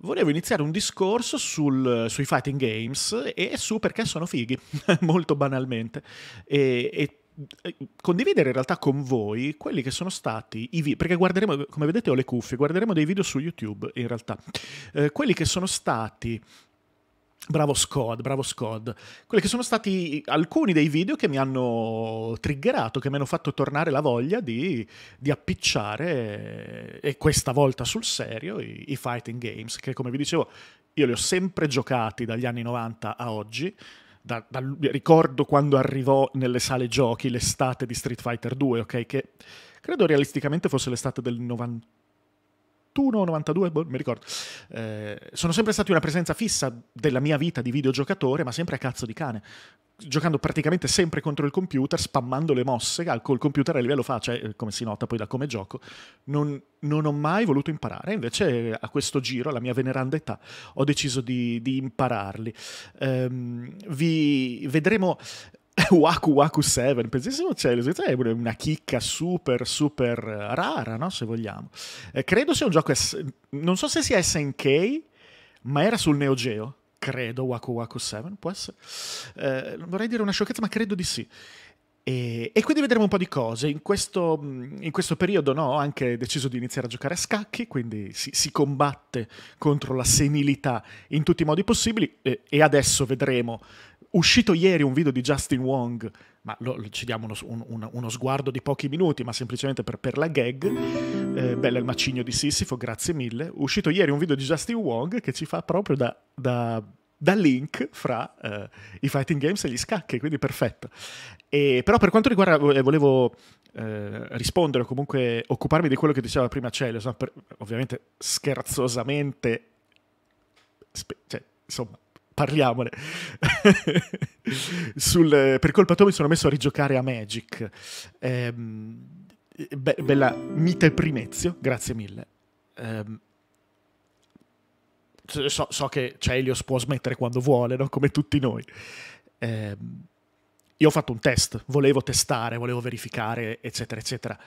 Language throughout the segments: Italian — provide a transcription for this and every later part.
Volevo iniziare un discorso sul, sui fighting games e su perché sono fighi, molto banalmente. E, e condividere in realtà con voi quelli che sono stati i video, perché guarderemo, come vedete ho le cuffie, guarderemo dei video su YouTube in realtà, eh, quelli che sono stati Bravo Scott, bravo Scott. Quelli che sono stati alcuni dei video che mi hanno triggerato, che mi hanno fatto tornare la voglia di, di appicciare, eh, e questa volta sul serio, i, i, fighting games, che come vi dicevo io li ho sempre giocati dagli anni 90 a oggi. Da, da, ricordo quando arrivò nelle sale giochi l'estate di Street Fighter 2, ok? Che credo realisticamente fosse l'estate del 91 91, 92, boh, mi ricordo. Eh, sono sempre stati una presenza fissa della mia vita di videogiocatore, ma sempre a cazzo di cane. Giocando praticamente sempre contro il computer, spammando le mosse col computer a livello fa, cioè, eh, come si nota poi da come gioco. Non, non, ho mai voluto imparare, invece a questo giro, alla mia veneranda età, ho deciso di, di impararli. Um, vi vedremo Waku Waku 7, pensissimo cielo, è una chicca super super eh, rara, no? se vogliamo. Eh, credo sia un gioco, non so se sia SNK, ma era sul Neo Geo, credo, Waku Waku 7, può essere. Eh, non vorrei dire una sciocchezza, ma credo di sì. E, e, quindi vedremo un po' di cose. In questo, mm, in questo periodo no, ho anche deciso di iniziare a giocare a scacchi, quindi si, si combatte contro la senilità in tutti i modi possibili e, e adesso vedremo uscito ieri un video di Justin Wong, ma lo, ci diamo uno, un, uno, sguardo di pochi minuti, ma semplicemente per, per la gag, eh, bella il macigno di Sissifo, grazie mille, uscito ieri un video di Justin Wong che ci fa proprio da, da, da link fra eh, i fighting games e gli scacchi, quindi perfetto. E, però per quanto riguarda, eh, volevo eh, rispondere o comunque occuparmi di quello che diceva prima Celio, ovviamente scherzosamente, cioè, insomma, parliamone. Sul, per colpa tua mi sono messo a rigiocare a Magic. Ehm, eh, be- bella mite primezio, grazie mille. Ehm, so, so, che Elios può smettere quando vuole, no? come tutti noi. Ehm, io ho fatto un test, volevo testare, volevo verificare, eccetera, eccetera.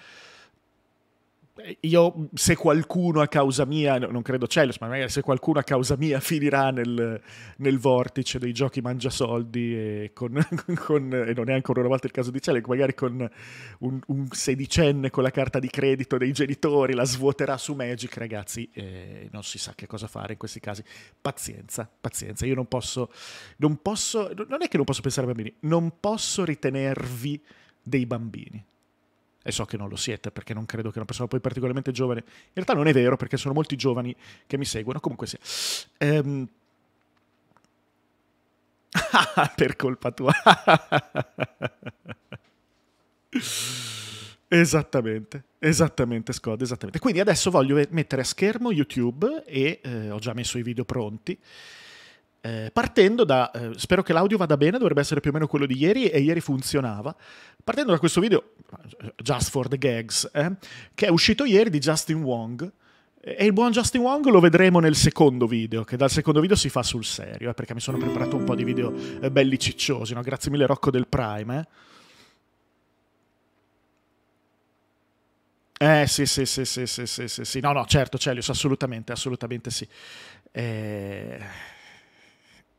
Eh, io mm, se qualcuno a causa mia, non credo Celos, ma magari se qualcuno a causa mia finirà nel, nel vortice dei giochi mangiasoldi e, con, con, e non è ancora una volta il caso di Celos, magari con un, un, sedicenne con la carta di credito dei genitori la svuoterà su Magic, ragazzi, eh, non si sa che cosa fare in questi casi. Pazienza, pazienza, io non posso, non posso, non è che non posso pensare ai bambini, non posso ritenervi dei bambini e so che non lo siete perché non credo che una persona poi particolarmente giovane, in realtà non è vero perché sono molti giovani che mi seguono, comunque sia. Ehm... per colpa tua. Esattamente, esattamente Scott, esattamente. Quindi adesso voglio mettere a schermo YouTube e eh, ho già messo i video pronti eh, partendo da, eh, spero che l'audio vada bene, dovrebbe essere più o meno quello di ieri e ieri funzionava, partendo da questo video, Just for the Gags, eh, che è uscito ieri di Justin Wong. E il buon Justin Wong lo vedremo nel secondo video, che dal secondo video si fa sul serio, eh, perché mi sono preparato un po' di video eh, belli cicciosi, no? grazie mille Rocco del Prime. Eh, sì, sì, sì, sì, sì, sì, sì, sì, no, no, certo, Celius, assolutamente, assolutamente sì. Eh...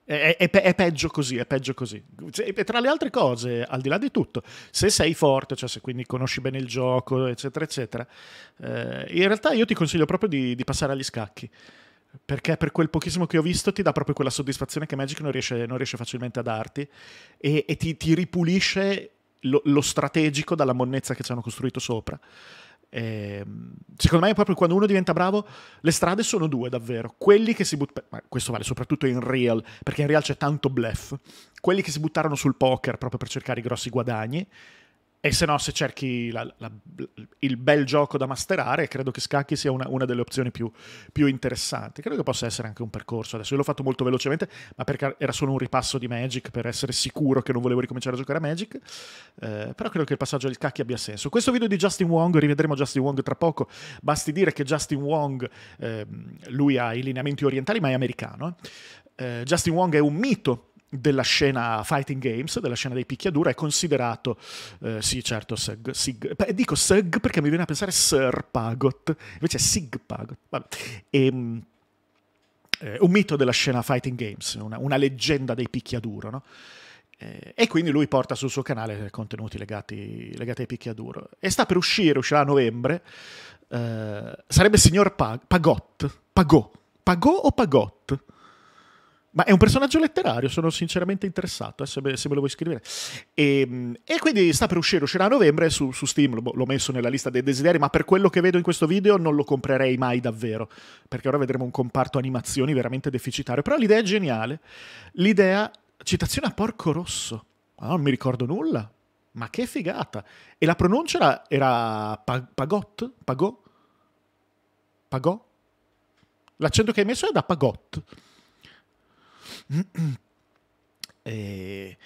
È, è, è, peggio così, è peggio così. E tra le altre cose, al di là di tutto, se sei forte, cioè se quindi conosci bene il gioco, eccetera, eccetera, eh, in realtà io ti consiglio proprio di, di, passare agli scacchi. Perché per quel pochissimo che ho visto ti dà proprio quella soddisfazione che Magic non riesce, non riesce facilmente a darti e, e ti, ti, ripulisce lo, lo strategico dalla monnezza che ci hanno costruito sopra. E, ehm, secondo me, proprio quando uno diventa bravo, le strade sono due davvero. Quelli che si buttano, ma questo vale soprattutto in real, perché in real c'è tanto bluff. Quelli che si buttarono sul poker proprio per cercare i grossi guadagni e se no, se cerchi la, la, il bel gioco da masterare, credo che scacchi sia una, una delle opzioni più, più, interessanti. Credo che possa essere anche un percorso. Adesso io l'ho fatto molto velocemente, ma perché era solo un ripasso di Magic per essere sicuro che non volevo ricominciare a giocare a Magic. Eh, però credo che il passaggio del scacchi abbia senso. Questo video di Justin Wong, rivedremo Justin Wong tra poco. Basti dire che Justin Wong, eh, lui ha i lineamenti orientali, ma è americano. Eh. eh Justin Wong è un mito della scena fighting games, della scena dei picchiaduro, è considerato, eh, sì certo, Seg, Sig, beh, dico Seg perché mi viene a pensare Sir Pagot, invece è Sig Pagot, vabbè. E, ehm, eh, un mito della scena fighting games, una, una leggenda dei picchiaduro, no? Eh, e quindi lui porta sul suo canale contenuti legati, legati ai picchiaduro. E sta per uscire, uscirà a novembre. Eh, sarebbe signor pa- Pagot. Pagò. Pagò o Pagot? Ma è un personaggio letterario, sono sinceramente interessato, eh, se, me, se, me, lo vuoi scrivere. E, ehm, e, quindi sta per uscire, uscirà a novembre su, su Steam, l'ho messo nella lista dei desideri, ma per quello che vedo in questo video non lo comprerei mai davvero, perché ora vedremo un comparto animazioni veramente deficitario. Però l'idea è geniale, l'idea, citazione a Porco Rosso, ah, non mi ricordo nulla, ma che figata. E la pronuncia era, era pag Pagot? Pagò? Pagò? L'accento che hai messo è da Pagot. e...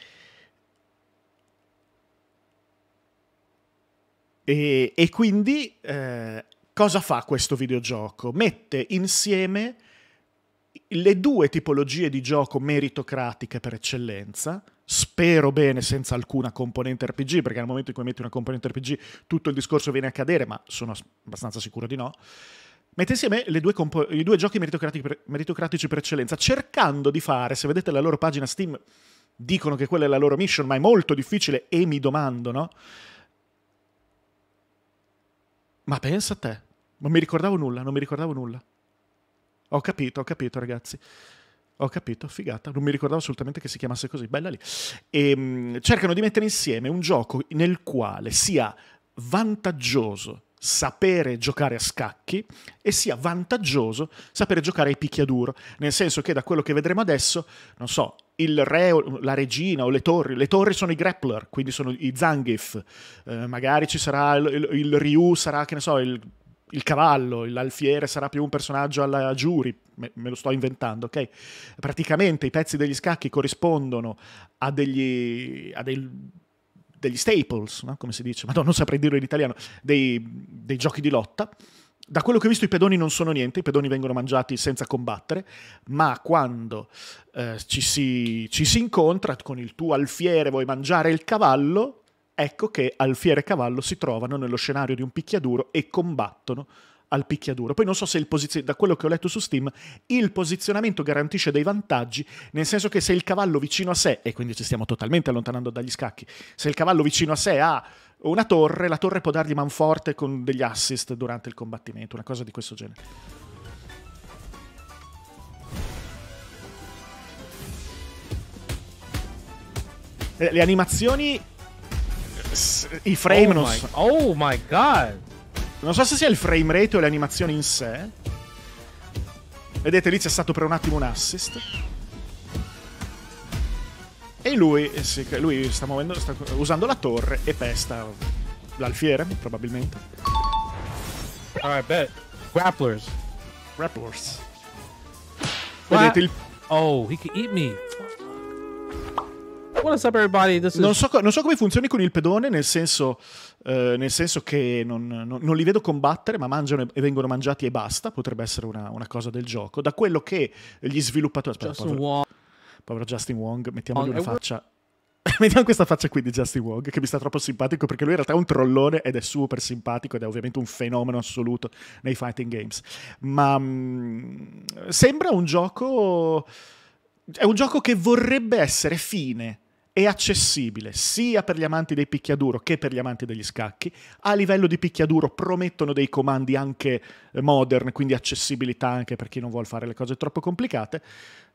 E, e, quindi eh, cosa fa questo videogioco? Mette insieme le due tipologie di gioco meritocratiche per eccellenza, spero bene senza alcuna componente RPG, perché nel momento in cui metti una componente RPG tutto il discorso viene a cadere, ma sono abbastanza sicuro di no. Mette insieme due compo- i due giochi meritocratici per, meritocratici per eccellenza, cercando di fare, se vedete la loro pagina Steam, dicono che quella è la loro mission, ma è molto difficile e mi domando, no? Ma pensa a te, non mi ricordavo nulla, non mi ricordavo nulla. Ho capito, ho capito ragazzi. Ho capito, figata, non mi ricordavo assolutamente che si chiamasse così, bella lì. E, um, cercano di mettere insieme un gioco nel quale sia vantaggioso sapere giocare a scacchi e sia vantaggioso sapere giocare ai picchiaduro, nel senso che da quello che vedremo adesso, non so, il re, la regina o le torri, le torri sono i grappler, quindi sono i zangif, eh, magari ci sarà il, il, il, Ryu, sarà che ne so, il, il cavallo, l'alfiere sarà più un personaggio alla giuri, me, me lo sto inventando, ok? Praticamente i pezzi degli scacchi corrispondono a degli... A dei, degli staples, no? come si dice, ma non saprei dirlo in italiano, dei, dei giochi di lotta. Da quello che ho visto i pedoni non sono niente, i pedoni vengono mangiati senza combattere, ma quando eh, ci, si, ci si incontra con il tuo alfiere, vuoi mangiare il cavallo, ecco che alfiere e cavallo si trovano nello scenario di un picchiaduro e combattono al picchiaduro. Poi non so se il posizionamento, da quello che ho letto su Steam, il posizionamento garantisce dei vantaggi, nel senso che se il cavallo vicino a sé, e quindi ci stiamo totalmente allontanando dagli scacchi, se il cavallo vicino a sé ha una torre, la torre può dargli manforte con degli assist durante il combattimento, una cosa di questo genere. Le animazioni i frame oh non my, so. Oh my god! Non so se sia il frame rate o le animazioni in sé. Vedete, lì c'è stato per un attimo un assist. E lui, eh, lui sta, muovendo, sta usando la torre e pesta l'alfiere, probabilmente. Alright, bet. Grapplers. Grapplers. Vedete il... Oh, he can eat me. What's up everybody? Is... Non, so, non, so, come funzioni con il pedone, nel senso, eh, nel senso che non, non, non, li vedo combattere, ma mangiano e vengono mangiati e basta. Potrebbe essere una, una cosa del gioco. Da quello che gli sviluppatori. Aspetta, Justin povero, Wong. povero Justin Wong, mettiamogli una faccia. Vediamo questa faccia qui di Justin Wong che mi sta troppo simpatico perché lui in realtà è un trollone ed è super simpatico ed è ovviamente un fenomeno assoluto nei fighting games. Ma mh, mm, sembra un gioco... È un gioco che vorrebbe essere fine è accessibile sia per gli amanti dei picchiaduro che per gli amanti degli scacchi. A livello di picchiaduro promettono dei comandi anche eh, modern, quindi accessibilità anche per chi non vuole fare le cose troppo complicate.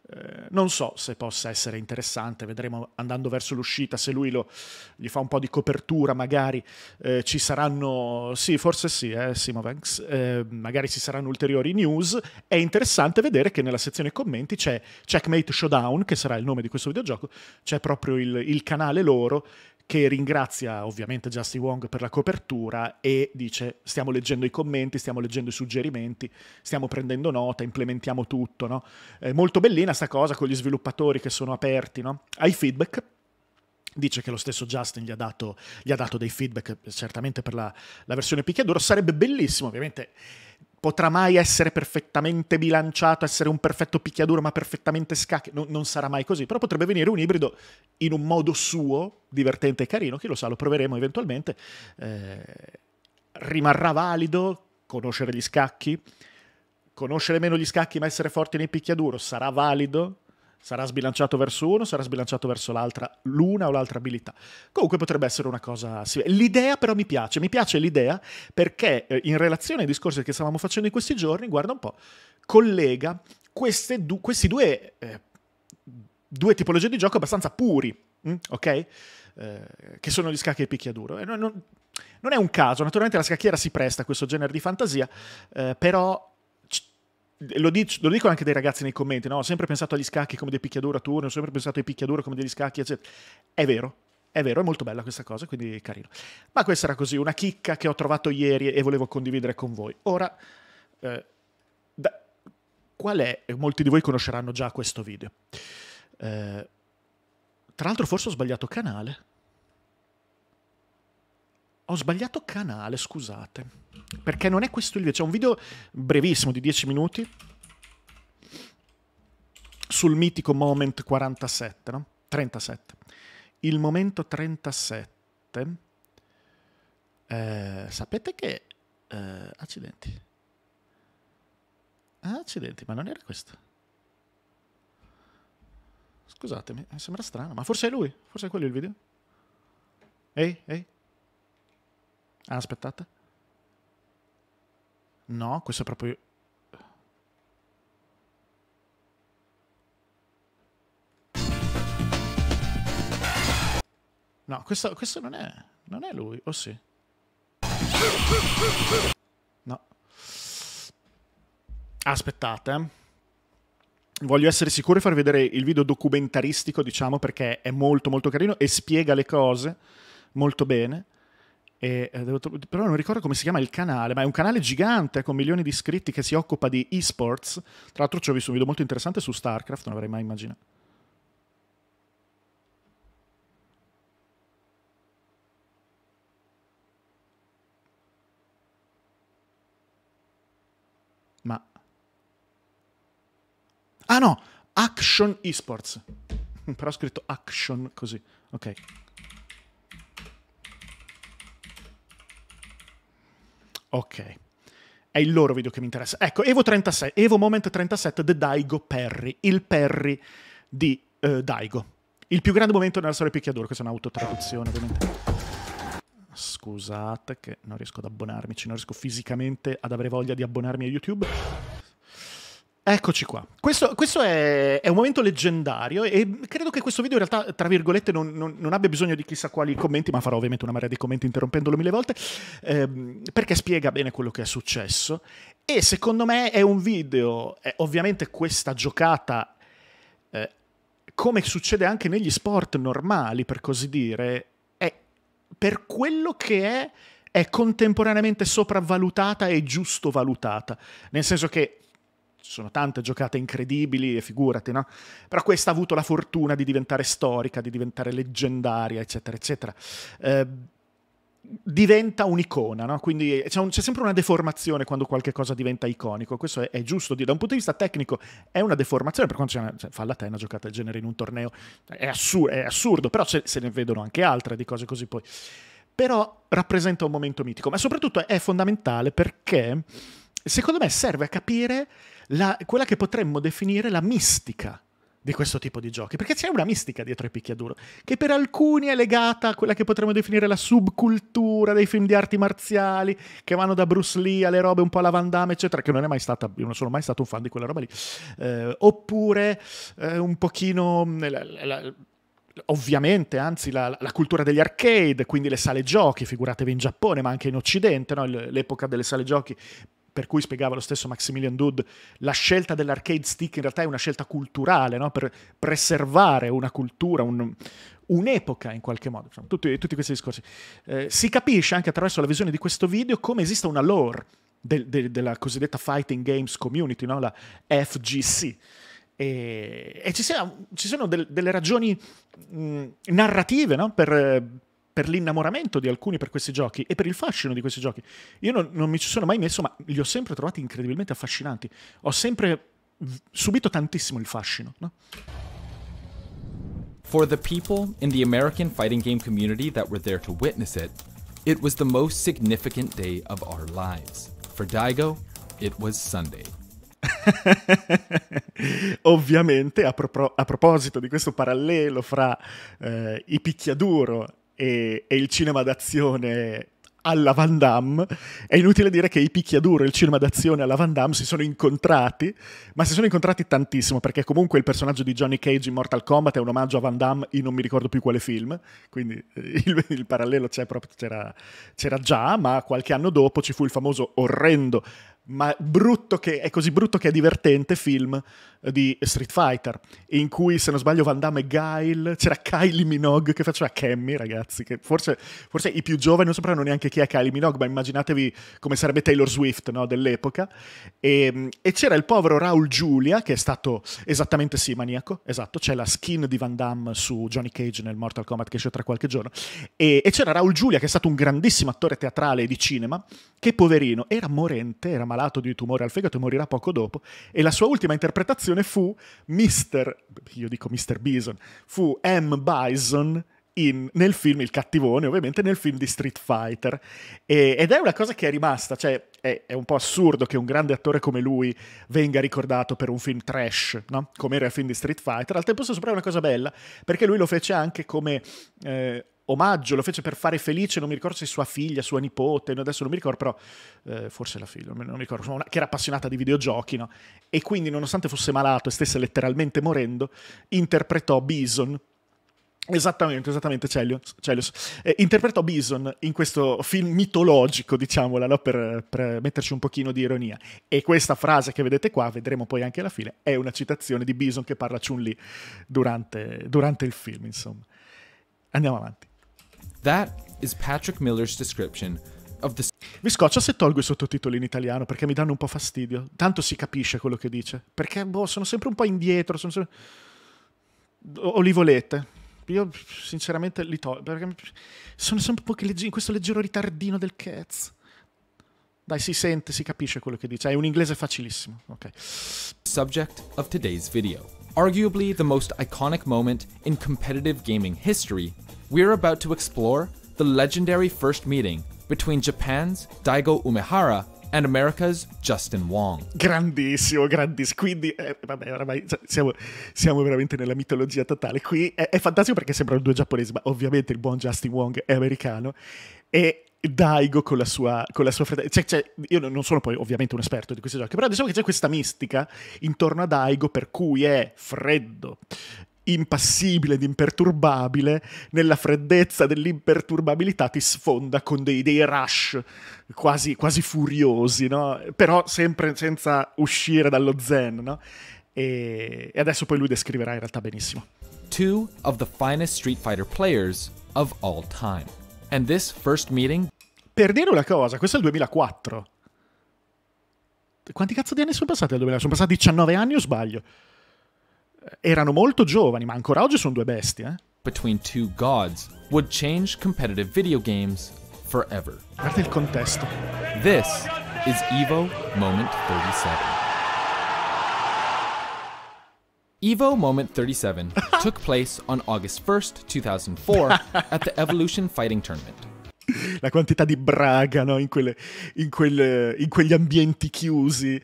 Eh, non so se possa essere interessante, vedremo andando verso l'uscita, se lui lo, gli fa un po' di copertura, magari eh, ci saranno, sì forse sì, eh, Simovenx, eh, magari ci saranno ulteriori news, è interessante vedere che nella sezione commenti c'è Checkmate Showdown, che sarà il nome di questo videogioco, c'è proprio il, il canale loro che ringrazia ovviamente Justin Wong per la copertura e dice stiamo leggendo i commenti, stiamo leggendo i suggerimenti, stiamo prendendo nota, implementiamo tutto. No? È molto bellina sta cosa con gli sviluppatori che sono aperti no? ai feedback dice che lo stesso Justin gli ha dato, gli ha dato dei feedback certamente per la, la versione picchiaduro, sarebbe bellissimo ovviamente potrà mai essere perfettamente bilanciato, essere un perfetto picchiaduro ma perfettamente scacchi, no, non sarà mai così, però potrebbe venire un ibrido in un modo suo, divertente e carino, chi lo sa, lo proveremo eventualmente, eh, rimarrà valido conoscere gli scacchi, conoscere meno gli scacchi ma essere forti nei picchiaduro sarà valido, sarà sbilanciato verso uno, sarà sbilanciato verso l'altra, l'una o l'altra abilità. Comunque potrebbe essere una cosa... L'idea però mi piace, mi piace l'idea perché eh, in relazione ai discorsi che stavamo facendo in questi giorni, guarda un po', collega du questi due, eh, due tipologie di gioco abbastanza puri, mh? Mm, ok? Eh, che sono gli scacchi e il picchiaduro. E non, non, non, è un caso, naturalmente la scacchiera si presta a questo genere di fantasia, eh, però lo, dic- lo, dico anche dai ragazzi nei commenti, no? ho sempre pensato agli scacchi come dei picchiaduri a turno, ho sempre pensato ai picchiaduri come degli scacchi, eccetera. È vero, è vero, è molto bella questa cosa, quindi è carino. Ma questa era così, una chicca che ho trovato ieri e volevo condividere con voi. Ora, eh, da- qual è? Molti di voi conosceranno già questo video. Eh, tra l'altro forse ho sbagliato canale. Ho sbagliato canale, scusate. Perché non è questo il video. C'è un video brevissimo di 10 minuti sul mitico moment 47, no? 37. Il momento 37. Eh, sapete che... Eh, accidenti. Ah, accidenti, ma non era questo. Scusatemi, eh, sembra strano, ma forse è lui, forse è quello il video. Ehi, ehi. Ah, aspettate. No, questo è proprio... No, questo, questo non è... Non è lui, o oh, sì? No. Aspettate. Voglio essere sicuro e far vedere il video documentaristico, diciamo, perché è molto molto carino e spiega le cose molto bene. E, eh, però non ricordo come si chiama il canale, ma è un canale gigante con milioni di iscritti che si occupa di esports. Tra l'altro ci ho visto un video molto interessante su StarCraft, non avrei mai immaginato. Ma... Ah no, Action Esports. però ho scritto Action così, ok. Ok. È il loro video che mi interessa. Ecco, Evo, 36, Evo Moment 37 The Daigo Perry, il Perry di uh, Daigo. Il più grande momento nella storia picchiaduro, questa è un'autotraduzione ovviamente. Scusate che non riesco ad abbonarmi, non riesco fisicamente ad avere voglia di abbonarmi a YouTube. Eccoci qua. Questo, questo è, è, un momento leggendario e credo che questo video in realtà, tra virgolette, non, non, non, abbia bisogno di chissà quali commenti, ma farò ovviamente una marea di commenti interrompendolo mille volte, ehm, perché spiega bene quello che è successo. E secondo me è un video, eh, ovviamente questa giocata, eh, come succede anche negli sport normali, per così dire, è per quello che è, è contemporaneamente sopravvalutata e giusto valutata. Nel senso che ci sono tante giocate incredibili e figurati, no? Però questa ha avuto la fortuna di diventare storica, di diventare leggendaria, eccetera, eccetera. Eh, diventa un'icona, no? quindi c'è, un, sempre una deformazione quando qualche cosa diventa iconico, questo è, è giusto, da un punto di vista tecnico è una deformazione, per quanto c'è una, cioè, fa la giocata del genere in un torneo, è, assur è assurdo, però se, se ne vedono anche altre di cose così poi. Però rappresenta un momento mitico, ma soprattutto è fondamentale perché secondo me serve a capire la, quella che potremmo definire la mistica di questo tipo di giochi, perché c'è una mistica dietro ai picchiaduro, che per alcuni è legata a quella che potremmo definire la subcultura dei film di arti marziali, che vanno da Bruce Lee alle robe un po' alla Van Damme, eccetera, che non è mai stata, io non sono mai stato un fan di quella roba lì, eh, oppure eh, un pochino... Mm, la, la, ovviamente, anzi, la, la, cultura degli arcade, quindi le sale giochi, figuratevi in Giappone, ma anche in Occidente, no? l'epoca delle sale giochi per cui spiegava lo stesso Maximilian Dude, la scelta dell'arcade stick in realtà è una scelta culturale, no? per preservare una cultura, un, un'epoca in qualche modo, insomma, tutti, tutti, questi discorsi. Eh, si capisce anche attraverso la visione di questo video come esista una lore de, de, della cosiddetta Fighting Games Community, no? la FGC. E, e ci, sia, ci, sono del, delle ragioni mh, mm, narrative no? per, per l'innamoramento di alcuni per questi giochi e per il fascino di questi giochi. Io non, non mi ci sono mai messo, ma li ho sempre trovati incredibilmente affascinanti. Ho sempre subito tantissimo il fascino. No? For the people in the American fighting game community that were there to witness it, it was the most significant day of our lives. For Daigo, it was Sunday. Ovviamente, a, pro a, proposito di questo parallelo fra eh, i picchiaduro e, e il cinema d'azione alla Van Damme. È inutile dire che i picchiaduro e il cinema d'azione alla Van Damme si sono incontrati, ma si sono incontrati tantissimo, perché comunque il personaggio di Johnny Cage in Mortal Kombat è un omaggio a Van Damme in non mi ricordo più quale film, quindi eh, il, il parallelo c'era, c'era già, ma qualche anno dopo ci fu il famoso orrendo ma brutto che è così brutto che è divertente film eh, di Street Fighter in cui se non sbaglio Van Damme e Gail c'era Kylie Minogue che faceva Cammy ragazzi che forse, forse i più giovani non sapranno neanche chi è Kylie Minogue ma immaginatevi come sarebbe Taylor Swift no, dell'epoca e, ehm, e, c'era il povero Raul Giulia che è stato esattamente sì maniaco esatto c'è la skin di Van Damme su Johnny Cage nel Mortal Kombat che esce tra qualche giorno e, e c'era Raul Giulia che è stato un grandissimo attore teatrale e di cinema che poverino era morente era malato malato di tumore al fegato e morirà poco dopo. E la sua ultima interpretazione fu Mr. Io dico Mr. Bison, fu M. Bison. In, nel film Il cattivone, ovviamente nel film di Street Fighter. E, ed è una cosa che è rimasta, cioè è, è, un po' assurdo che un grande attore come lui venga ricordato per un film trash, no? come era il film di Street Fighter. Al tempo stesso però è una cosa bella, perché lui lo fece anche come... Eh, omaggio, lo fece per fare felice, non mi ricordo se sua figlia, sua nipote, adesso non mi ricordo, però eh, forse la figlia, non mi ricordo, una, che era appassionata di videogiochi, no? E quindi, nonostante fosse malato e stesse letteralmente morendo, interpretò Bison. Esattamente, esattamente, Celios. Celios. Eh, interpretò Bison in questo film mitologico, diciamola, no? per, per, metterci un pochino di ironia. E questa frase che vedete qua, vedremo poi anche alla fine, è una citazione di Bison che parla a Chun-Li durante, durante il film, insomma. Andiamo avanti. That is Patrick Miller's description of the... Mi scoccia se tolgo i sottotitoli in italiano perché mi danno un po' fastidio. Tanto si capisce quello che dice. Perché, boh, sono sempre un po' indietro. Sono sempre... O li volete. Io, sinceramente, li tolgo. Perché sono sempre un po' legge- in questo leggero ritardino del cazzo. Dai, si sente, si capisce quello che dice. È un inglese facilissimo. Ok. Subject of today's video. Arguably the most iconic moment in competitive gaming history we're about to explore the legendary first meeting between Japan's Daigo Umehara and America's Justin Wong. Grandissimo, grandissimo. Quindi, eh, vabbè, oramai cioè, siamo, siamo, veramente nella mitologia totale. Qui è, è fantastico perché sembrano due giapponesi, ma ovviamente il buon Justin Wong è americano. E Daigo con la sua, con la sua fratellanza. Cioè, cioè, io non sono poi ovviamente un esperto di questi giochi, però diciamo che c'è questa mistica intorno a Daigo per cui è freddo, impassibile ed imperturbabile, nella freddezza dell'imperturbabilità ti sfonda con dei, dei rush quasi, quasi furiosi, no? però sempre senza uscire dallo zen. No? E, e adesso poi lui descriverà in realtà benissimo. Two of the finest Street Fighter players of all time. And this first meeting... Per dire una cosa, questo è il 2004. Quanti cazzo di anni sono passati dal 2000? Sono passati 19 anni o sbaglio? erano molto giovani, ma ancora oggi sono due bestie. Eh? Between two gods would change competitive video games forever. Guarda il contesto. This is Evo Moment 37. Evo Moment 37 took place on August 1st, 2004 at the Evolution Fighting Tournament. La quantità di braga no? in, quelle, in, quelle, in quegli ambienti chiusi.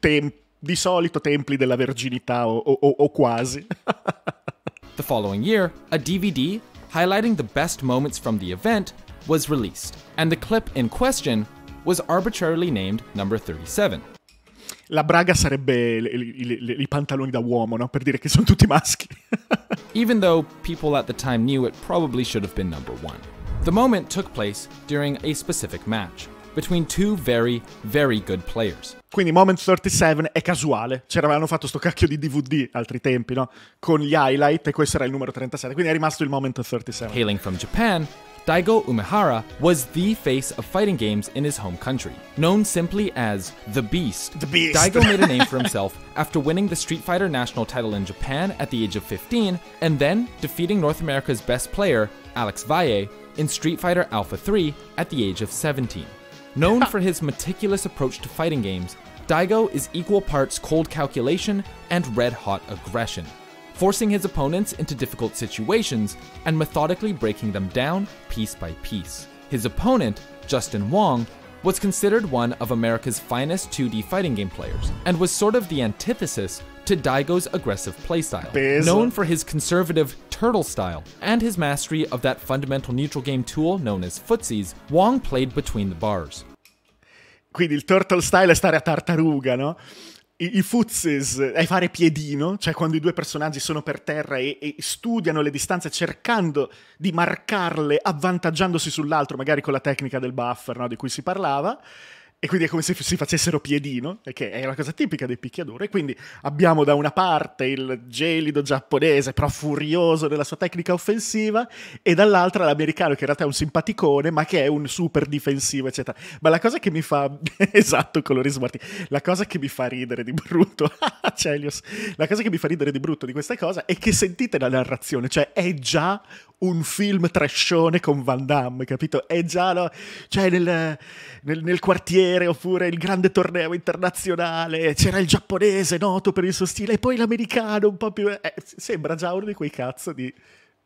Tempo di solito templi della verginità o, o, o quasi. the following year, a DVD highlighting the best moments from the event was released, and the clip in question was arbitrarily named number 37. La braga sarebbe i pantaloni da uomo, no? Per dire che sono tutti maschi. Even though people at the time knew it probably should have been number one. The moment took place during a specific match. between two very, very good players. Quindi Moment 37 è casuale, c'eravano fatto sto cacchio di DVD altri tempi, no? Con gli highlight e questo era il numero 37, quindi è rimasto il Moment 37. Hailing from Japan, Daigo Umehara was the face of fighting games in his home country. Known simply as The Beast, the Beast. Daigo made a name for himself after winning the Street Fighter national title in Japan at the age of 15 and then defeating North America's best player, Alex Valle, in Street Fighter Alpha 3 at the age of 17. Known for his meticulous approach to fighting games, Daigo is equal parts cold calculation and red hot aggression, forcing his opponents into difficult situations and methodically breaking them down piece by piece. His opponent, Justin Wong, was considered one of America's finest 2D fighting game players and was sort of the antithesis to Daigo's aggressive playstyle. Known for his conservative turtle style and his mastery of that fundamental neutral game tool known as footsies, Wong played between the bars, Quindi il turtle style è stare a tartaruga, no? i, i footsies è fare piedino, cioè quando i due personaggi sono per terra e, e, studiano le distanze cercando di marcarle avvantaggiandosi sull'altro, magari con la tecnica del buffer no, di cui si parlava. E quindi è come se si facessero piedino, che è la cosa tipica del picchiaduro. quindi abbiamo da una parte il gelido giapponese, però furioso nella sua tecnica offensiva, e dall'altra l'americano, che in realtà è un simpaticone, ma che è un super difensivo, eccetera. Ma la cosa che mi fa. esatto, colori smorti. La cosa che mi fa ridere di brutto. Celios. La cosa che mi fa ridere di brutto di questa cosa è che sentite la narrazione, cioè è già un film trascione con Van Damme, capito? È già no? cioè nel, nel, nel, quartiere oppure il grande torneo internazionale, c'era il giapponese noto per il suo stile e poi l'americano un po' più... Eh, sembra già uno di quei cazzo di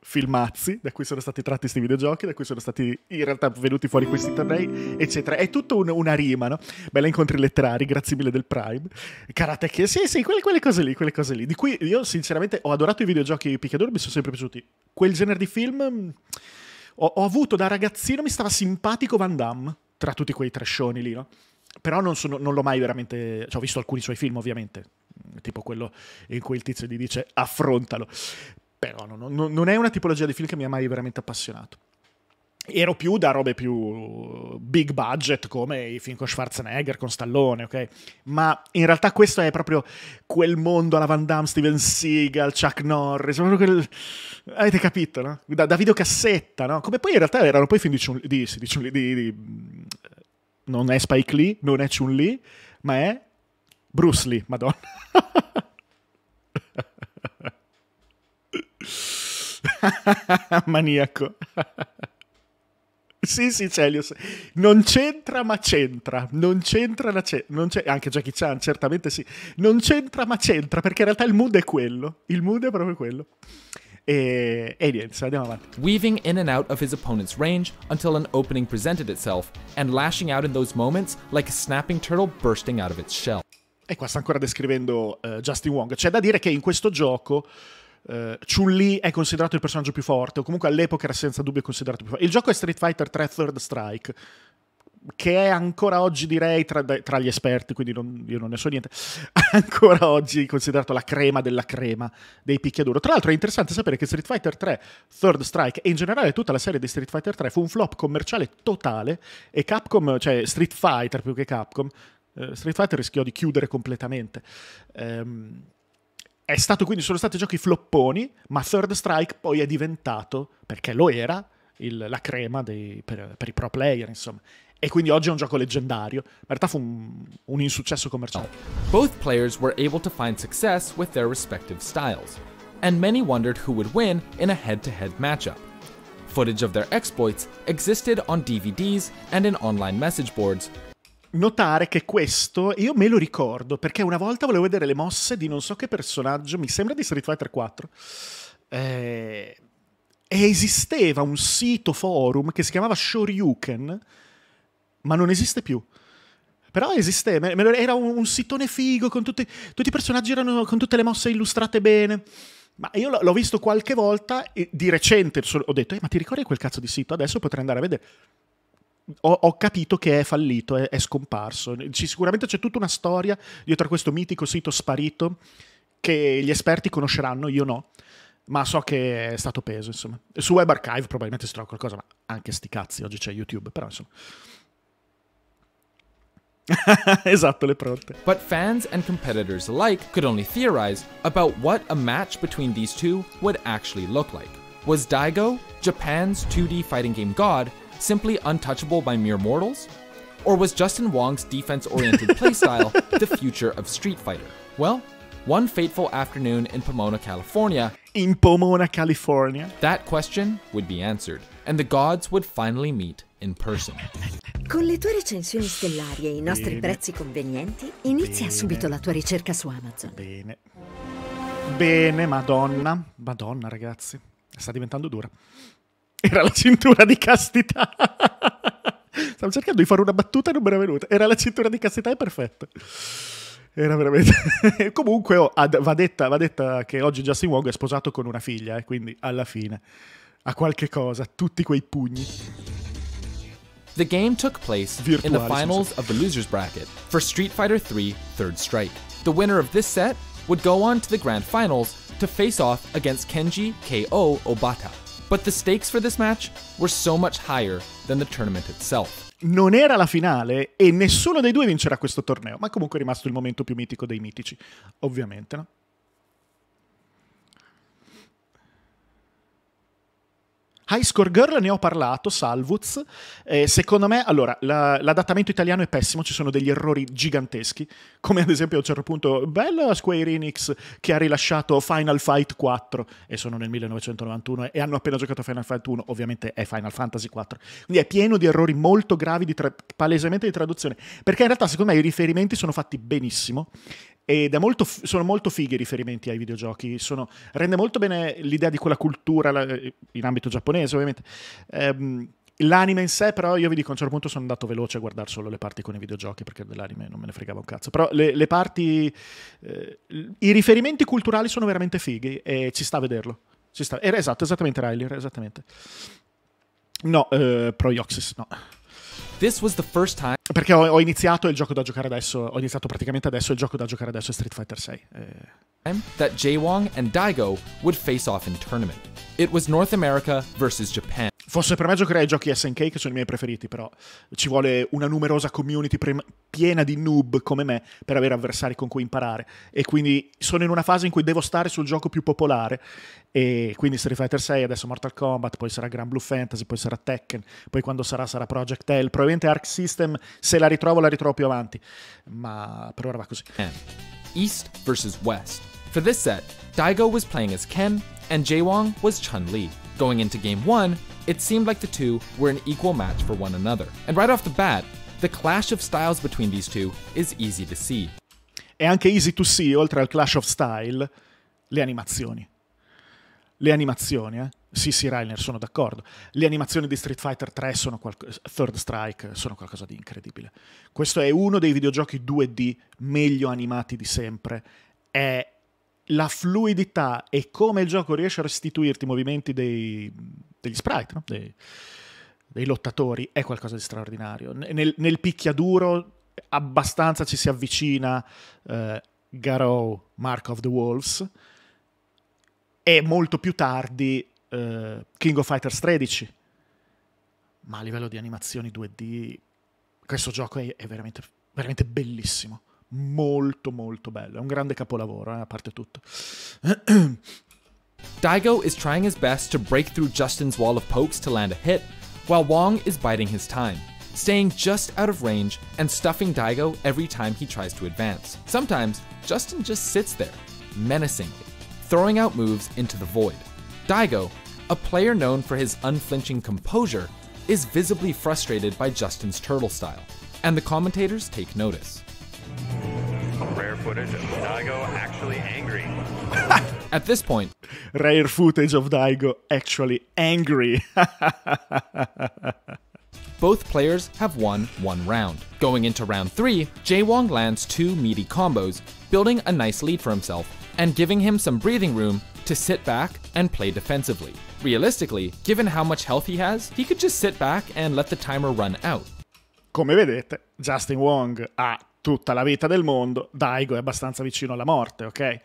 filmazzi da cui sono stati tratti questi videogiochi, da cui sono stati in realtà venuti fuori questi tornei, eccetera. È tutto un, una rima, no? Bella incontri letterari, grazie mille del Prime. Karate che sì, sì, quelle, quelle, cose lì, quelle cose lì. Di cui io sinceramente ho adorato i videogiochi picchiaduro, mi sono sempre piaciuti. Quel genere di film mm, ho, ho avuto da ragazzino, mi stava simpatico Van Damme, tra tutti quei trascioni lì, no? Però non, sono, non l'ho mai veramente... Cioè, ho visto alcuni suoi film, ovviamente, tipo quello in cui il tizio gli dice affrontalo però non, non, non è una tipologia di film che mi ha mai veramente appassionato ero più da robe più uh, big budget come i film con Schwarzenegger, con Stallone, ok? Ma in realtà questo è proprio quel mondo alla Van Damme, Steven Seagal, Chuck Norris, quel... avete capito, no? Da, da, videocassetta, no? Come poi in realtà erano poi film di Chun, di, di, Chun di, di, non è Spike Lee, non è Chun Lee, ma è Bruce Lee, madonna. Maniaco. Sì, sì, Celius. Non c'entra, ma c'entra. Non c'entra, ma c'entra. Anche Jackie Chan, certamente sì. Non c'entra, ma c'entra, perché in realtà il mood è quello. Il mood è proprio quello. E, niente, andiamo avanti. Weaving in and out of his opponent's range until an opening presented itself, and lashing out in those moments like a snapping turtle bursting out of its shell. E qua sta ancora descrivendo uh, Justin Wong. C'è da dire che in questo gioco eh, Chun Li è considerato il personaggio più forte, o comunque all'epoca era senza dubbio considerato più forte. Il gioco è Street Fighter 3 Third Strike, che è ancora oggi, direi, tra, tra gli esperti, quindi non, io non ne so niente, ancora oggi considerato la crema della crema dei picchiaduro. Tra l'altro è interessante sapere che Street Fighter 3, Third Strike e in generale tutta la serie di Street Fighter 3 fu un flop commerciale totale e Capcom, cioè Street Fighter più che Capcom, eh, Street Fighter rischiò di chiudere completamente. Ehm, è stato quindi, sono stati giochi flopponi, ma Third Strike poi è diventato, perché lo era, il, la crema dei, per, per, i pro player, insomma. E quindi oggi è un gioco leggendario, in realtà fu un, un insuccesso commerciale. Both players were able to find success with their respective styles, and many wondered who would win in a head-to-head -head matchup. Footage of their exploits existed on DVDs and in online message boards, notare che questo, io me lo ricordo, perché una volta volevo vedere le mosse di non so che personaggio, mi sembra di Street Fighter 4, eh, e esisteva un sito forum che si chiamava Shoryuken, ma non esiste più. Però esisteva, era un, un sitone figo, con tutti, tutti i personaggi erano con tutte le mosse illustrate bene. Ma io l'ho visto qualche volta e di recente ho detto, eh, ma ti ricordi quel cazzo di sito? Adesso potrei andare a vedere ho, ho, capito che è fallito, è, è scomparso. C- sicuramente c'è tutta una storia dietro a questo mitico sito sparito che gli esperti conosceranno, io no. Ma so che è stato peso, insomma. Su Web Archive probabilmente si trova qualcosa, ma anche sti cazzi, oggi c'è YouTube, però insomma. esatto, le pronte. But fans and competitors alike could only theorize about what a match between these two would actually look like. Was Daigo, Japan's 2D fighting game god, simply untouchable by mere mortals? Or was Justin Wong's defense oriented playstyle the future of Street Fighter? Well, one fateful afternoon in Pomona, California, in Pomona, California, that question would be answered, and the gods would finally meet in person. Con le tue recensioni stellari e i nostri Bene. prezzi convenienti, inizia Bene. subito la tua ricerca su Amazon. Bene. Bene, madonna. Madonna, ragazzi. Sta diventando dura. Era la cintura di castità. Stavo cercando di fare una battuta e non me era venuta. Era la cintura di castità, è perfetto. Era veramente. Comunque, oh, ad, va, detta, va, detta, che oggi Justin Wong è sposato con una figlia, eh, quindi alla fine a qualche cosa, tutti quei pugni. The game took place Virtuali, in the finals of the losers bracket for Street Fighter 3 Third Strike. The winner of this set would go on to the grand finals to face off against Kenji KO Obata. But the stakes for this match were so much higher than the tournament itself. Non era la finale e nessuno dei due vincerà questo torneo, ma comunque è rimasto il momento più mitico dei mitici, ovviamente, no? High Score Girl ne ho parlato, Salvuz. Eh, secondo me, allora, la, l'adattamento italiano è pessimo, ci sono degli errori giganteschi, come ad esempio a un certo punto, bella Square Enix che ha rilasciato Final Fight 4 e sono nel 1991 e hanno appena giocato Final Fight 1, ovviamente è Final Fantasy 4. Quindi è pieno di errori molto gravi di tra- palesemente di traduzione, perché in realtà secondo me i riferimenti sono fatti benissimo ed molto, sono molto fighi i riferimenti ai videogiochi, sono, rende molto bene l'idea di quella cultura la, eh, in ambito giapponese ovviamente. Ehm, l'anime in sé però io vi dico a un certo punto sono andato veloce a guardare solo le parti con i videogiochi perché dell'anime non me ne fregava un cazzo, però le, le parti, eh, i riferimenti culturali sono veramente fighi e ci sta a vederlo. Ci sta, era esatto, esattamente Riley, era esattamente. No, eh, Pro no. This was the first time. Perché ho, ho, iniziato il gioco da giocare adesso. Ho iniziato praticamente adesso il gioco da giocare adesso è Street Fighter 6. Eh. That Jay wong and Daigo would face off in tournament. It was North America versus Japan. Forse per me giocherei ai giochi SNK che sono i miei preferiti, però ci vuole una numerosa community pre- piena di noob come me per avere avversari con cui imparare. E quindi sono in una fase in cui devo stare sul gioco più popolare. E quindi Street Fighter 6, adesso Mortal Kombat, poi sarà Grand Blue Fantasy, poi sarà Tekken, poi quando sarà sarà Project L. Probabilmente Arc System, se la ritrovo, la ritrovo più avanti. Ma per ora va così. Eh. East vs. West. For this set, Daigo was playing as Ken and Wong was chun Lee. Going into game one, it seemed like the two were an equal match for one another. And right off the bat, the clash of styles between these two is easy to see. È anche easy to see, oltre al clash of style, le animazioni. Le animazioni, eh? Sì, sì, Rainer, sono d'accordo. Le animazioni di Street Fighter 3 sono qualcosa, Third Strike sono qualcosa di incredibile. Questo è uno dei videogiochi 2D meglio animati di sempre. È la fluidità e come il gioco riesce a restituirti i movimenti dei, degli sprite, no? dei, dei, lottatori, è qualcosa di straordinario. Nel, nel picchiaduro abbastanza ci si avvicina eh, Garou, Mark of the Wolves, e molto più tardi eh, King of Fighters 13. Ma a livello di animazioni 2D, questo gioco è, è veramente, veramente bellissimo. molto molto bello, è un grande capolavoro, eh, a parte tutto. Daigo is trying his best to break through Justin's wall of pokes to land a hit, while Wong is biding his time, staying just out of range and stuffing Daigo every time he tries to advance. Sometimes, Justin just sits there, menacingly, throwing out moves into the void. Daigo, a player known for his unflinching composure, is visibly frustrated by Justin's turtle style, and the commentators take notice. Rare footage of Daigo actually angry. At this point, rare footage of Daigo actually angry. Both players have won one round. Going into round three, Jay Wong lands two meaty combos, building a nice lead for himself and giving him some breathing room to sit back and play defensively. Realistically, given how much health he has, he could just sit back and let the timer run out. Come vedete, Justin Wong ha tutta la vita del mondo, Daigo è abbastanza vicino alla morte, ok?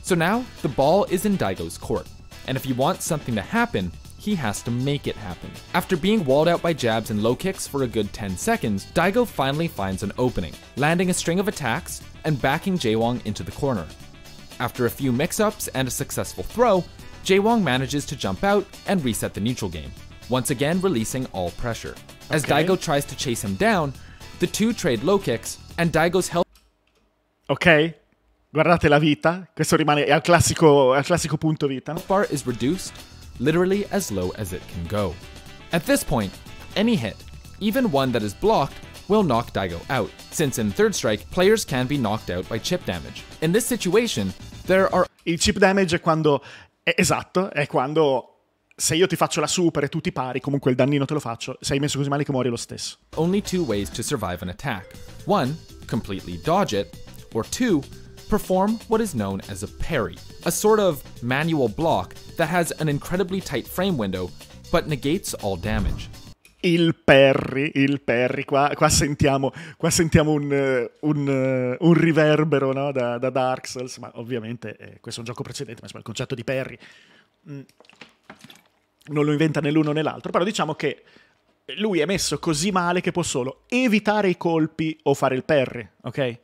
So now the ball is in Daigo's court, and if you want something to happen, he has to make it happen. After being walled out by jabs and low kicks for a good 10 seconds, Daigo finally finds an opening, landing a string of attacks and backing Jaywong into the corner. After a few mix-ups and a successful throw, Jaywong manages to jump out and reset the neutral game, once again releasing all pressure. As okay. Daigo tries to chase him down, the two trade low kicks, and Daigo's help. Ok, guardate la vita. Questo rimane è al classico, al classico punto vita. The bar is reduced, literally as low as it can go. At this point, any hit, even one that is blocked, will knock Daigo out, since in Third Strike, players can be knocked out by chip damage. In this situation, there are... Il chip damage è quando... Esatto, è quando se io ti faccio la super e tu ti pari, comunque il dannino te lo faccio, sei messo così male che muori lo stesso. Only two ways to survive an attack. One, completely dodge it, or two, perform what is known as a parry, a sort of manual block that has an incredibly tight frame window, but negates all damage. Il Perry, il Perry, qua, qua sentiamo, qua sentiamo un, eh, un, eh, un, riverbero no? da, da, Dark Souls, ma ovviamente eh, questo è un gioco precedente, ma insomma, il concetto di Perry mh, mm non lo inventa né l'uno né l'altro, però diciamo che lui è messo così male che può solo evitare i colpi o fare il perry, ok?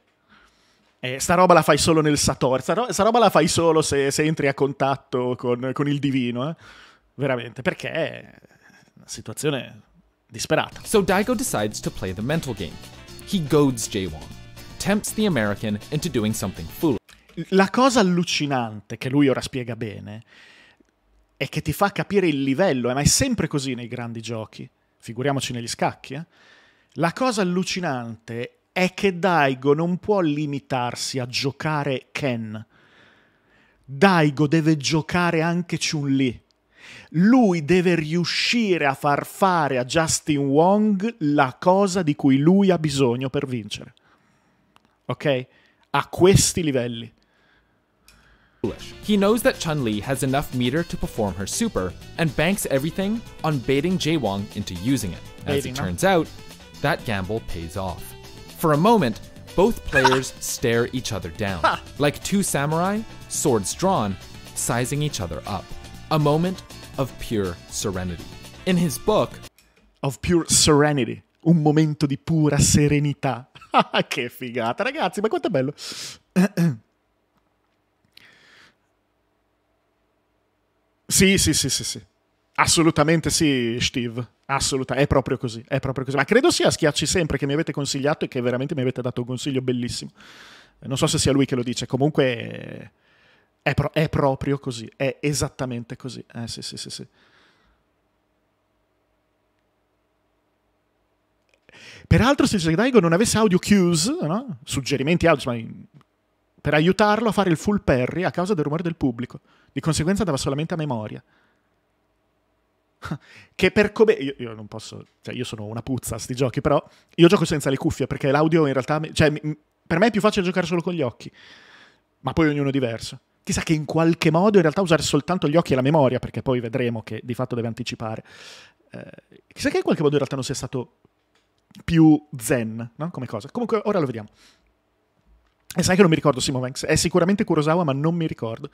Eh, sta roba la fai solo nel Sator, sta, ro- sta roba la fai solo se, se entri a contatto con, con il divino, eh? Veramente, perché è una situazione disperata. So Daigo decides to play the mental game. He goads Jaewon, tempts the American into doing something foolish. La cosa allucinante, che lui ora spiega bene, e che ti fa capire il livello, eh, ma è sempre così nei grandi giochi, figuriamoci negli scacchi. Eh. La cosa allucinante è che Daigo non può limitarsi a giocare Ken. Daigo deve giocare anche Chun-Li. Lui deve riuscire a far fare a Justin Wong la cosa di cui lui ha bisogno per vincere. Ok? A questi livelli. foolish. He knows that Chun-Li has enough meter to perform her super, and banks everything on baiting Jay Wong into using it. As baiting it turns out, that gamble pays off. For a moment, both players stare each other down, like two samurai, swords drawn, sizing each other up. A moment of pure serenity. In his book, of pure serenity, un momento di pura serenità. che figata, ragazzi, ma quanto è bello! Sì, sì, sì, sì, sì. Assolutamente sì, Steve. Assolutamente, è proprio così, è proprio così. Ma credo sia Schiacci sempre che mi avete consigliato e che veramente mi avete dato un consiglio bellissimo. Eh, non so se sia lui che lo dice, comunque è, pro è proprio così, è esattamente così. Eh sì, sì, sì, sì. Peraltro se Jedi non avesse audio cues, no? suggerimenti audio, ma per aiutarlo a fare il full parry a causa del rumore del pubblico. Di conseguenza andava solamente a memoria. che per come... Io, io, non posso... Cioè, io sono una puzza a sti giochi, però io gioco senza le cuffie perché l'audio in realtà... Cioè, per me è più facile giocare solo con gli occhi. Ma poi ognuno è diverso. Chissà che in qualche modo in realtà usare soltanto gli occhi e la memoria, perché poi vedremo che di fatto deve anticipare. Eh, chissà che in qualche modo in realtà non sia stato più zen, no? Come cosa. Comunque, ora lo vediamo. E sai che non mi ricordo è sicuramente Kurosawa ma non mi ricordo.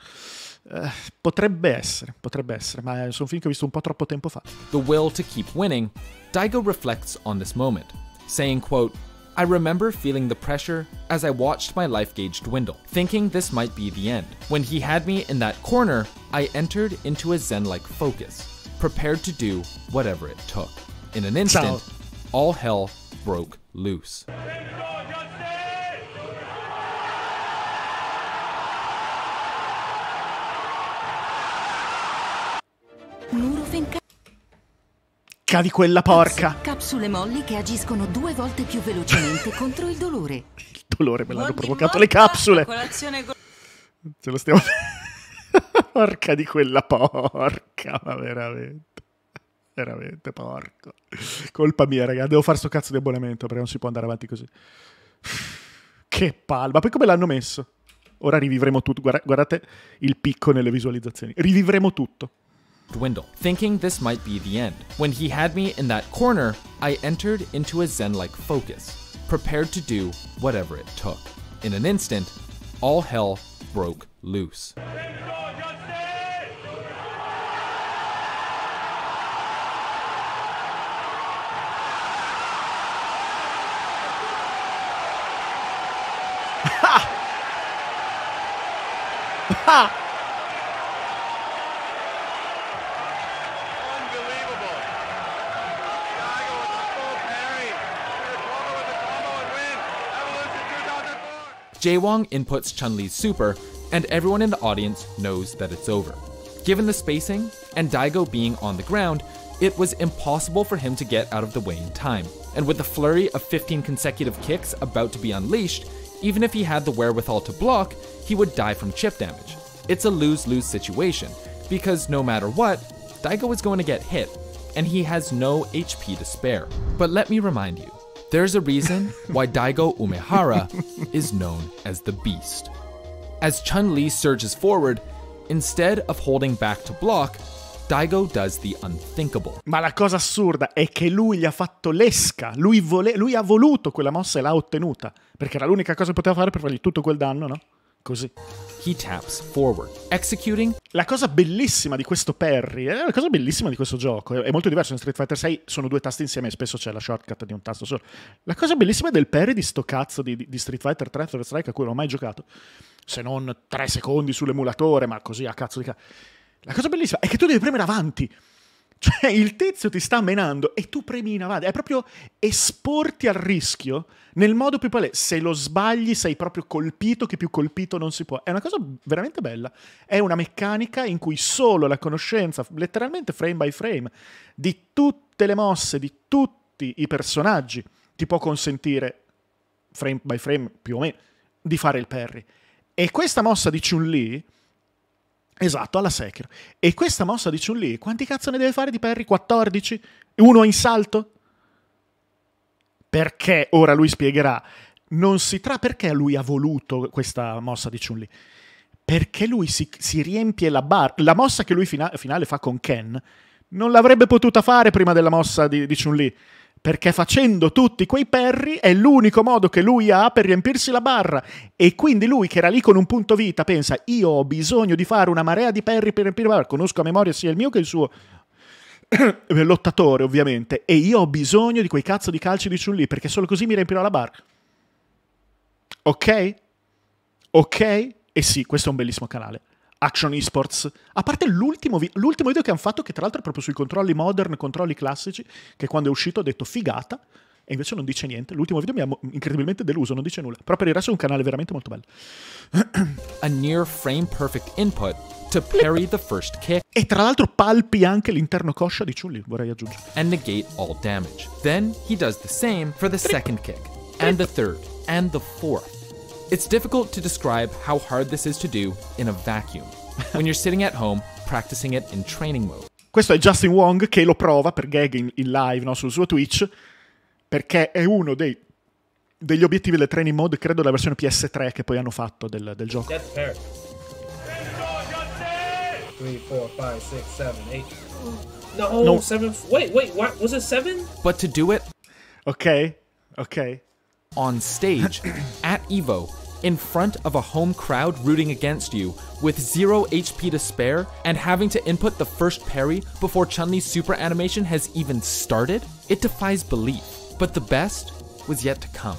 Eh, potrebbe essere, potrebbe essere, ma sono film che ho visto un po' troppo tempo fa. The will to keep winning, Daigo reflects on this moment, saying quote, I remember feeling the pressure as I watched my life gauge dwindle, thinking this might be the end. When he had me in that corner, I entered into a zen-like focus, prepared to do whatever it took. In an instant, Ciao. all hell broke loose. porca di quella porca. Capsule molli che agiscono due volte più velocemente contro il dolore. Il dolore me l'hanno provocato le capsule. Ce lo stiamo... porca di quella porca, ma veramente. Veramente, porco. Colpa mia, raga. Devo fare sto cazzo di abbonamento perché non si può andare avanti così. Che palma. Poi come l'hanno messo? Ora rivivremo tutto. guardate il picco nelle visualizzazioni. Rivivremo tutto. dwindle, thinking this might be the end. When he had me in that corner, I entered into a Zen like focus, prepared to do whatever it took. In an instant, all hell broke loose. Ha! Wong inputs Chun Li's super, and everyone in the audience knows that it's over. Given the spacing and Daigo being on the ground, it was impossible for him to get out of the way in time. And with the flurry of 15 consecutive kicks about to be unleashed, even if he had the wherewithal to block, he would die from chip damage. It's a lose lose situation, because no matter what, Daigo is going to get hit, and he has no HP to spare. But let me remind you There's a reason why Daigo Umehara is known as the Beast. As Chun Li surges forward, instead of holding back to block, Daigo does the unthinkable. Ma la cosa assurda è che lui gli ha fatto l'esca, lui, vole- lui ha voluto quella mossa e l'ha ottenuta, perché era l'unica cosa che poteva fare per fargli tutto quel danno, no? Così. He taps forward, executing. La cosa bellissima di questo Perry, è eh, la cosa bellissima di questo gioco, è molto diverso in Street Fighter 6, sono due tasti insieme e spesso c'è la shortcut di un tasto solo. La cosa bellissima del Perry di sto cazzo di, di Street Fighter 3 Third Strike a cui non ho mai giocato, se non tre secondi sull'emulatore, ma così a cazzo di cazzo. La cosa bellissima è che tu devi premere avanti. Cioè, il tizio ti sta menando e tu premi in avanti. È proprio esporti al rischio nel modo più palese. Se lo sbagli, sei proprio colpito, che più colpito non si può. È una cosa veramente bella. È una meccanica in cui solo la conoscenza, letteralmente frame by frame, di tutte le mosse, di tutti i personaggi, ti può consentire, frame by frame più o meno, di fare il parry. E questa mossa di Chun-Li Esatto, alla Sekiro. E questa mossa di Chun-Li, quanti cazzo ne deve fare di Perry? 14? Uno in salto? Perché, ora lui spiegherà, non si tratta perché lui ha voluto questa mossa di Chun-Li. Perché lui si, si riempie la barra. La mossa che lui fina finale fa con Ken non l'avrebbe potuta fare prima della mossa di, di Chun-Li perché facendo tutti quei perri è l'unico modo che lui ha per riempirsi la barra e quindi lui che era lì con un punto vita pensa io ho bisogno di fare una marea di perri per riempire la barra, conosco a memoria sia il mio che il suo lottatore ovviamente e io ho bisogno di quei cazzo di calci di chun lì perché solo così mi riempirò la barra. Ok? Ok? E sì, questo è un bellissimo canale. Action Esports, a parte l'ultimo, vi- l'ultimo video che hanno fatto, che tra l'altro è proprio sui controlli modern, controlli classici, che quando è uscito ho detto figata, e invece non dice niente. L'ultimo video mi ha incredibilmente deluso, non dice nulla. Però per il resto è un canale veramente molto bello. A near frame perfect input to parry the first kick. E tra l'altro palpi anche l'interno coscia di Chulli, vorrei aggiungere. And negate all damage. Then he does the same for the second kick, and the third, and the fourth. It's difficult to describe how hard this is to do in a vacuum, when you're sitting at home practicing it in training mode. Questo è Justin Wong che lo prova per gag in, in live no, sul suo Twitch, perché è uno dei, degli obiettivi del training mode, credo della versione PS3 che poi hanno fatto del, del gioco. That's fair. 3, 4, 5, 6, 7, 8. No, oh, no. 7. Wait, wait, what? Was it 7? But to do it. Ok, ok. On stage at Evo in front of a home crowd rooting against you with 0 HP to spare and having to input the first parry before Chun Li's super animation has even started? It defies belief. But the best was yet to come.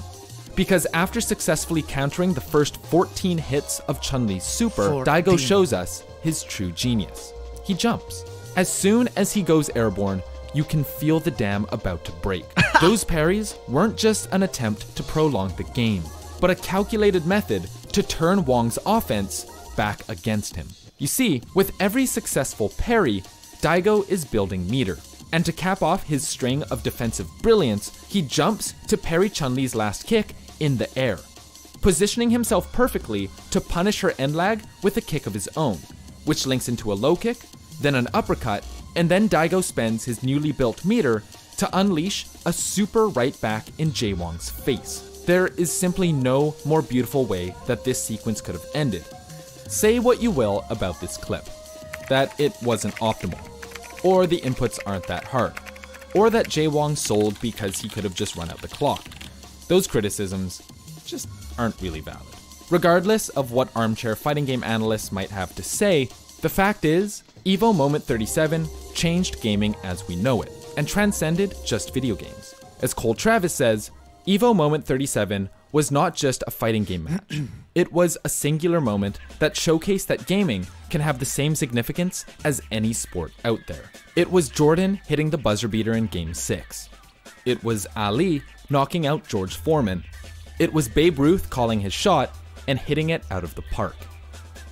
Because after successfully countering the first 14 hits of Chun Li's super, 14. Daigo shows us his true genius. He jumps. As soon as he goes airborne, you can feel the dam about to break. Those parries weren't just an attempt to prolong the game, but a calculated method to turn Wong's offense back against him. You see, with every successful parry, Daigo is building meter. And to cap off his string of defensive brilliance, he jumps to parry Chun Li's last kick in the air, positioning himself perfectly to punish her end lag with a kick of his own, which links into a low kick, then an uppercut, and then Daigo spends his newly built meter to unleash a super right back in Jay Wong's face. There is simply no more beautiful way that this sequence could have ended. Say what you will about this clip that it wasn't optimal, or the inputs aren't that hard, or that Jay Wong sold because he could have just run out the clock. Those criticisms just aren't really valid. Regardless of what armchair fighting game analysts might have to say, the fact is, Evo Moment 37 changed gaming as we know it and transcended just video games. As Cole Travis says, Evo Moment 37 was not just a fighting game match. it was a singular moment that showcased that gaming can have the same significance as any sport out there. It was Jordan hitting the buzzer beater in Game 6. It was Ali knocking out George Foreman. It was Babe Ruth calling his shot and hitting it out of the park.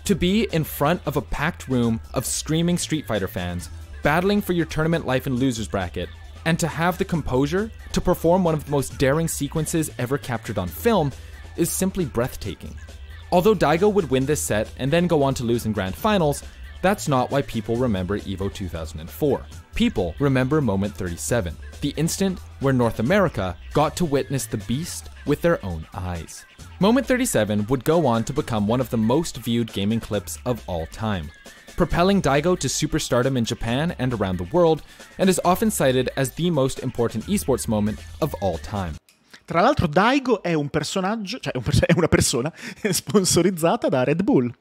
To be in front of a packed room of screaming Street Fighter fans, battling for your tournament life and losers bracket, and to have the composure to perform one of the most daring sequences ever captured on film is simply breathtaking. Although Daigo would win this set and then go on to lose in grand finals, that's not why people remember EVO 2004. People remember Moment 37, the instant where North America got to witness the beast with their own eyes. Moment 37 would go on to become one of the most viewed gaming clips of all time, propelling Daigo to superstardom in Japan and around the world, and is often cited as the most important esports moment of all time. Tra l'altro Daigo è un personaggio, cioè è una persona sponsorizzata da Red Bull.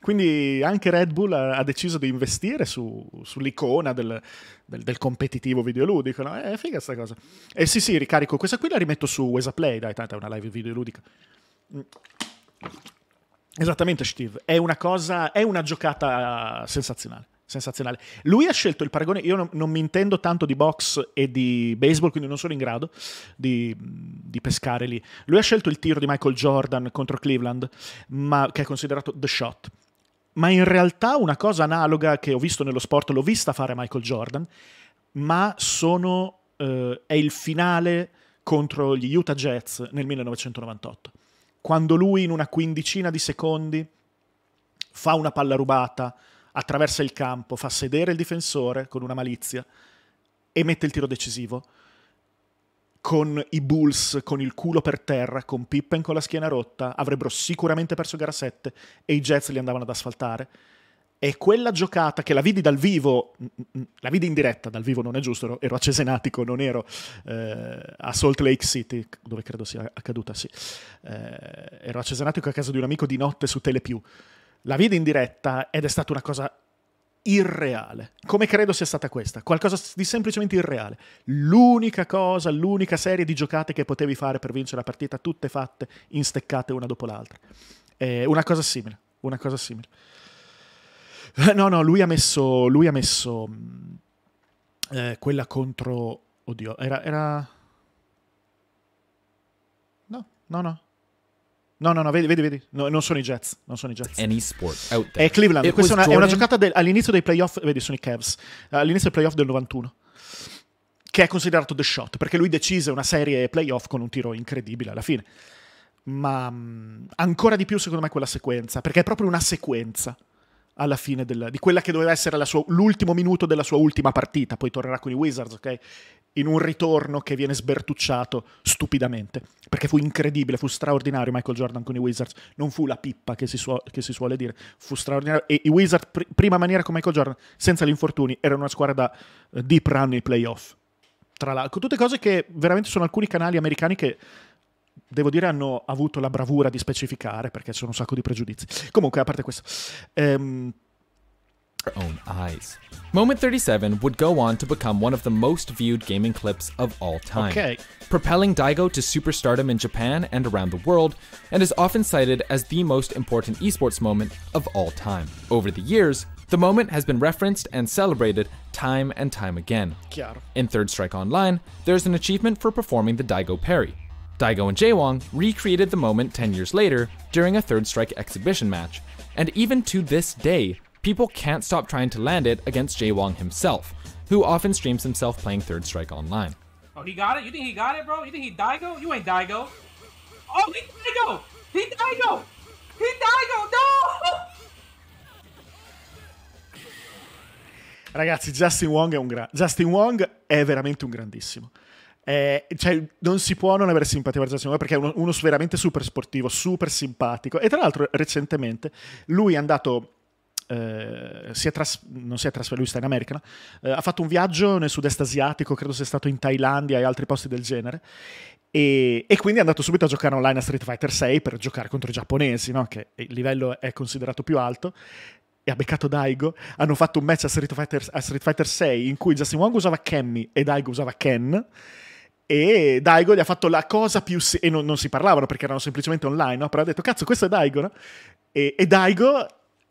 Quindi anche Red Bull ha, deciso di investire su, sull'icona del, del, del, competitivo videoludico. No? È eh, figa sta cosa. E eh, sì, sì, ricarico questa qui, la rimetto su Play. dai, tanto è una live videoludica. Mm. Esattamente Steve, è una cosa, è una giocata sensazionale. Sensazionale. Lui ha scelto il paragone. Io non, non, mi intendo tanto di box e di baseball, quindi non sono in grado di, di, pescare lì. Lui ha scelto il tiro di Michael Jordan contro Cleveland, ma, che è considerato the shot. Ma in realtà una cosa analoga che ho visto nello sport, l'ho vista fare Michael Jordan, ma sono, eh, è il finale contro gli Utah Jets nel 1998 quando lui in una quindicina di secondi fa una palla rubata, attraversa il campo, fa sedere il difensore con una malizia e mette il tiro decisivo con i Bulls con il culo per terra, con Pippen con la schiena rotta, avrebbero sicuramente perso gara 7 e i Jets li andavano ad asfaltare è quella giocata che la vidi dal vivo, la vidi in diretta, dal vivo non è giusto, ero a Cesenatico, non ero eh, a Salt Lake City, dove credo sia accaduta, sì. Eh, ero a Cesenatico a casa di un amico di notte su Telepiù. La vidi in diretta ed è stata una cosa irreale, come credo sia stata questa, qualcosa di semplicemente irreale. L'unica cosa, l'unica serie di giocate che potevi fare per vincere la partita, tutte fatte in una dopo l'altra. Eh, una cosa simile, una cosa simile. No, no, lui ha messo, lui ha messo mm, eh, quella contro... Oddio, era, era... No, no, no. No, no, no, vedi, vedi, vedi. No, non sono i Jets. Non sono i Jets. An esport È Cleveland. Questa è una, è una, giocata del, all'inizio dei playoff. Vedi, sono i Cavs. All'inizio dei playoff del 91. Che è considerato the shot. Perché lui decise una serie playoff con un tiro incredibile alla fine. Ma mh, mm, ancora di più, secondo me, quella sequenza. Perché è proprio una sequenza alla fine del, di quella che doveva essere sua, l'ultimo minuto della sua ultima partita, poi tornerà con i Wizards, ok? In un ritorno che viene sbertucciato stupidamente, perché fu incredibile, fu straordinario Michael Jordan con i Wizards, non fu la pippa che si, suo, che si suole dire, fu straordinario e i Wizards, pr- prima maniera con Michael Jordan, senza gli infortuni, erano una squadra da uh, deep run nei playoff, tra l'altro, tutte cose che veramente sono alcuni canali americani che devo dire, hanno avuto la bravura di specificare perché sono un sacco di pregiudizi. Comunque, a parte questo. Ehm, own eyes. Moment 37 would go on to become one of the most viewed gaming clips of all time, okay. propelling Daigo to superstardom in Japan and around the world, and is often cited as the most important esports moment of all time. Over the years, the moment has been referenced and celebrated time and time again. Chiaro. In Third Strike Online, there's an achievement for performing the Daigo parry, Daigo and Jaewong recreated the moment 10 years later during a Third Strike exhibition match, and even to this day, people can't stop trying to land it against Jaewong himself, who often streams himself playing Third Strike online. Oh, he got it? You think he got it, bro? You think he Daigo? You ain't Daigo. Oh, he Daigo! He Daigo! He Daigo! No! Ragazzi, Justin Wong è un gra- Justin Wong è veramente un grandissimo. Eh, cioè, non si può non avere simpatia per Jason Momoa perché è uno, uno, veramente super sportivo, super simpatico. E tra l'altro, recentemente lui è andato. Eh, si è tras- non si è trasferito, lui sta in America. No? Eh, ha fatto un viaggio nel sud-est asiatico, credo sia stato in Thailandia e altri posti del genere. E, e, quindi è andato subito a giocare online a Street Fighter 6 per giocare contro i giapponesi, no? che il livello è considerato più alto. E ha beccato Daigo. Hanno fatto un match a Street Fighter, a Street Fighter 6 in cui Justin Wong usava Kenny e Daigo usava Ken. E Daigo gli ha fatto la cosa più... Se- e non, non, si parlavano perché erano semplicemente online, no? Però ha detto, cazzo, questo è Daigo, no? E, e Daigo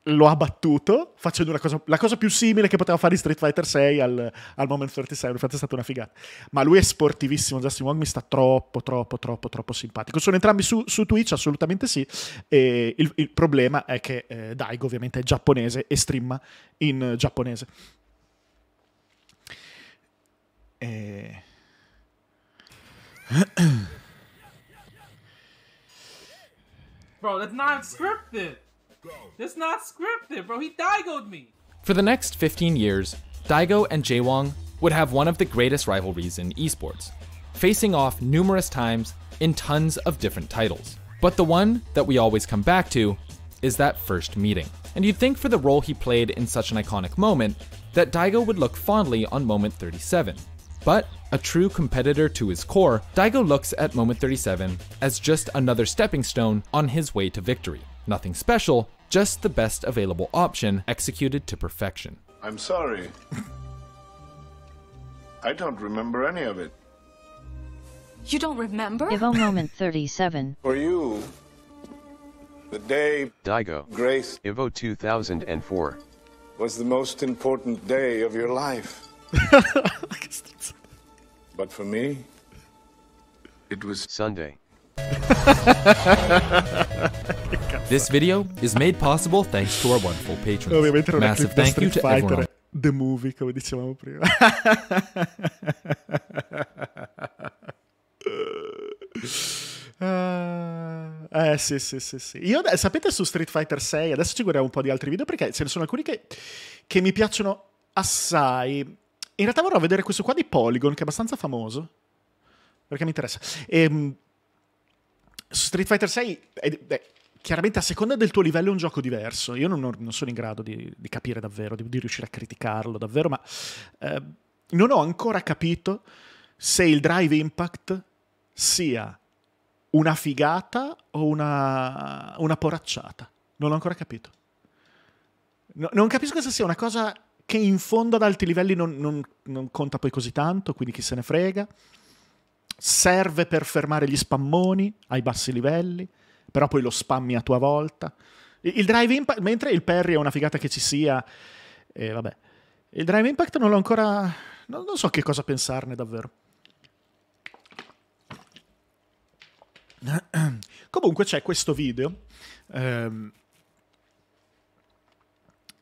lo ha battuto facendo una cosa, la cosa più simile che poteva fare in Street Fighter 6 al, al Moment 36, infatti è stata una figata. Ma lui è sportivissimo, Justin Wong mi sta troppo, troppo, troppo, troppo simpatico. Sono entrambi su, su Twitch, assolutamente sì. E il, il problema è che eh, Daigo ovviamente è giapponese e streama in giapponese. E... bro, that's not scripted. That's not scripted, bro. He daigoed me. For the next 15 years, Daigo and Wong would have one of the greatest rivalries in esports, facing off numerous times in tons of different titles. But the one that we always come back to is that first meeting. And you'd think for the role he played in such an iconic moment that Daigo would look fondly on moment 37, but a true competitor to his core, Daigo looks at Moment 37 as just another stepping stone on his way to victory. Nothing special, just the best available option executed to perfection. I'm sorry. I don't remember any of it. You don't remember? Evo Moment 37. For you, the day Daigo Grace Evo 2004 was the most important day of your life. But for me, it was Sunday. this video is made possible thanks to our wonderful patrons. Ovviamente non Massive thank you to Fighter, everyone. The Movie, come dicevamo prima. Uh, eh sì, sì, sì, sì. Io sapete su Street Fighter 6, adesso ci guardiamo un po' di altri video perché ce ne sono alcuni che, che mi piacciono assai. In realtà vorrò vedere questo qua di Polygon, che è abbastanza famoso. Perché mi interessa. E, ehm, Street Fighter 6 è, è, chiaramente a seconda del tuo livello è un gioco diverso. Io non, non sono in grado di, di capire davvero, di, di, riuscire a criticarlo davvero, ma eh, non ho ancora capito se il Drive Impact sia una figata o una, una poracciata. Non l'ho ancora capito. No, non capisco se sia una cosa che in fondo ad alti livelli non, non, non conta poi così tanto, quindi chi se ne frega. Serve per fermare gli spammoni ai bassi livelli, però poi lo spammi a tua volta. Il drive impact, mentre il Perry è una figata che ci sia, eh, vabbè. Il drive impact non l'ho ancora... Non, non so che cosa pensarne davvero. Comunque c'è questo video ehm,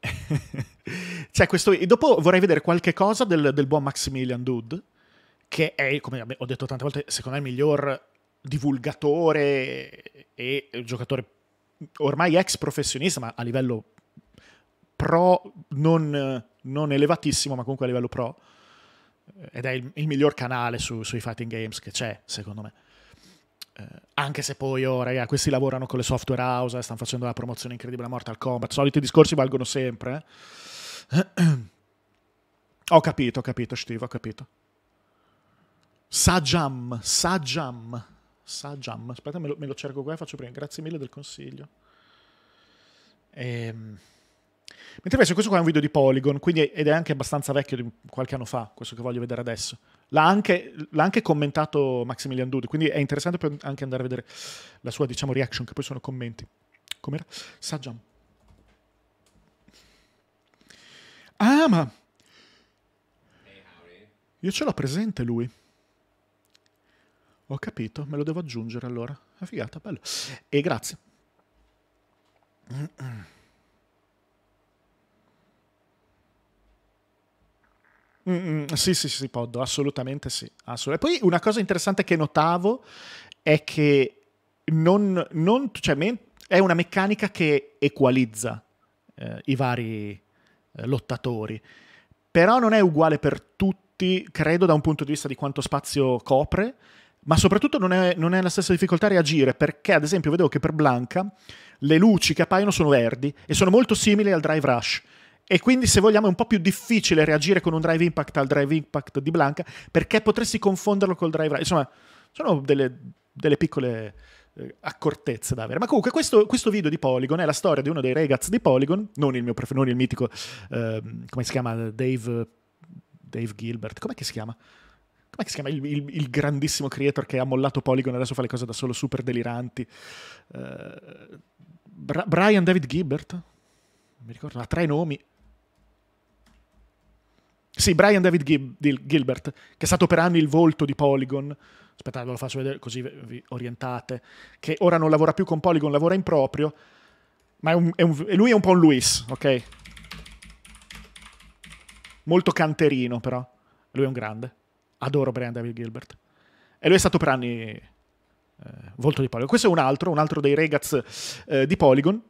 cioè, questo... E dopo vorrei vedere qualche cosa del, del buon Maximilian Dude, che è, come ho detto tante volte, secondo me il miglior divulgatore e giocatore ormai ex professionista, ma a livello pro non, non elevatissimo, ma comunque a livello pro. Ed è il, il miglior canale su, sui fighting games che c'è, secondo me. Eh, anche se poi, oh, raga, questi lavorano con le software house, eh, stanno facendo la promozione incredibile a Mortal Kombat. Soliti discorsi valgono sempre. Eh. ho capito, ho capito, Steve, ho capito. Sajam, Sajam, Sajam. Aspetta, me lo, me lo cerco qua e faccio prima. Grazie mille del consiglio. Ehm. Mentre invece questo qua è un video di Polygon, quindi, ed è anche abbastanza vecchio, di qualche anno fa, questo che voglio vedere adesso. L'ha anche, l'ha anche, commentato Maximilian Dude, quindi è interessante anche andare a vedere la sua, diciamo, reaction, che poi sono commenti. Com'era? Sajam. Ah, ma... Io ce l'ho presente lui. Ho capito, me lo devo aggiungere allora. È figata, bello. E grazie. Mm, mm sì, sì, sì, Poddo, assolutamente sì. Assolutamente. Poi una cosa interessante che notavo è che non, non, cioè, è una meccanica che equalizza eh, i vari eh, lottatori, però non è uguale per tutti, credo, da un punto di vista di quanto spazio copre, ma soprattutto non è, non è la stessa difficoltà a reagire, perché ad esempio vedevo che per Blanca le luci che appaiono sono verdi e sono molto simili al Drive Rush, e quindi, se vogliamo, è un po' più difficile reagire con un drive impact al drive impact di Blanca, perché potresti confonderlo col drive Insomma, sono delle, delle piccole eh, accortezze da avere. Ma comunque questo, questo, video di Polygon è la storia di uno dei ragazzi di Polygon, non il mio preferito, non il mitico, eh, come si chiama, Dave, Dave Gilbert, com'è che si chiama? Com'è che si chiama il, il, il, grandissimo creator che ha mollato Polygon e adesso fa le cose da solo super deliranti? Eh, Brian David Gilbert? Non mi ricordo, ha tre nomi. Sì, Brian David Gil- Gilbert, che è stato per anni il volto di Polygon. Aspettate, ve lo faccio vedere così vi orientate. Che ora non lavora più con Polygon, lavora in proprio. Ma è un, è un, lui è un po' un Luis, ok? Molto canterino, però. Lui è un grande. Adoro Brian David Gilbert. E lui è stato per anni eh, volto di Polygon. Questo è un altro, un altro dei ragazzi eh, di Polygon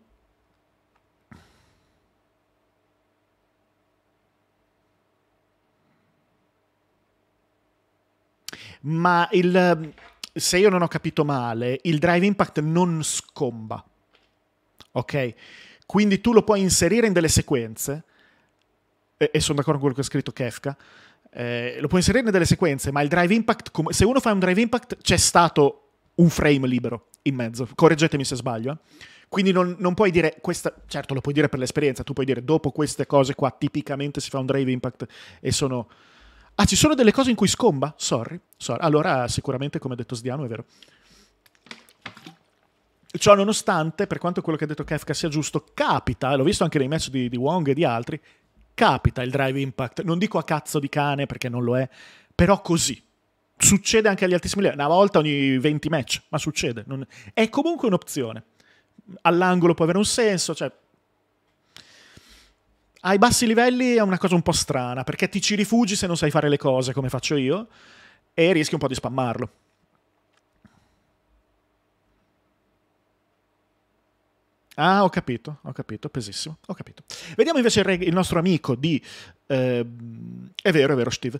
ma il, ehm, se io non ho capito male, il Drive Impact non scomba. Ok? Quindi tu lo puoi inserire in delle sequenze, e, e sono d'accordo con quello che ha scritto Kefka, eh, lo puoi inserire in delle sequenze, ma il Drive Impact, se uno fa un Drive Impact, c'è stato un frame libero in mezzo. Correggetemi se sbaglio. Eh? Quindi non, non, puoi dire questa, certo lo puoi dire per l'esperienza, tu puoi dire dopo queste cose qua tipicamente si fa un drive impact e sono Ah, ci sono delle cose in cui scomba? Sorry. sorry. Allora, sicuramente, come ha detto Sdiano, è vero. Ciò nonostante, per quanto quello che ha detto Kafka sia giusto, capita, l'ho visto anche nei match di, di Wong e di altri, capita il drive impact. Non dico a cazzo di cane perché non lo è, però così. Succede anche agli altissimi livelli, una volta ogni 20 match, ma succede. Non... È comunque un'opzione. All'angolo può avere un senso, cioè ai bassi livelli è una cosa un po' strana, perché ti ci rifugi se non sai fare le cose come faccio io e rischi un po' di spammarlo. Ah, ho capito, ho capito, pesissimo, ho capito. Vediamo invece il, il nostro amico di... Eh, è vero, è vero, Steve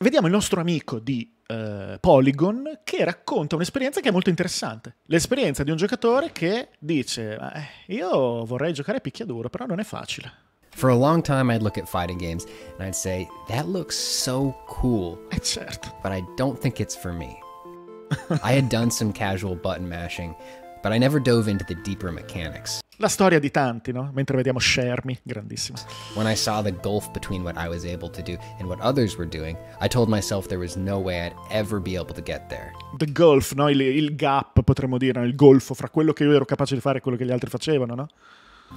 vediamo il nostro amico di eh, Polygon che racconta un'esperienza che è molto interessante. L'esperienza di un giocatore che dice: eh, Io vorrei giocare a picchiaduro, però non è facile. For a long time, I'd look at fighting games and I'd say, That looks so cool. Eh, certo. But I don't think it's for me. I had done some casual button mashing, but I never dove into the deeper mechanics. La storia di tanti, no? Mentre vediamo Shermy, grandissimo. When I saw the gulf between what I was able to do and what others were doing, I told myself there was no way I'd ever be able to get there. The gulf, no? Il, il gap, potremmo dire, il golfo fra quello che io ero capace di fare e quello che gli altri facevano, no?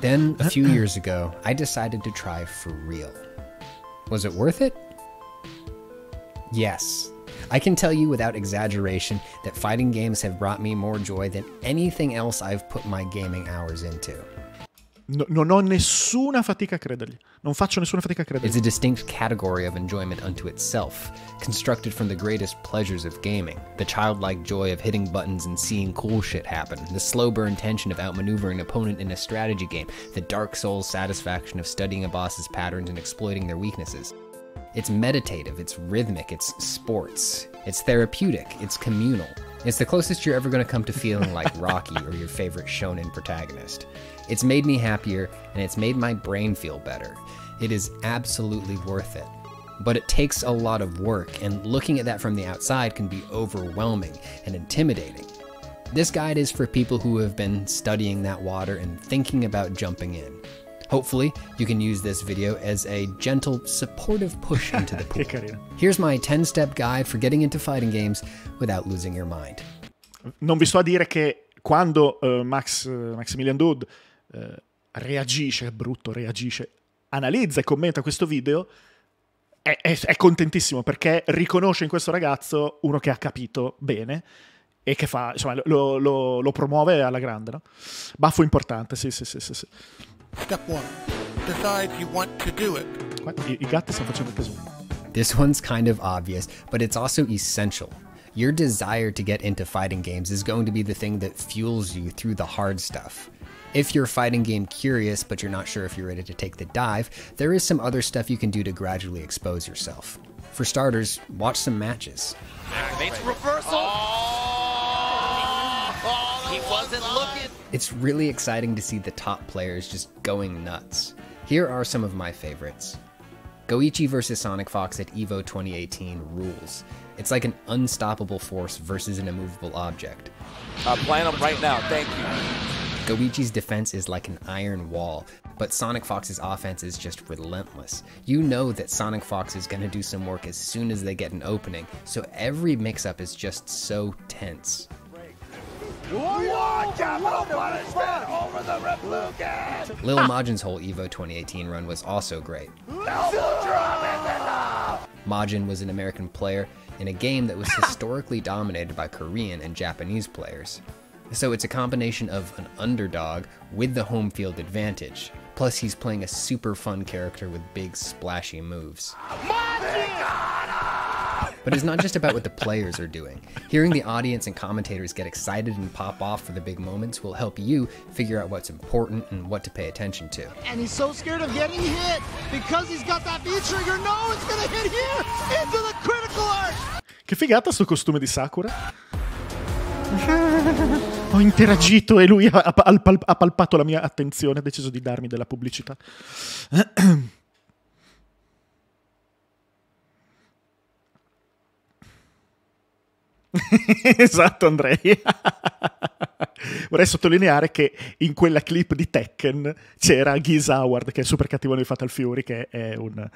Then, a few years ago, I decided to try for real. Was it worth it? Yes, I can tell you without exaggeration that fighting games have brought me more joy than anything else I've put my gaming hours into. No, non ho nessuna fatica a credergli. Non faccio nessuna fatica a credergli. It's a distinct category of enjoyment unto itself, constructed from the greatest pleasures of gaming. The childlike joy of hitting buttons and seeing cool shit happen, the slow burn tension of outmaneuvering an opponent in a strategy game, the Dark Souls satisfaction of studying a boss's patterns and exploiting their weaknesses. It's meditative, it's rhythmic, it's sports, it's therapeutic, it's communal. It's the closest you're ever going to come to feeling like Rocky or your favorite shonen protagonist. It's made me happier and it's made my brain feel better. It is absolutely worth it. But it takes a lot of work, and looking at that from the outside can be overwhelming and intimidating. This guide is for people who have been studying that water and thinking about jumping in. Hopefully, you can use this video as a gentle, supportive push into the pool. Here's my 10-step guide for getting into fighting games without losing your mind. Non vi sto a dire che quando uh, Max, uh, Maximilian Dude uh, reagisce, è brutto, reagisce, analizza e commenta questo video, è, è, è contentissimo perché riconosce in questo ragazzo uno che ha capito bene e che fa, insomma, lo, lo, lo promuove alla grande. No? Baffo importante, sì, sì, sì, sì. sì. Step one, decide you want to do it. What? You, you got this What's this one? This one's kind of obvious, but it's also essential. Your desire to get into fighting games is going to be the thing that fuels you through the hard stuff. If you're fighting game curious, but you're not sure if you're ready to take the dive, there is some other stuff you can do to gradually expose yourself. For starters, watch some matches. Activates reversal. Oh! He wasn't looking. It's really exciting to see the top players just going nuts. Here are some of my favorites. Goichi vs. Sonic Fox at EVO 2018 rules. It's like an unstoppable force versus an immovable object. i uh, plan them right now, thank you. Goichi's defense is like an iron wall, but Sonic Fox's offense is just relentless. You know that Sonic Fox is going to do some work as soon as they get an opening, so every mix-up is just so tense. Lil Majin's whole EVO 2018 run was also great. Majin was an American player in a game that was historically dominated by Korean and Japanese players. So it's a combination of an underdog with the home field advantage. Plus, he's playing a super fun character with big splashy moves. Majin! But it's not just about what the players are doing. Hearing the audience and commentators get excited and pop off for the big moments will help you figure out what's important and what to pay attention to. And he's so scared of getting hit because he's got that V trigger. No, it's going to hit here into the critical arc. Che figata sto costume di Sakura. Ho interagito e lui ha, ha, ha palpato la mia attenzione, ha deciso di darmi della pubblicità. esatto, Andrei. Vorrei sottolineare che in quella clip di Tekken c'era Giz Howard, che è il super cattivone di Fatal Fury, che è un,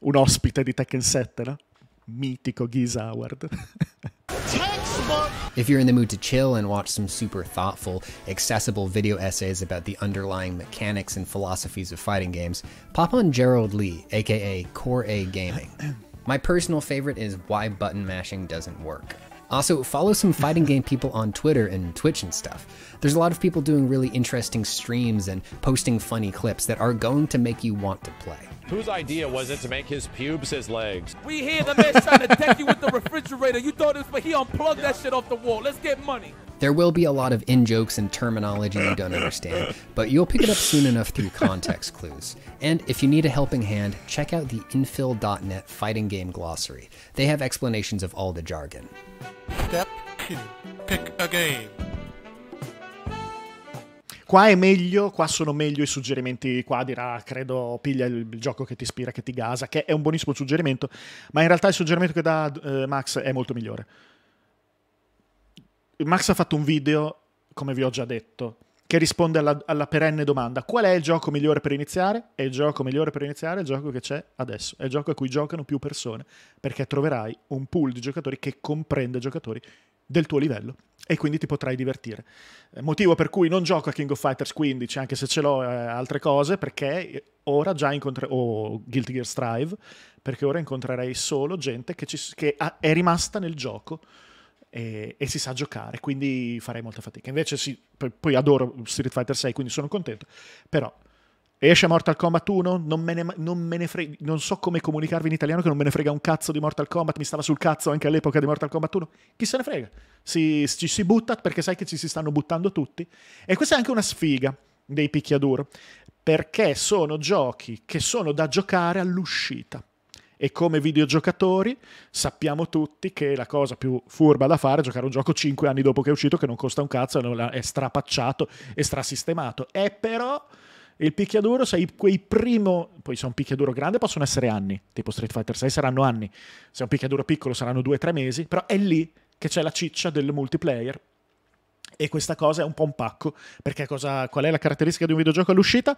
un ospite di Tekken 7, no? Mitico Giz Howard. If you're in the mood to chill and watch some super thoughtful, accessible video essays about the underlying mechanics and philosophies of fighting games, pop on Gerald Lee, aka Core A Gaming. My personal favorite is Why Button Mashing Doesn't Work. Also, follow some fighting game people on Twitter and Twitch and stuff. There's a lot of people doing really interesting streams and posting funny clips that are going to make you want to play. Whose idea was it to make his pubes his legs? We hear the man trying to deck you with the refrigerator. You thought it was, but he unplugged yeah. that shit off the wall. Let's get money. There will be a lot of in jokes and terminology you don't understand, but you'll pick it up soon enough through context clues. And if you need a helping hand, check out the infill.net fighting game glossary. They have explanations of all the jargon. Step 2. Pick a game. Qua è meglio, qua sono meglio i suggerimenti, qua dirà credo piglia il, il gioco che ti ispira, che ti gasa, che è un buonissimo suggerimento, ma in realtà il suggerimento che dà eh, Max è molto migliore. Max ha fatto un video, come vi ho già detto, che risponde alla, alla, perenne domanda qual è il gioco migliore per iniziare? E il gioco migliore per iniziare è il gioco che c'è adesso, è il gioco a cui giocano più persone, perché troverai un pool di giocatori che comprende giocatori del tuo livello e quindi ti potrai divertire. Eh, motivo per cui non gioco a King of Fighters 15, anche se ce l'ho eh, altre cose, perché ora già incontrerò, o Guilty Gear Strive, perché ora incontrerei solo gente che, ci, che ha, è rimasta nel gioco e, e, si sa giocare, quindi farei molta fatica. Invece sì, poi adoro Street Fighter 6, quindi sono contento, però esce Mortal Kombat 1, non me, ne, non me ne frega, non so come comunicarvi in italiano che non me ne frega un cazzo di Mortal Kombat, mi stava sul cazzo anche all'epoca di Mortal Kombat 1, chi se ne frega? Si, ci si butta perché sai che ci si stanno buttando tutti e questa è anche una sfiga dei picchiaduro perché sono giochi che sono da giocare all'uscita e come videogiocatori sappiamo tutti che la cosa più furba da fare è giocare un gioco 5 anni dopo che è uscito che non costa un cazzo, è strapacciato, e strasistemato. È però il picchiaduro sei quei primo, poi se è un picchiaduro grande possono essere anni, tipo Street Fighter 6 saranno anni, se è un picchiaduro piccolo saranno 2-3 mesi, però è lì che c'è la ciccia del multiplayer e questa cosa è un po' un pacco, perché cosa, qual è la caratteristica di un videogioco all'uscita?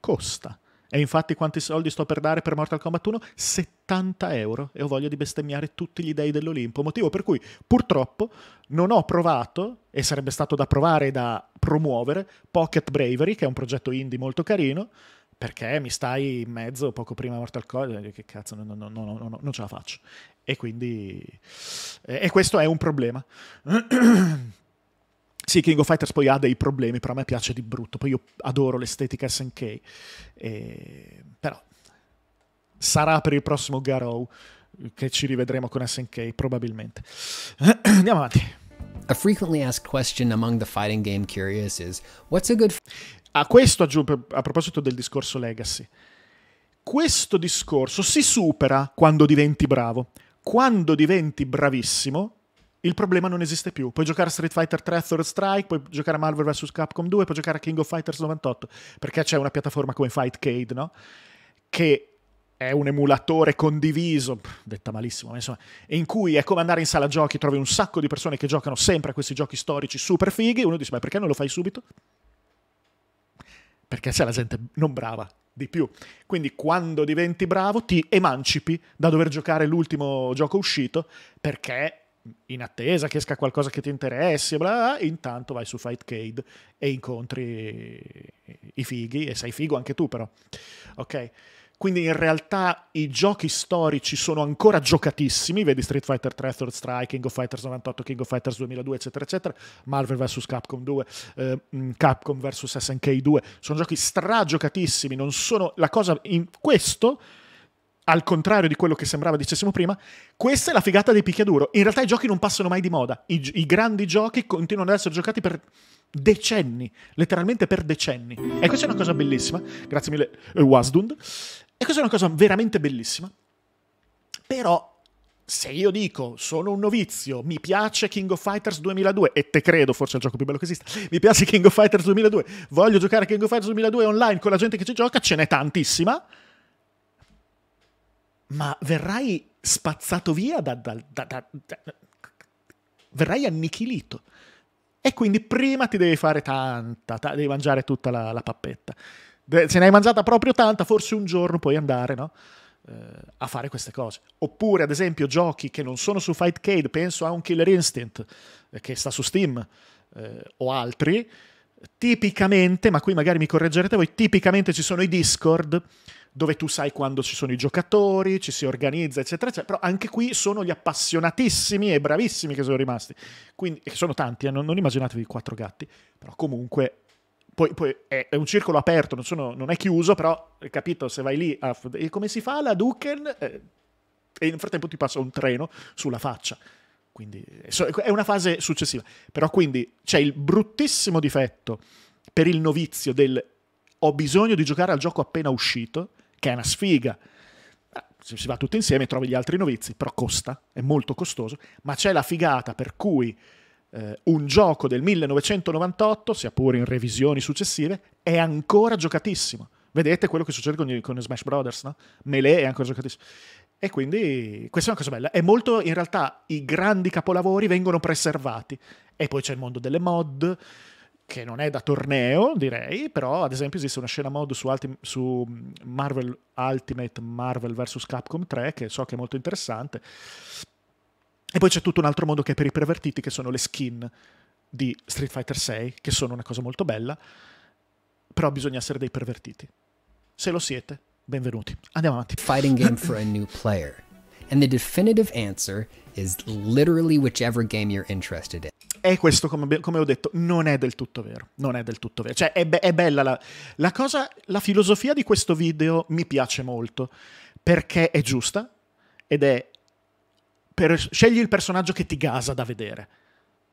Costa e infatti quanti soldi sto per dare per Mortal Kombat 1? 70 euro e ho voglia di bestemmiare tutti gli dei dell'Olimpo, motivo per cui purtroppo non ho provato, e sarebbe stato da provare e da promuovere, Pocket Bravery, che è un progetto indie molto carino, perché mi stai in mezzo poco prima Mortal Kombat, che cazzo, non, non, non, non ce la faccio. E quindi... E questo è un problema. Sì, King of Fighters poi ha dei problemi, però a me piace di brutto. Poi io adoro l'estetica SNK. E... Però sarà per il prossimo Garou che ci rivedremo con SNK, probabilmente. Andiamo avanti. A frequently asked question among the fighting game curious is what's a good A questo aggiungo a proposito del discorso legacy. Questo discorso si supera quando diventi bravo. Quando diventi bravissimo, il problema non esiste più. Puoi giocare a Street Fighter 3 Third Strike, puoi giocare a Marvel vs. Capcom 2, puoi giocare a King of Fighters 98, perché c'è una piattaforma come Fightcade, no? Che è un emulatore condiviso, detta malissimo, ma insomma, in cui è come andare in sala giochi, trovi un sacco di persone che giocano sempre a questi giochi storici super fighi, uno dice, ma perché non lo fai subito? Perché c'è la gente non brava di più. Quindi quando diventi bravo ti emancipi da dover giocare l'ultimo gioco uscito perché in attesa che esca qualcosa che ti interessi, bla, bla, intanto vai su Fightcade e incontri i fighi, e sei figo anche tu però, ok? Quindi in realtà i giochi storici sono ancora giocatissimi, vedi Street Fighter 3, Third Strike, King of Fighters 98, King of Fighters 2002, eccetera, eccetera, Marvel vs. Capcom 2, eh, mm, Capcom vs. SNK 2, sono giochi stragiocatissimi, non sono... La cosa in questo al contrario di quello che sembrava dicessimo prima, questa è la figata dei picchiaduro. In realtà i giochi non passano mai di moda. I, I, grandi giochi continuano ad essere giocati per decenni, letteralmente per decenni. E questa è una cosa bellissima. Grazie mille, eh, Wasdund. E questa è una cosa veramente bellissima. Però se io dico sono un novizio, mi piace King of Fighters 2002 e te credo, forse è il gioco più bello che esista. Mi piace King of Fighters 2002, voglio giocare a King of Fighters 2002 online con la gente che ci gioca, ce n'è tantissima ma verrai spazzato via da, da, da, da verrai annichilito. E quindi prima ti devi fare tanta, ta, devi mangiare tutta la, la pappetta. De, se ne hai mangiata proprio tanta, forse un giorno puoi andare no? eh, a fare queste cose. Oppure, ad esempio, giochi che non sono su Fightcade, penso a un Killer Instinct eh, che sta su Steam eh, o altri, tipicamente, ma qui magari mi correggerete voi, tipicamente ci sono i Discord dove tu sai quando ci sono i giocatori, ci si organizza, eccetera, eccetera. Però anche qui sono gli appassionatissimi e bravissimi che sono rimasti. Quindi, che sono tanti, eh? non, non, immaginatevi quattro gatti, però comunque... Poi, poi è, è, un circolo aperto, non, sono, non, è chiuso, però, eh, capito, se vai lì, a, come si fa la Duken? Eh, e nel frattempo ti passa un treno sulla faccia. Quindi eh, è una fase successiva. Però quindi c'è il bruttissimo difetto per il novizio del ho bisogno di giocare al gioco appena uscito, che è una sfiga. Eh, se si va tutti insieme trovi gli altri novizi, però costa, è molto costoso, ma c'è la figata per cui eh, un gioco del 1998, sia pure in revisioni successive, è ancora giocatissimo. Vedete quello che succede con, con Smash Brothers, no? Melee è ancora giocatissimo. E quindi questa è una cosa bella. È molto, in realtà, i grandi capolavori vengono preservati. E poi c'è il mondo delle mod, che non è da torneo, direi, però ad esempio esiste una scena mod su, Ultim- su Marvel Ultimate Marvel vs. Capcom 3 che so che è molto interessante. E poi c'è tutto un altro mondo che è per i pervertiti, che sono le skin di Street Fighter 6, che sono una cosa molto bella, però bisogna essere dei pervertiti. Se lo siete, benvenuti. Andiamo avanti. Fighting game for a new player. And the definitive answer is literally whichever game you're interested in è questo, come, come, ho detto, non è del tutto vero. Non è del tutto vero. Cioè, è, be- è bella la, la cosa, la filosofia di questo video mi piace molto perché è giusta ed è per, scegli il personaggio che ti gasa da vedere.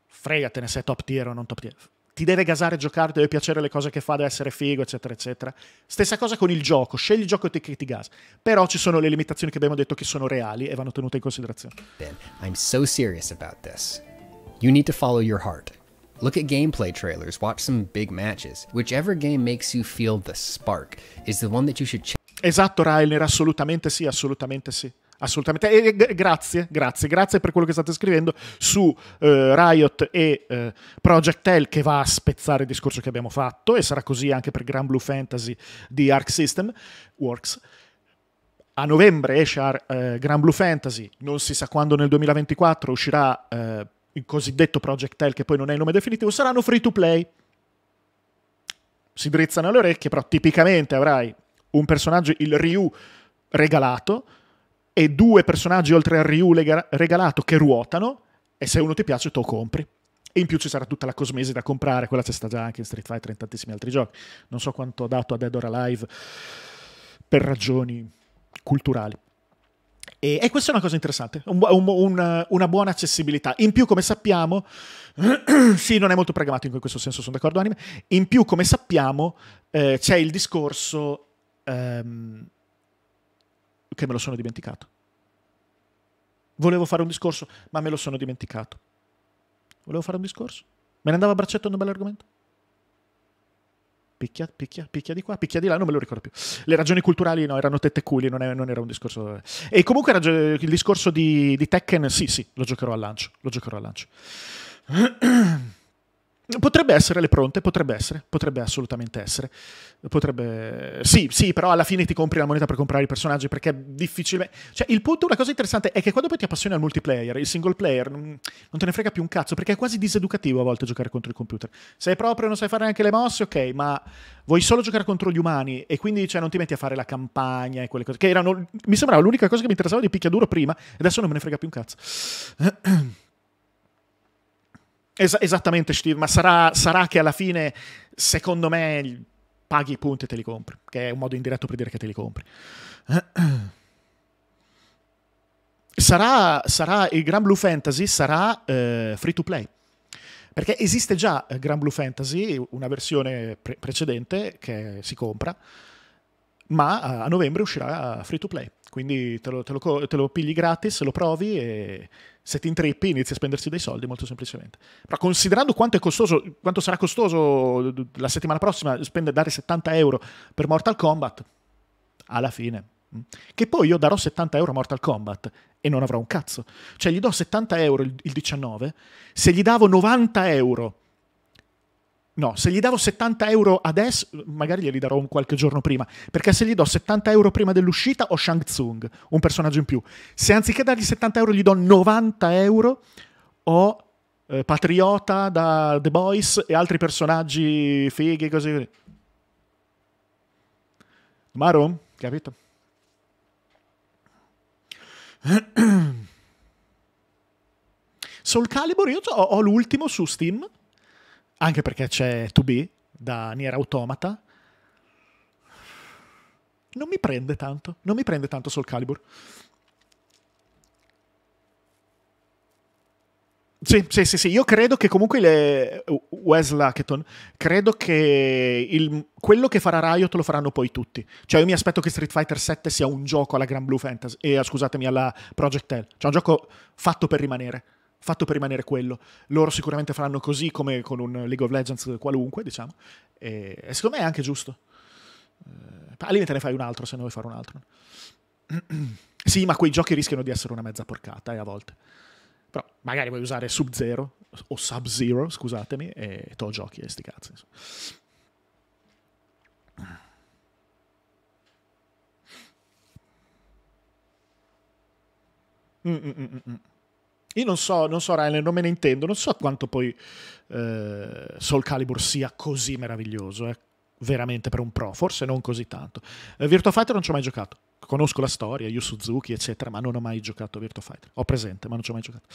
Fregatene se è top tier o non top tier. Ti deve gasare giocare, deve piacere le cose che fa, deve essere figo, eccetera, eccetera. Stessa cosa con il gioco, scegli il gioco che ti, gasa. Però ci sono le limitazioni che abbiamo detto che sono reali e vanno tenute in considerazione. Ben, I'm so serious about this. You need to follow your heart. Look at gameplay trailers, watch some big matches. Whichever game makes you feel the spark is the one that you should check. Esatto, Rainer, assolutamente sì, assolutamente sì. Assolutamente, e grazie, grazie, grazie per quello che state scrivendo su eh, Riot e eh, Project L che va a spezzare il discorso che abbiamo fatto e sarà così anche per Grand Blue Fantasy di Arc System Works. A novembre esce eh, Grand Blue Fantasy, non si sa quando nel 2024 uscirà eh, il cosiddetto Project L, che poi non è il nome definitivo, saranno free to play. Si drizzano le orecchie, però tipicamente avrai un personaggio, il Ryu, regalato e due personaggi oltre al Ryu regalato che ruotano e se uno ti piace te lo compri. E in più ci sarà tutta la cosmesi da comprare, quella c'è stata già anche in Street Fighter e in tantissimi altri giochi. Non so quanto ho dato a Dead or Alive per ragioni culturali. E, e, questa è una cosa interessante, un, un, un, una buona accessibilità. In più, come sappiamo, sì, non è molto pragmatico in questo senso, sono d'accordo, anime. In più, come sappiamo, eh, c'è il discorso ehm, che me lo sono dimenticato. Volevo fare un discorso, ma me lo sono dimenticato. Volevo fare un discorso? Me ne andavo a braccetto un bell'argomento? picchia, picchia, picchia di qua, picchia di là, non me lo ricordo più. Le ragioni culturali no, erano tette e culi, non, è, non, era un discorso... Eh. E comunque il discorso di, di Tekken, sì, sì, lo giocherò al lancio, lo giocherò al lancio. Potrebbe essere le pronte, potrebbe essere, potrebbe assolutamente essere. Potrebbe... Sì, sì, però alla fine ti compri la moneta per comprare i personaggi perché è difficile. Cioè, il punto, una cosa interessante è che quando poi ti appassioni al multiplayer, il single player, mm, non te ne frega più un cazzo perché è quasi diseducativo a volte giocare contro il computer. Sei proprio, non sai fare neanche le mosse, ok, ma vuoi solo giocare contro gli umani e quindi cioè, non ti metti a fare la campagna e quelle cose che erano... Mi sembrava l'unica cosa che mi interessava di picchiaduro prima e adesso non me ne frega più un cazzo. Es esattamente Steve, ma sarà, sarà che alla fine, secondo me, paghi i punti e te li compri, che è un modo indiretto per dire che te li compri. Sarà, sarà, il Gran Blue Fantasy sarà eh, free to play. Perché esiste già eh, Gran Blue Fantasy, una versione pre precedente che si compra, ma a novembre uscirà free to play. Quindi te lo, te lo, te lo pigli gratis, lo provi e se ti intrippi inizi a spendersi dei soldi molto semplicemente. Però considerando quanto, costoso, quanto sarà costoso la settimana prossima spendere, dare 70 euro per Mortal Kombat, alla fine. Mm, che poi io darò 70 euro a Mortal Kombat e non avrò un cazzo. Cioè gli do 70 euro il 19, se gli davo 90 euro No, se gli davo 70 euro adesso, magari glieli darò un qualche giorno prima, perché se gli do 70 euro prima dell'uscita ho Shang Tsung, un personaggio in più. Se anziché dargli 70 euro gli do 90 euro, ho eh, Patriota da The Boys e altri personaggi fighi, così così. Maro, capito? Soul Calibur, io ho, ho l'ultimo su Steam anche perché c'è 2B da Nier Automata. Non mi prende tanto, non mi prende tanto Soul Calibur. Sì, sì, sì, sì, io credo che comunque le... Wes Lacketon, credo che il... quello che farà Riot lo faranno poi tutti. Cioè io mi aspetto che Street Fighter 7 sia un gioco alla Grand Blue Fantasy, eh, scusatemi, alla Project L. Cioè un gioco fatto per rimanere fatto per rimanere quello. Loro sicuramente faranno così come con un League of Legends qualunque, diciamo, e, e secondo me è anche giusto. Eh, al te ne fai un altro se ne vuoi fare un altro. sì, ma quei giochi rischiano di essere una mezza porcata eh, a volte. Però magari vuoi usare Sub-Zero o Sub-Zero, scusatemi, e to giochi e eh, sti cazzi. Insomma. Mm, mm, mm, mm, mm. Io non so, non so Ryan, non me ne intendo, non so quanto poi eh, Soul Calibur sia così meraviglioso, eh, veramente per un pro, forse non così tanto. Eh, Virtua Fighter non ci ho mai giocato conosco la storia, Yu Suzuki, eccetera, ma non ho mai giocato a Virtua Fighter. Ho presente, ma non ci ho mai giocato.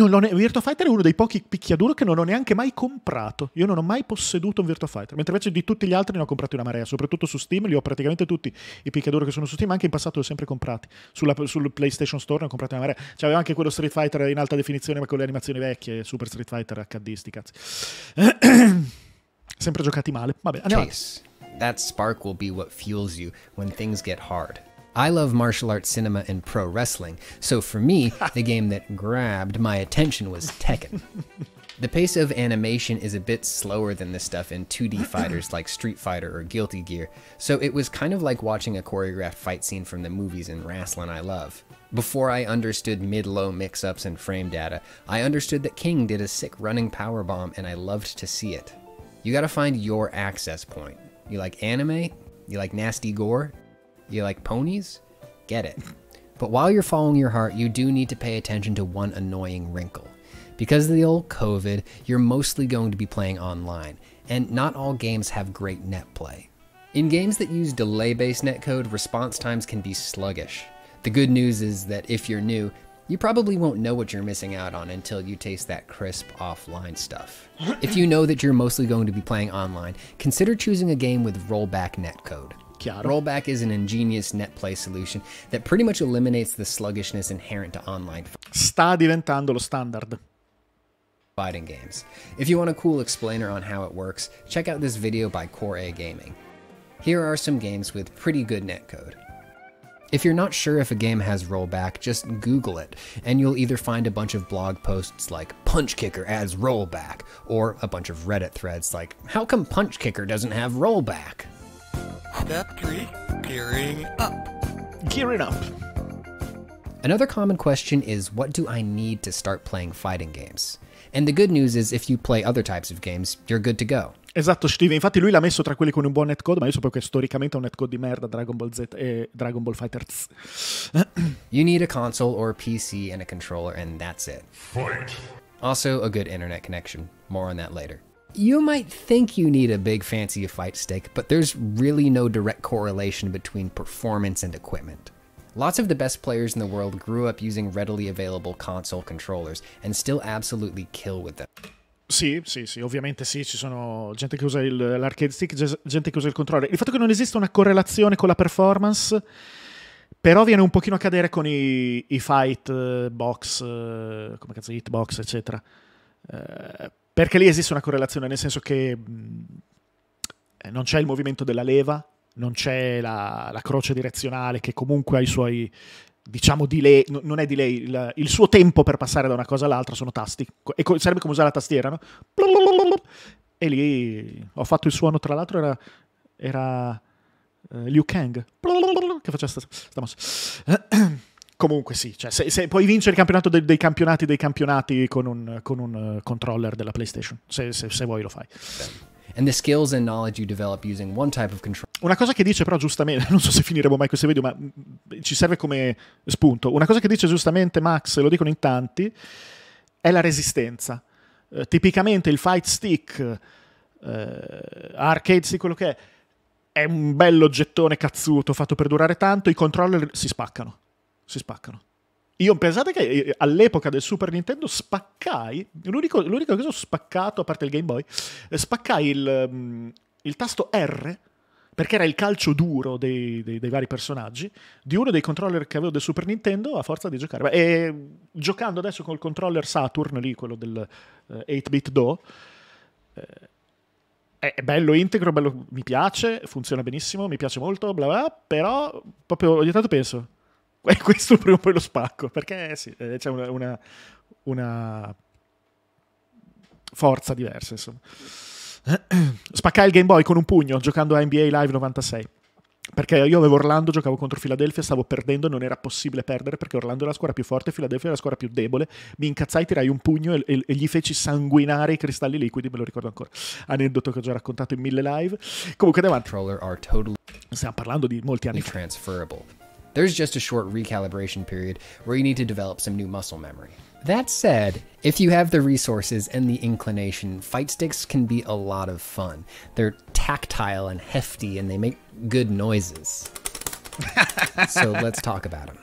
Ne- Virtua Fighter è uno dei pochi picchiaduro che non ho neanche mai comprato. Io non ho mai posseduto un Virtua Fighter, mentre invece di tutti gli altri ne ho comprati una marea, soprattutto su Steam, li ho praticamente tutti i picchiaduro che sono su Steam, anche in passato li ho sempre comprati. Sulla, sul PlayStation Store ne ho comprati una marea. C'aveva cioè, anche quello Street Fighter in alta definizione, ma con le animazioni vecchie, Super Street Fighter HD, sti cazzi. sempre giocati male. Vabbè, andiamo. Case. That spark will be what fuels you when things get hard. I love martial arts cinema and pro wrestling, so for me, the game that grabbed my attention was Tekken. The pace of animation is a bit slower than this stuff in 2D fighters like Street Fighter or Guilty Gear, so it was kind of like watching a choreographed fight scene from the movies and wrestling I love. Before I understood mid low mix ups and frame data, I understood that King did a sick running power bomb and I loved to see it. You gotta find your access point. You like anime? You like nasty gore? You like ponies? Get it. But while you're following your heart, you do need to pay attention to one annoying wrinkle. Because of the old COVID, you're mostly going to be playing online, and not all games have great net play. In games that use delay based netcode, response times can be sluggish. The good news is that if you're new, you probably won't know what you're missing out on until you taste that crisp offline stuff. if you know that you're mostly going to be playing online, consider choosing a game with rollback netcode. Rollback is an ingenious net play solution that pretty much eliminates the sluggishness inherent to online. Sta diventando lo standard. Fighting games. If you want a cool explainer on how it works, check out this video by Core A Gaming. Here are some games with pretty good netcode. If you're not sure if a game has rollback, just Google it, and you'll either find a bunch of blog posts like Punch Kicker adds rollback, or a bunch of Reddit threads like How come Punch Kicker doesn't have rollback? Step 3 Gearing Up. Gearing Up. Another common question is what do I need to start playing fighting games? And the good news is if you play other types of games, you're good to go. Esatto, Steve. Infatti lui l'ha messo tra quelli con un buon netcode, ma io so che storicamente è un netcode di merda Dragon Ball Z e Dragon Ball Fighters. you need a console or a PC and a controller and that's it. Fight. Also a good internet connection. More on that later. You might think you need a big fancy fight stick, but there's really no direct correlation between performance and equipment. Lots of the best players in the world grew up using readily available console controllers and still absolutely kill with them. Sì, sì, sì, ovviamente sì, ci sono gente che usa il, l'arcade stick, gente che usa il controller. Il fatto che non esista una correlazione con la performance, però viene un pochino a cadere con i, i fight eh, box, eh, come cazzo, hitbox, eccetera. Eh, perché lì esiste una correlazione, nel senso che mh, mm, eh, non c'è il movimento della leva, non c'è la, la croce direzionale che comunque ha i suoi diciamo di lei, non è delay, il, il, suo tempo per passare da una cosa all'altra sono tasti, e co- sarebbe come usare la tastiera, no? E lì ho fatto il suono, tra l'altro era, era uh, Liu Kang, che faceva questa sta mossa. Comunque sì, cioè, se, se puoi vincere il campionato dei, dei campionati dei campionati con un, con un, eh, controller della PlayStation, se, se, se vuoi lo fai. Beh. Una cosa che dice però giustamente, non so se finiremo mai questo video, ma ci serve come spunto. Una cosa che dice giustamente Max, e lo dicono in tanti, è la resistenza. Eh, tipicamente il fight stick, eh, arcade, sì, quello che è, è un bello gettone cazzuto fatto per durare tanto, i controller si spaccano. Si spaccano io pensate che eh, all'epoca del Super Nintendo spaccai, l'unico, l'unica cosa ho spaccato, a parte il Game Boy, eh, spaccai il, mm, il tasto R, perché era il calcio duro dei, dei, dei, vari personaggi, di uno dei controller che avevo del Super Nintendo a forza di giocare. E giocando adesso col controller Saturn, lì, quello del 8-bit eh, Do, è bello integro, bello, mi piace, funziona benissimo, mi piace molto, bla bla, però proprio ogni tanto penso, e questo prima o poi lo spacco, perché eh, sì, eh, c'è una, una, una forza diversa, insomma. Spaccai il Game Boy con un pugno giocando a NBA Live 96. Perché io avevo Orlando, giocavo contro Philadelphia, stavo perdendo, e non era possibile perdere perché Orlando era la squadra più forte, e Philadelphia era la squadra più debole. Mi incazzai, tirai un pugno e, e, e gli feci sanguinare i cristalli liquidi, me lo ricordo ancora. Aneddoto che ho già raccontato in mille live. Comunque, davanti. Stiamo parlando di molti anni fa. There's just a short recalibration period where you need to develop some new muscle memory. That said, if you have the resources and the inclination, fight sticks can be a lot of fun. They're tactile and hefty and they make good noises. so let's talk about them.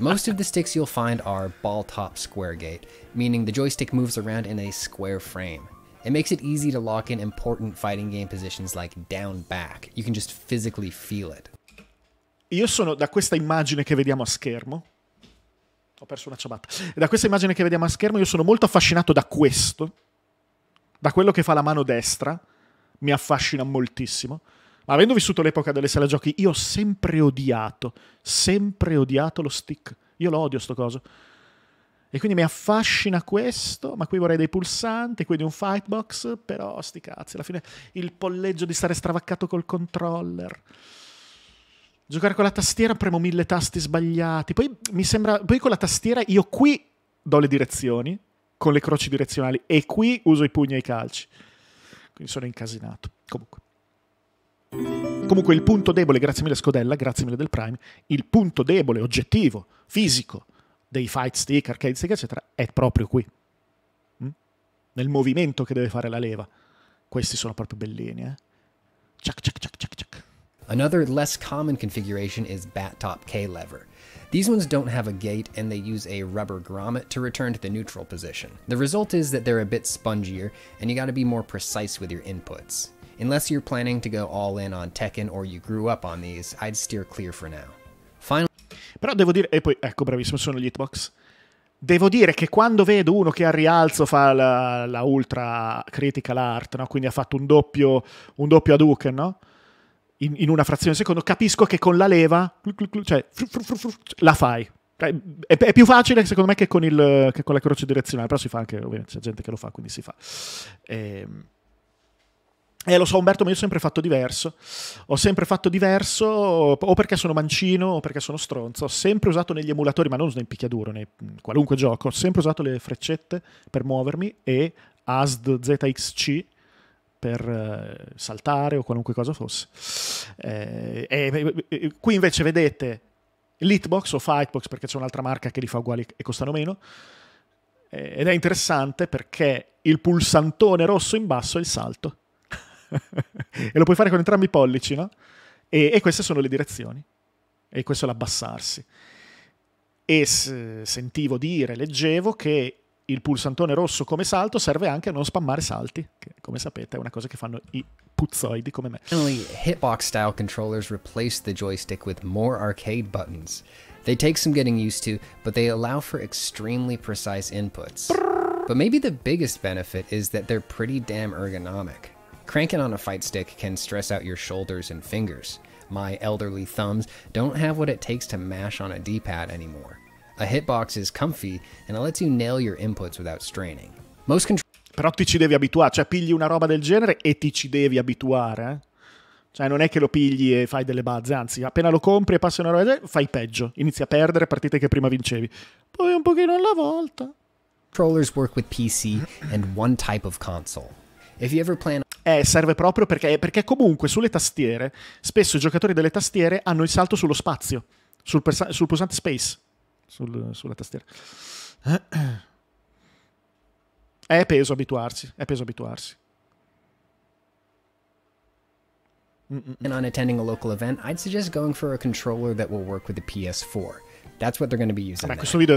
Most of the sticks you'll find are ball top square gate, meaning the joystick moves around in a square frame. It makes it easy to lock in important fighting game positions like down back. You can just physically feel it. Io sono da questa immagine che vediamo a schermo. Ho perso una ciabatta. Da questa immagine che vediamo a schermo, io sono molto affascinato da questo. Da quello che fa la mano destra. Mi affascina moltissimo. Ma avendo vissuto l'epoca delle sale giochi, io ho sempre odiato, sempre odiato lo stick. Io lo odio sto coso. E quindi mi affascina questo, ma qui vorrei dei pulsanti, quindi un fight box, però sti cazzi, alla fine il polleggio di stare stravaccato col controller. Giocare con la tastiera premo mille tasti sbagliati. Poi mi sembra. Poi con la tastiera io qui do le direzioni con le croci direzionali e qui uso i pugni e i calci. Quindi sono incasinato. Comunque. Comunque il punto debole, grazie mille Scodella, grazie mille del Prime, il punto debole oggettivo, fisico dei fight stick, arcade stick, eccetera, è proprio qui. Mm? Nel movimento che deve fare la leva. Questi sono proprio bellini, eh. Ciac, ciac, ciac, ciac, ciac. Another less common configuration is bat top K lever. These ones don't have a gate and they use a rubber grommet to return to the neutral position. The result is that they're a bit spongier and you gotta be more precise with your inputs. Unless you're planning to go all in on Tekken or you grew up on these, I'd steer clear for now. Finally Però devo dire, e poi ecco bravissimo, sono gli hitbox. Devo dire che quando vedo uno che a rialzo fa la, la ultra critical art, no? quindi ha fatto un doppio, un doppio Hadouken, no? in, in una frazione di secondo, capisco che con la leva cioè, la fai. Cioè, è, è, più facile secondo me che con, il, che con, la croce direzionale, però si fa anche, ovviamente c'è gente che lo fa, quindi si fa. E, ehm, eh, lo so, Umberto, ma io ho sempre fatto diverso. Ho sempre fatto diverso, o perché sono mancino, o perché sono stronzo. Ho sempre usato negli emulatori, ma non nel picchiaduro, in qualunque gioco. Ho sempre usato le freccette per muovermi e ASD ZXC per eh, saltare o qualunque cosa fosse. Eh, e, e, qui invece vedete l'Hitbox o Fightbox perché c'è un'altra marca che li fa uguali e costano meno. Eh, ed è interessante perché il pulsantone rosso in basso è il salto. e lo puoi fare con entrambi i pollici, no? E, e queste sono le direzioni. E questo è l'abbassarsi. E se, sentivo dire, leggevo che il pulsantone rosso come salto serve anche a non spammare salti, che come sapete è una cosa che fanno i puzzoidi come me. Finally, hitbox style controllers replace the joystick with more arcade buttons. They take some getting used to, but they allow for extremely precise inputs. But maybe the biggest benefit is that they're pretty damn ergonomic. Cranking on a fight stick can stress out your shoulders and fingers. My elderly thumbs don't have what it takes to mash on a D pad anymore. A hitbox is comfy and it lets you nail your inputs without straining. Most control Però ti ci devi abituare, cioè pigli una roba del genere e ti ci devi abituare. Eh. Cioè, non è che lo pigli e fai delle bazze, anzi, appena lo compri e passi una roba del genere, fai peggio. Inizi a perdere partite che prima vincevi. Poi un pochino alla volta. Controllers work with PC and one type of console. If you ever plan eh, serve proprio perché, perché, comunque sulle tastiere, spesso i giocatori delle tastiere hanno il salto sullo spazio, sul, sul pulsante space. sul, sulla tastiera. È peso abituarsi, è peso abituarsi. And on attending a local event, I'd suggest going for a controller that will work with the PS4. That's what they're going to be using.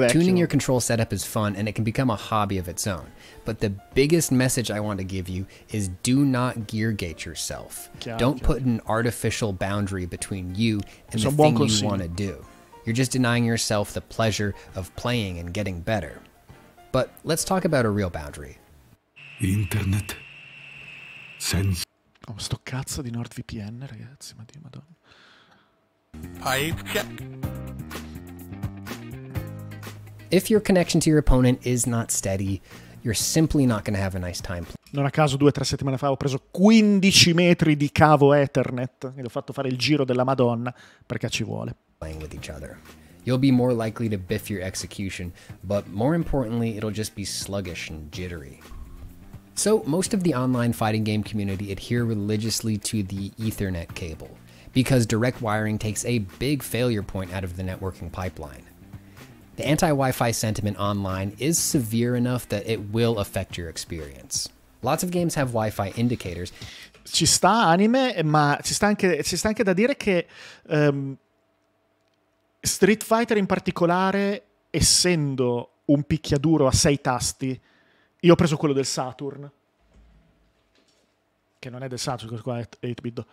Tuning your control setup is fun and it can become a hobby of its own. But the biggest message I want to give you is do not gear gate yourself. Chiaro, Don't chiaro. put an artificial boundary between you and the thing you want to do. You're just denying yourself the pleasure of playing and getting better. But let's talk about a real boundary. Internet. Sense. Oh, sto cazzo di NordVPN, ragazzi, ma Dio madonna. Paicca. If your connection to your opponent is not steady, you're simply not going to have a nice time. Non a caso due o tre settimane fa ho preso 15 metri di cavo Ethernet e l'ho fatto fare il giro della Madonna perché ci vuole playing with each other. You'll be more likely to biff your execution, but more importantly, it'll just be sluggish and jittery. So, most of the online fighting game community adhere religiously to the Ethernet cable, because direct wiring takes a big failure point out of the networking pipeline. The anti Wi Fi sentiment online is severe enough that it will affect your experience. Lots of games have Wi-Fi indicators. Ci sta anime, ma ci sta anche, ci sta anche da dire che um, Street Fighter in particolare, essendo un picchiaduro a sei tasti, io ho preso quello del Saturn, che non è del Saturn, questo qua è 8-bit,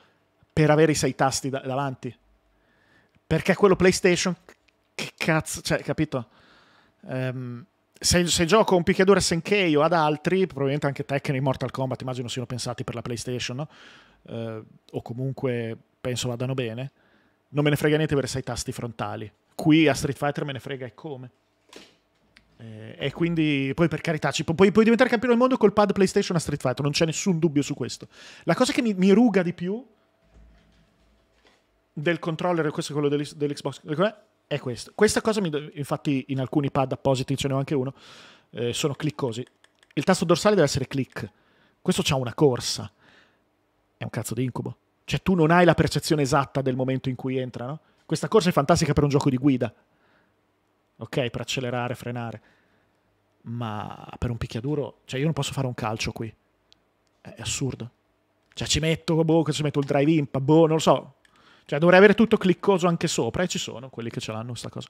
per avere i sei tasti da davanti. Perché quello PlayStation, che cazzo, cioè, capito? Um, se, se, gioco un picchiaduro a Senkei o ad altri, probabilmente anche Tekken e Mortal Kombat, immagino siano pensati per la PlayStation, no? uh, o comunque penso vadano bene, non me ne frega niente perché sei tasti frontali. Qui a Street Fighter me ne frega e come. Eh, e quindi, poi per carità, ci, puoi, puoi, diventare campione del mondo col pad PlayStation a Street Fighter, non c'è nessun dubbio su questo. La cosa che mi, mi ruga di più del controller, questo è quello dell'Xbox, eh, è questo. Questa cosa, mi, infatti, in alcuni pad appositi, ce n'è anche uno, eh, sono cliccosi. Il tasto dorsale deve essere click. Questo c'ha una corsa. È un cazzo di incubo. Cioè tu non hai la percezione esatta del momento in cui entra, no? Questa corsa è fantastica per un gioco di guida. Ok, per accelerare, frenare. Ma per un picchiaduro, cioè io non posso fare un calcio qui. È assurdo. Cioè ci metto, boh, ci metto il drive-in, boh, non lo so. Cioè dovrei avere tutto cliccoso anche sopra e ci sono quelli che ce l'hanno sta cosa.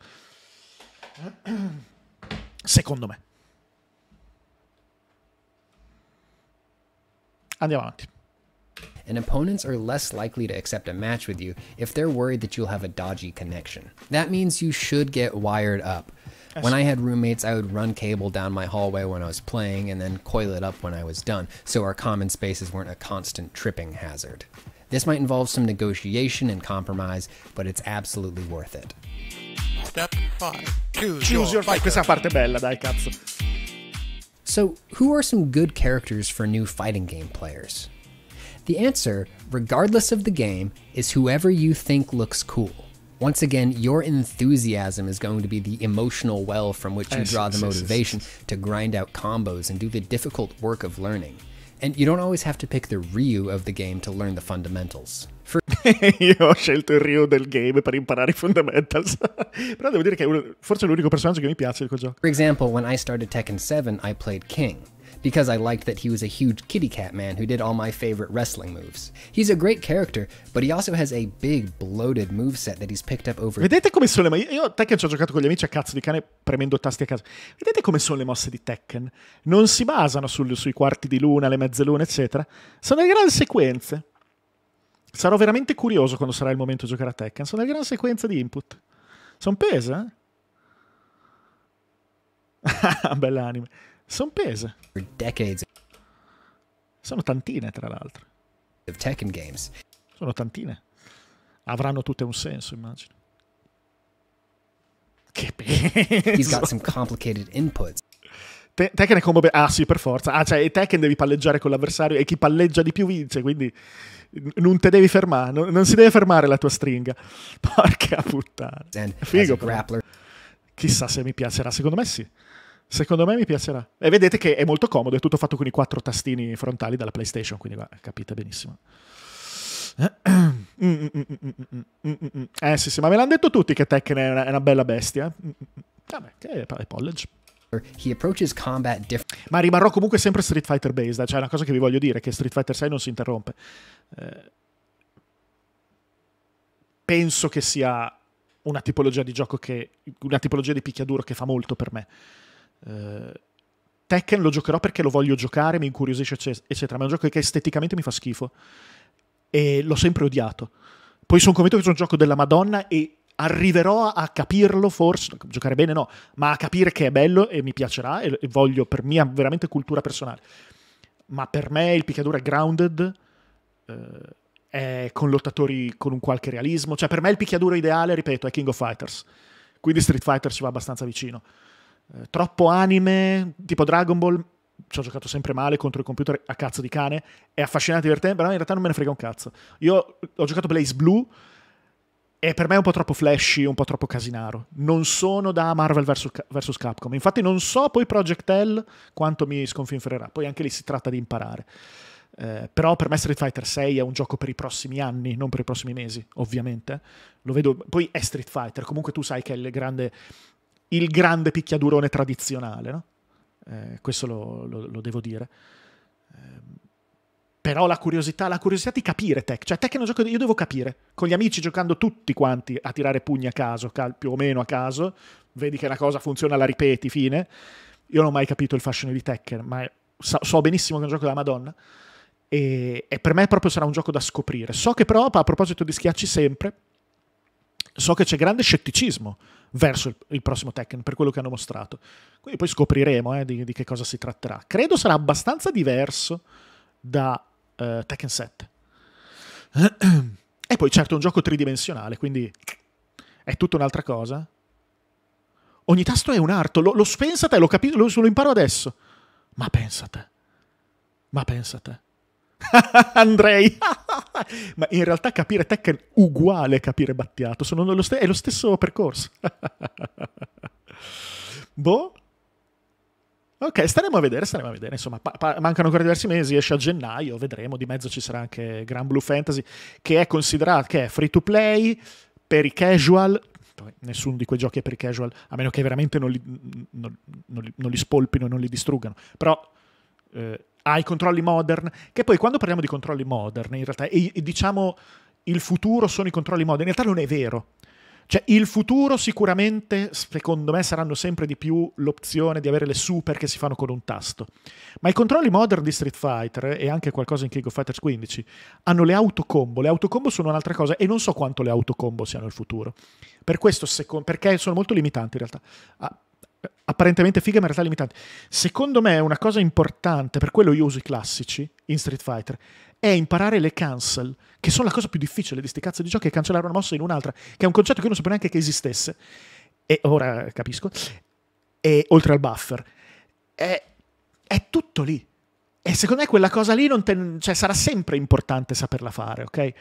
Secondo me. Andiamo avanti. and opponents are less likely to accept a match with you if they're worried that you'll have a dodgy connection. That means you should get wired up. When I had roommates, I would run cable down my hallway when I was playing and then coil it up when I was done, so our common spaces weren't a constant tripping hazard. This might involve some negotiation and compromise, but it's absolutely worth it. Step 5. Choose, Choose your fighter. Questa parte bella, dai cazzo. So, who are some good characters for new fighting game players? The answer, regardless of the game, is whoever you think looks cool. Once again, your enthusiasm is going to be the emotional well from which you draw the motivation to grind out combos and do the difficult work of learning. And you don't always have to pick the Ryu of the game to learn the fundamentals. For Io ho scelto il Ryu del game per imparare i fundamentals. Però devo dire che è l'unico personaggio che mi piace di quel gioco. For example, when I started Tekken 7, I played King. because I liked that he was a huge kitty cat man who did all my favorite wrestling moves. He's a great character, but he also has a big bloated moveset that he's picked up over. Vedete come sono le mosse? Io Tekken ci ho giocato con gli amici a cazzo di cane premendo tasti a caso. Vedete come sono le mosse di Tekken? Non si basano sul, sui quarti di luna, le mezzelune, eccetera. Sono delle grandi sequenze. Sarò veramente curioso quando sarà il momento di giocare a Tekken. Sono delle grandi sequenze di input. Sono pesa, eh? Bell'anime. Sono pese. For decades. Sono tantine, tra l'altro. Of Tekken games. Sono tantine. Avranno tutte un senso, immagino. Che peso. He's got some complicated inputs. Te Tekken è come... Ah sì, per forza. Ah, cioè, Tekken devi palleggiare con l'avversario e chi palleggia di più vince, quindi non te devi fermare, non, non si deve fermare la tua stringa. Porca puttana. Figo. Chissà se mi piacerà, secondo me sì. Secondo me mi piacerà. E vedete che è molto comodo, è tutto fatto con i quattro tastini frontali dalla PlayStation, quindi va, capite benissimo. eh sì, sì, ma me l'hanno detto tutti che Tekken è una, è una bella bestia. Mm, mm, mm. Vabbè, che è, è Pollage. Ma rimarrò comunque sempre Street Fighter based, cioè è una cosa che vi voglio dire, che Street Fighter 6 non si interrompe. Eh, penso che sia una tipologia di gioco che, una tipologia di picchiaduro che fa molto per me eh, Tekken lo giocherò perché lo voglio giocare, mi incuriosisce, eccetera, ma è un gioco che esteticamente mi fa schifo e l'ho sempre odiato. Poi sono convinto che sia un gioco della Madonna e arriverò a capirlo forse, giocare bene no, ma a capire che è bello e mi piacerà e, e voglio per mia veramente cultura personale. Ma per me il picchiaduro è grounded, eh, è con lottatori con un qualche realismo, cioè per me il picchiaduro ideale, ripeto, è King of Fighters, quindi Street Fighter ci va abbastanza vicino eh, troppo anime, tipo Dragon Ball, ci ho giocato sempre male contro il computer a cazzo di cane, è affascinante, per te, però in realtà non me ne frega un cazzo. Io ho giocato Blaze Blue e per me è un po' troppo flashy, un po' troppo casinaro. Non sono da Marvel vs. Capcom. Infatti non so poi Project L quanto mi sconfinfererà, poi anche lì si tratta di imparare. Eh, però per me Street Fighter 6 è un gioco per i prossimi anni, non per i prossimi mesi, ovviamente. Lo vedo, poi è Street Fighter, comunque tu sai che è il grande il grande picchiadurone tradizionale, no? eh, questo lo, lo, lo, devo dire. Ehm, però la curiosità, la curiosità di capire Tech, cioè Tech è un gioco io devo capire, con gli amici giocando tutti quanti a tirare pugni a caso, cal- più o meno a caso, vedi che la cosa funziona, la ripeti, fine. Io non ho mai capito il fascino di Tech, ma so, so benissimo che è un gioco della Madonna e, e, per me proprio sarà un gioco da scoprire. So che però, a proposito di schiacci sempre, so che c'è grande scetticismo verso il, il, prossimo Tekken, per quello che hanno mostrato. Quindi poi scopriremo eh, di, di, che cosa si tratterà. Credo sarà abbastanza diverso da eh, Tekken 7. E poi certo è un gioco tridimensionale, quindi è tutta un'altra cosa. Ogni tasto è un arto, lo, lo spensate, lo, capisco, lo, lo imparo adesso. Ma pensa te. Ma pensa te. Andrei. Ma in realtà capire Tekken uguale capire Battiato, st- è lo stesso percorso. boh. Ok, staremo a vedere, staremo a vedere. Insomma, pa- pa- mancano ancora diversi mesi, esce a gennaio, vedremo. Di mezzo ci sarà anche Grand Blue Fantasy, che è considerato che è free to play per i casual. nessuno di quei giochi è per i casual, a meno che veramente non li, non, non li, non li spolpino e non li distruggano. Però eh, ha i controlli modern, che poi quando parliamo di controlli modern, in realtà, e, e diciamo il futuro sono i controlli modern, in realtà non è vero. Cioè, il futuro sicuramente, secondo me, saranno sempre di più l'opzione di avere le super che si fanno con un tasto. Ma i controlli modern di Street Fighter e anche qualcosa in King of Fighters 15 hanno le autocombo. Le autocombo sono un'altra cosa e non so quanto le autocombo siano il futuro. Per questo, perché sono molto limitanti in realtà. Ah, apparentemente figa ma in realtà limitante. Secondo me una cosa importante, per quello io uso i classici in Street Fighter, è imparare le cancel, che sono la cosa più difficile di sti cazzo di giochi, è cancellare una mossa in un'altra, che è un concetto che io non sapevo neanche che esistesse. E ora capisco. E oltre al buffer. È, è tutto lì. E secondo me quella cosa lì te, cioè, sarà sempre importante saperla fare, ok? E,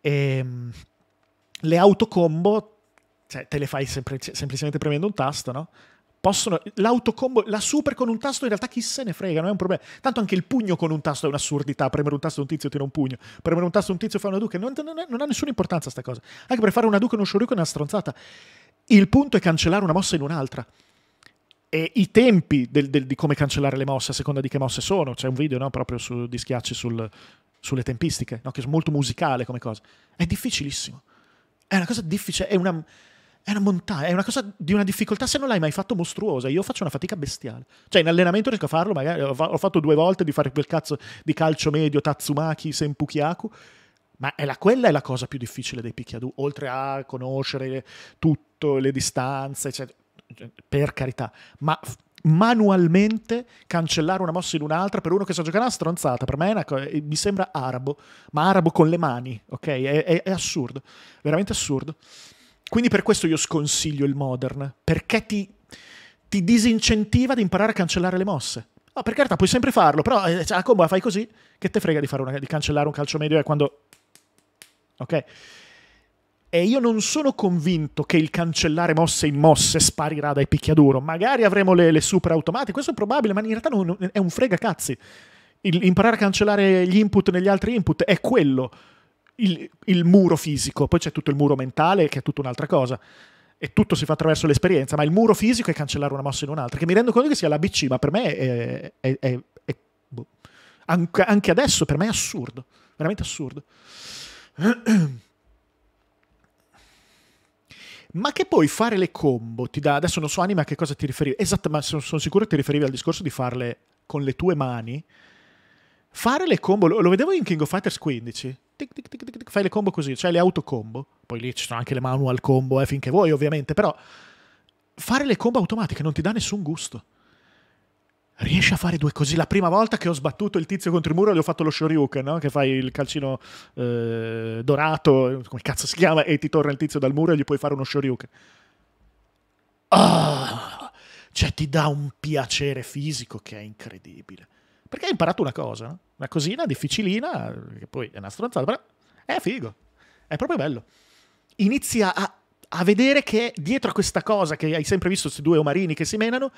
ehm, le autocombo cioè, te le fai sempre, semplicemente premendo un tasto, no? Possono, l'autocombo, la super con un tasto in realtà chi se ne frega, non è un problema. Tanto anche il pugno con un tasto è un'assurdità, premere un tasto un tizio tira un pugno, premere un tasto un tizio fa una duca, non, non, non ha nessuna importanza sta cosa. Anche per fare una duca in uno shuriken è una stronzata. Il punto è cancellare una mossa in un'altra. E i tempi del, del, di come cancellare le mosse a seconda di che mosse sono, c'è un video no, proprio su, di schiacci sul, sulle tempistiche, no, che è molto musicale come cosa. È difficilissimo. È una cosa difficile, è una è una montagna, è una cosa di una difficoltà se non l'hai mai fatto mostruosa. Io faccio una fatica bestiale. Cioè, in allenamento riesco a farlo, magari ho fatto due volte di fare quel cazzo di calcio medio, Tatsumaki, Senpukiaku. Ma è la, quella è la cosa più difficile dei picchiadù, oltre a conoscere tutto, le distanze, eccetera. Cioè, per carità, ma manualmente cancellare una mossa in un'altra per uno che sa giocare una stronzata per me è una co- eh, mi sembra arabo ma arabo con le mani ok è, è, è assurdo veramente assurdo quindi per questo io sconsiglio il modern, perché ti, ti disincentiva ad imparare a cancellare le mosse. No, oh, per carità, puoi sempre farlo, però eh, cioè, a combo fai così, che te frega di, una, di cancellare un calcio medio è eh, quando... Ok? E io non sono convinto che il cancellare mosse in mosse sparirà dai picchiaduro. Magari avremo le, le super automatiche, questo è probabile, ma in realtà non, è un fregacazzi. Il, imparare a cancellare gli input negli altri input è quello il, il muro fisico, poi c'è tutto il muro mentale che è tutta un'altra cosa e tutto si fa attraverso l'esperienza, ma il muro fisico è cancellare una mossa in un'altra, che mi rendo conto che sia l'ABC, ma per me è, è, è, è boh. Anc- anche adesso per me è assurdo, veramente assurdo. ma che poi fare le combo ti dà, adesso non so Anima a che cosa ti riferivi, esatto, ma sono, sono sicuro che ti riferivi al discorso di farle con le tue mani. Fare le combo, lo, lo vedevo in King of Fighters 15, tic, tic, tic, fai le combo così, cioè le autocombo. poi lì ci sono anche le manual combo eh, finché vuoi ovviamente, però fare le combo automatiche non ti dà nessun gusto. Riesci a fare due così. La prima volta che ho sbattuto il tizio contro il muro, gli ho fatto lo shoryuken, no? che fai il calcino eh, dorato, come cazzo si chiama, e ti torna il tizio dal muro e gli puoi fare uno shoryuken. Oh, cioè ti dà un piacere fisico che è incredibile. Perché hai imparato una cosa, no? una cosina difficilina, che poi è una stronzata, però è figo, è proprio bello. Inizia a, a vedere che dietro a questa cosa che hai sempre visto, questi due omarini che si menano,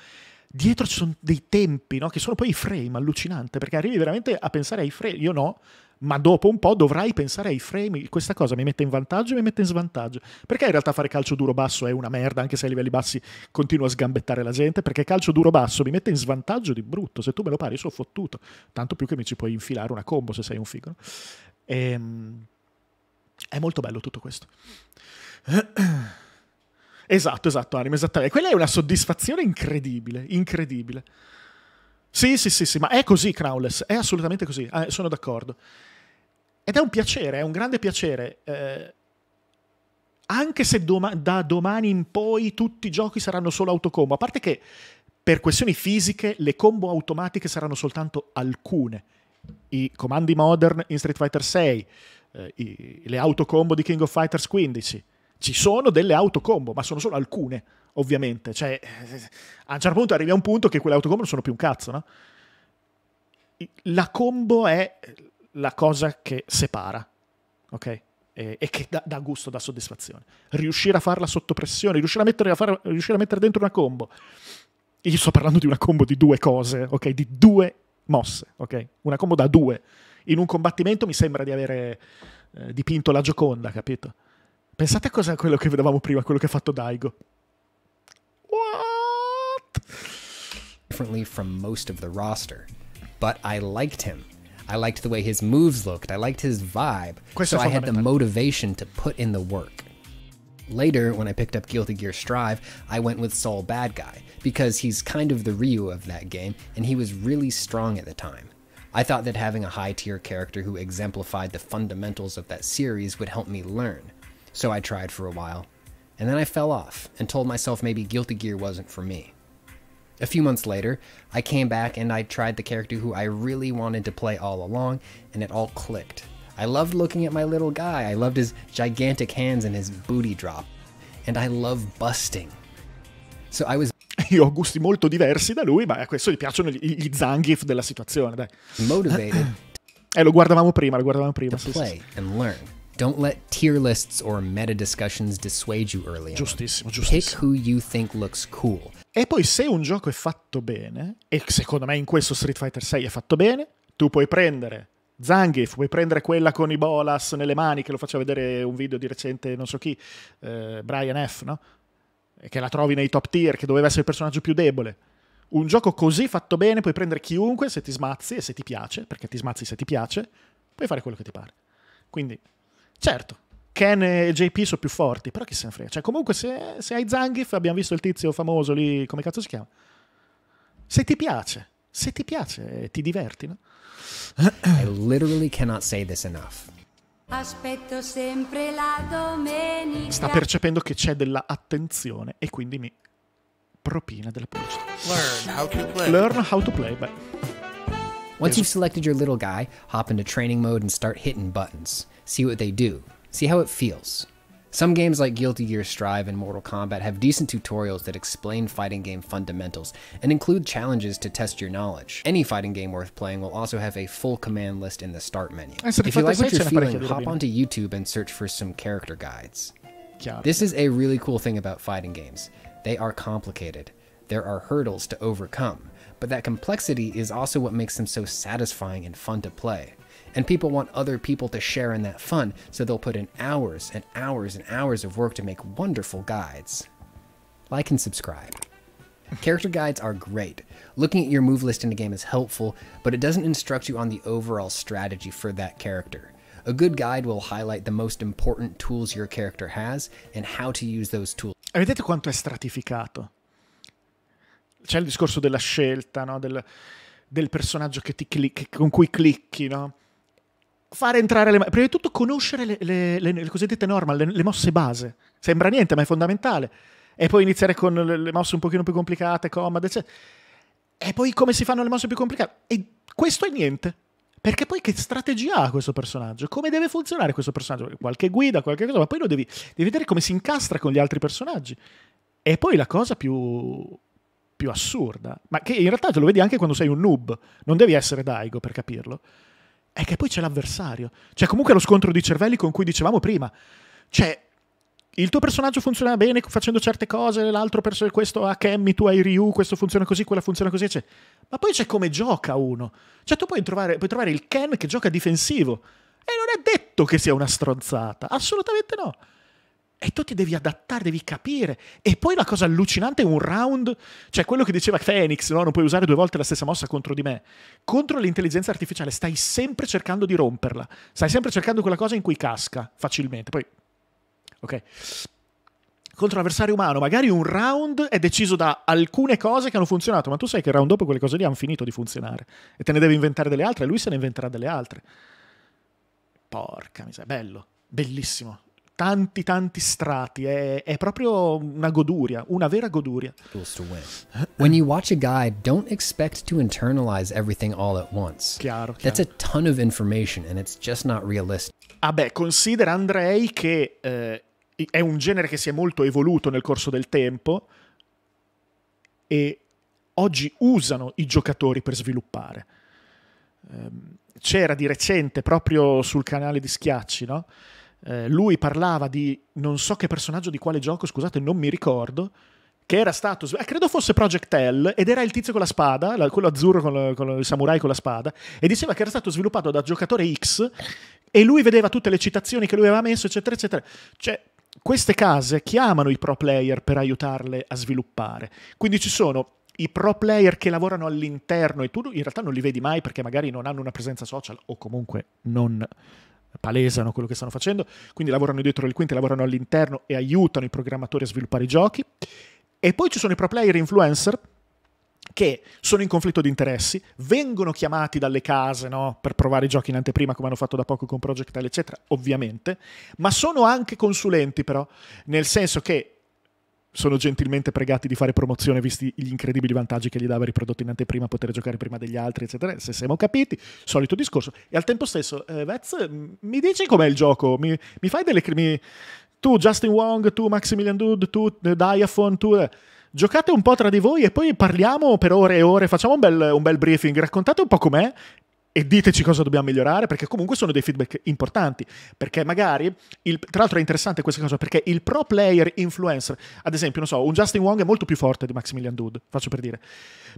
dietro ci sono dei tempi, no? che sono poi i frame, allucinante, perché arrivi veramente a pensare ai frame, io no, ma dopo un po' dovrai pensare ai frame. Questa cosa mi mette in vantaggio e mi mette in svantaggio. Perché in realtà fare calcio duro basso è una merda, anche se ai livelli bassi continuo a sgambettare la gente? Perché calcio duro basso mi mette in svantaggio di brutto. Se tu me lo pari, io sono fottuto. Tanto più che mi ci puoi infilare una combo se sei un figo. No? Ehm, è molto bello tutto questo. Esatto, esatto, Anima, esattamente. Quella è una soddisfazione incredibile, incredibile. Sì, sì, sì, sì, ma è così, Crowless, è assolutamente così, eh, sono d'accordo. Ed è un piacere, è un grande piacere. Eh, anche se doma da domani in poi tutti i giochi saranno solo autocombo, a parte che per questioni fisiche le combo automatiche saranno soltanto alcune. I comandi modern in Street Fighter 6, eh, i, le autocombo di King of Fighters 15. Ci sono delle autocombo, ma sono solo alcune, ovviamente. Cioè, a un certo punto arrivi a un punto che quelle autocombo non sono più un cazzo, no? La combo è la cosa che separa, ok? E, e che dà, dà, gusto, dà soddisfazione. Riuscire a farla sotto pressione, riuscire a, mettere, a far, riuscire a mettere dentro una combo. Io sto parlando di una combo di due cose, ok? Di due mosse, ok? Una combo da due. In un combattimento mi sembra di avere eh, dipinto la Gioconda, capito? Pensate a cosa quello che vedevamo prima, quello che ha fatto Daigo. What? Differently from most of the roster, but I liked him. I liked the way his moves looked. I liked his vibe. so I had the motivation to put in the work. Later, when I picked up Guilty Gear Strive, I went with Saul Bad Guy, because he's kind of the Ryu of that game, and he was really strong at the time. I thought that having a high tier character who exemplified the fundamentals of that series would help me learn, so I tried for a while. And then I fell off and told myself maybe Guilty Gear wasn't for me a few months later, I came back and I tried the character who I really wanted to play all along, and it all clicked. I loved looking at my little guy, I loved his gigantic hands and his booty drop, and I love busting. So I was Io ho gusti molto diversi da lui, ma a questo gli piacciono gli, gli Zangief della situazione, dai. Motivated. eh, lo guardavamo prima, lo guardavamo prima. To sì, play sì. and learn. Don't let tier lists or meta discussions dissuade you early on. Giustissimo, Pick who you think looks cool. E poi se un gioco è fatto bene, e secondo me in questo Street Fighter 6 è fatto bene, tu puoi prendere Zangief, puoi prendere quella con i bolas nelle mani, che lo faccio vedere un video di recente, non so chi, eh, Brian F, no? E che la trovi nei top tier, che doveva essere il personaggio più debole. Un gioco così fatto bene, puoi prendere chiunque se ti smazzi e se ti piace, perché ti smazzi se ti piace, puoi fare quello che ti pare. Quindi Certo, Ken e JP sono più forti, però chi se ne frega. Cioè, comunque, se, se hai Zangif, abbiamo visto il tizio famoso lì, come cazzo si chiama? Se ti piace, se ti piace, eh, ti diverti, no? I literally cannot say this enough. Aspetto sempre la domenica. Sta percependo che c'è della attenzione e quindi mi propina della pubblicità. Learn how to play. Learn how to play, beh. Once you've selected your little guy, hop into training mode and start hitting buttons. see what they do, see how it feels. Some games like Guilty Gear Strive and Mortal Kombat have decent tutorials that explain fighting game fundamentals and include challenges to test your knowledge. Any fighting game worth playing will also have a full command list in the start menu. If you like what you're feeling, hop onto YouTube and search for some character guides. This is a really cool thing about fighting games. They are complicated. There are hurdles to overcome, but that complexity is also what makes them so satisfying and fun to play. And people want other people to share in that fun, so they'll put in hours and hours and hours of work to make wonderful guides. Like and subscribe. Character guides are great. Looking at your move list in a game is helpful, but it doesn't instruct you on the overall strategy for that character. A good guide will highlight the most important tools your character has and how to use those tools. Vedete quanto è stratificato? C'è il discorso della scelta, no? del, del, personaggio che ti click, con cui clicchi, no? fare entrare le... Prima di tutto conoscere le, le, le, le cosiddette normal, le, mosse base. Sembra niente, ma è fondamentale. E poi iniziare con le, mosse un pochino più complicate, comode, eccetera. E poi come si fanno le mosse più complicate. E questo è niente. Perché poi che strategia ha questo personaggio? Come deve funzionare questo personaggio? Qualche guida, qualche cosa, ma poi lo devi, devi vedere come si incastra con gli altri personaggi. E poi la cosa più, più assurda, ma che in realtà te lo vedi anche quando sei un noob, non devi essere Daigo per capirlo, è che poi c'è l'avversario. Cioè, comunque è lo scontro di cervelli con cui dicevamo prima. Cioè, il tuo personaggio funziona bene facendo certe cose, l'altro perso questo ha Cammy, tu hai Ryu, questo funziona così, quella funziona così, eccetera. Ma poi c'è come gioca uno. Cioè, tu puoi trovare, puoi trovare il Ken che gioca difensivo. E non è detto che sia una stronzata, assolutamente no e tu ti devi adattare, devi capire. E poi la cosa allucinante è un round, cioè quello che diceva Phoenix, no? non puoi usare due volte la stessa mossa contro di me. Contro l'intelligenza artificiale stai sempre cercando di romperla, stai sempre cercando quella cosa in cui casca facilmente. Poi, ok. Contro l'avversario umano, magari un round è deciso da alcune cose che hanno funzionato, ma tu sai che il round dopo quelle cose lì hanno finito di funzionare e te ne devi inventare delle altre e lui se ne inventerà delle altre. Porca miseria, bello, bellissimo tanti tanti strati è, è, proprio una goduria una vera goduria when you watch a guy don't expect to internalize everything all at once chiaro, chiaro. that's a ton of information and it's just not realistic ah beh considera Andrei che eh, è un genere che si è molto evoluto nel corso del tempo e oggi usano i giocatori per sviluppare ehm, c'era di recente proprio sul canale di Schiacci no? Eh, lui parlava di non so che personaggio di quale gioco, scusate, non mi ricordo, che era stato, eh, credo fosse Project L, ed era il tizio con la spada, la, quello azzurro con, con, il samurai con la spada, e diceva che era stato sviluppato da giocatore X, e lui vedeva tutte le citazioni che lui aveva messo, eccetera, eccetera. Cioè, queste case chiamano i pro player per aiutarle a sviluppare. Quindi ci sono i pro player che lavorano all'interno e tu in realtà non li vedi mai perché magari non hanno una presenza social o comunque non palesano quello che stanno facendo, quindi lavorano dietro le quinte, lavorano all'interno e aiutano i programmatori a sviluppare i giochi. E poi ci sono i pro player influencer che sono in conflitto di interessi, vengono chiamati dalle case no, per provare i giochi in anteprima come hanno fatto da poco con Project L, eccetera, ovviamente, ma sono anche consulenti però, nel senso che sono gentilmente pregati di fare promozione visti gli incredibili vantaggi che gli dava il in anteprima, poter giocare prima degli altri, eccetera. Se siamo capiti, solito discorso. E al tempo stesso, eh, Vez, mi dici com'è il gioco? Mi, mi fai delle... Mi, tu, Justin Wong, tu, Maximilian Dude, tu, eh, Diaphone, tu... Eh, giocate un po' tra di voi e poi parliamo per ore e ore, facciamo un bel, un bel briefing, raccontate un po' com'è e diteci cosa dobbiamo migliorare, perché comunque sono dei feedback importanti. Perché magari, il, tra l'altro è interessante questa cosa, perché il pro player influencer, ad esempio, non so, un Justin Wong è molto più forte di Maximilian Dude, faccio per dire.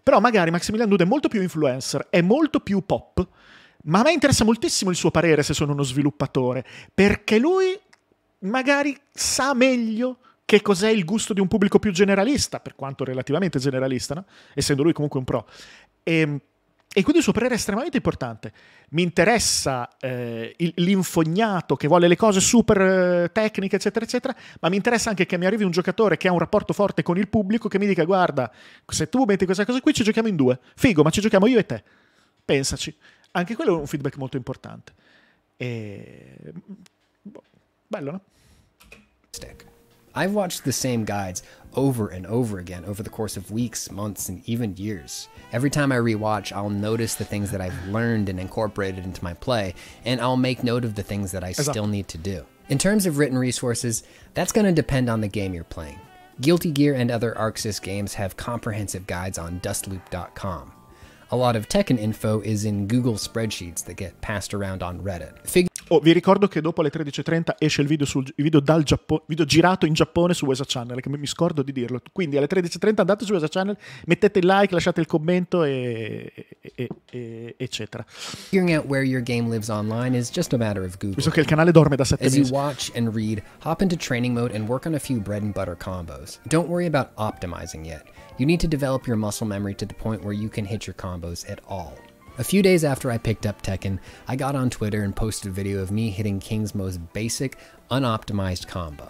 Però magari Maximilian Dude è molto più influencer, è molto più pop, ma a me interessa moltissimo il suo parere se sono uno sviluppatore, perché lui magari sa meglio che cos'è il gusto di un pubblico più generalista, per quanto relativamente generalista, no? essendo lui comunque un pro. E ehm, e quindi il suo parere è estremamente importante. Mi interessa eh, l'infognato che vuole le cose super eh, tecniche, eccetera, eccetera, ma mi interessa anche che mi arrivi un giocatore che ha un rapporto forte con il pubblico che mi dica guarda, se tu metti questa cosa qui ci giochiamo in due. Figo, ma ci giochiamo io e te. Pensaci. Anche quello è un feedback molto importante. E... Boh, bello, no? Stick. I've watched the same guides over and over again over the course of weeks, months, and even years. Every time I rewatch, I'll notice the things that I've learned and incorporated into my play, and I'll make note of the things that I still need to do. In terms of written resources, that's going to depend on the game you're playing. Guilty Gear and other Arxis games have comprehensive guides on dustloop.com. A lot of Tekken info is in Google spreadsheets that get passed around on Reddit. Oh, vi ricordo che dopo alle 13.30 esce il video, sul, video, Giappone, video girato in Giappone su USA Channel, che mi scordo di dirlo. Quindi alle 13.30 andate su USA Channel, mettete il like, lasciate il commento, e, e, e, eccetera. Figuring out where your game lives online is just a matter of Google. Visto che il canale dorme da 7 mesi. As mesi. you watch and read, hop into training mode and work on a few bread and butter combos. Don't worry about optimizing yet. You need to develop your muscle memory to the point where you can hit your combos at all. A few days after I picked up Tekken, I got on Twitter and posted a video of me hitting King's most basic, unoptimized combo.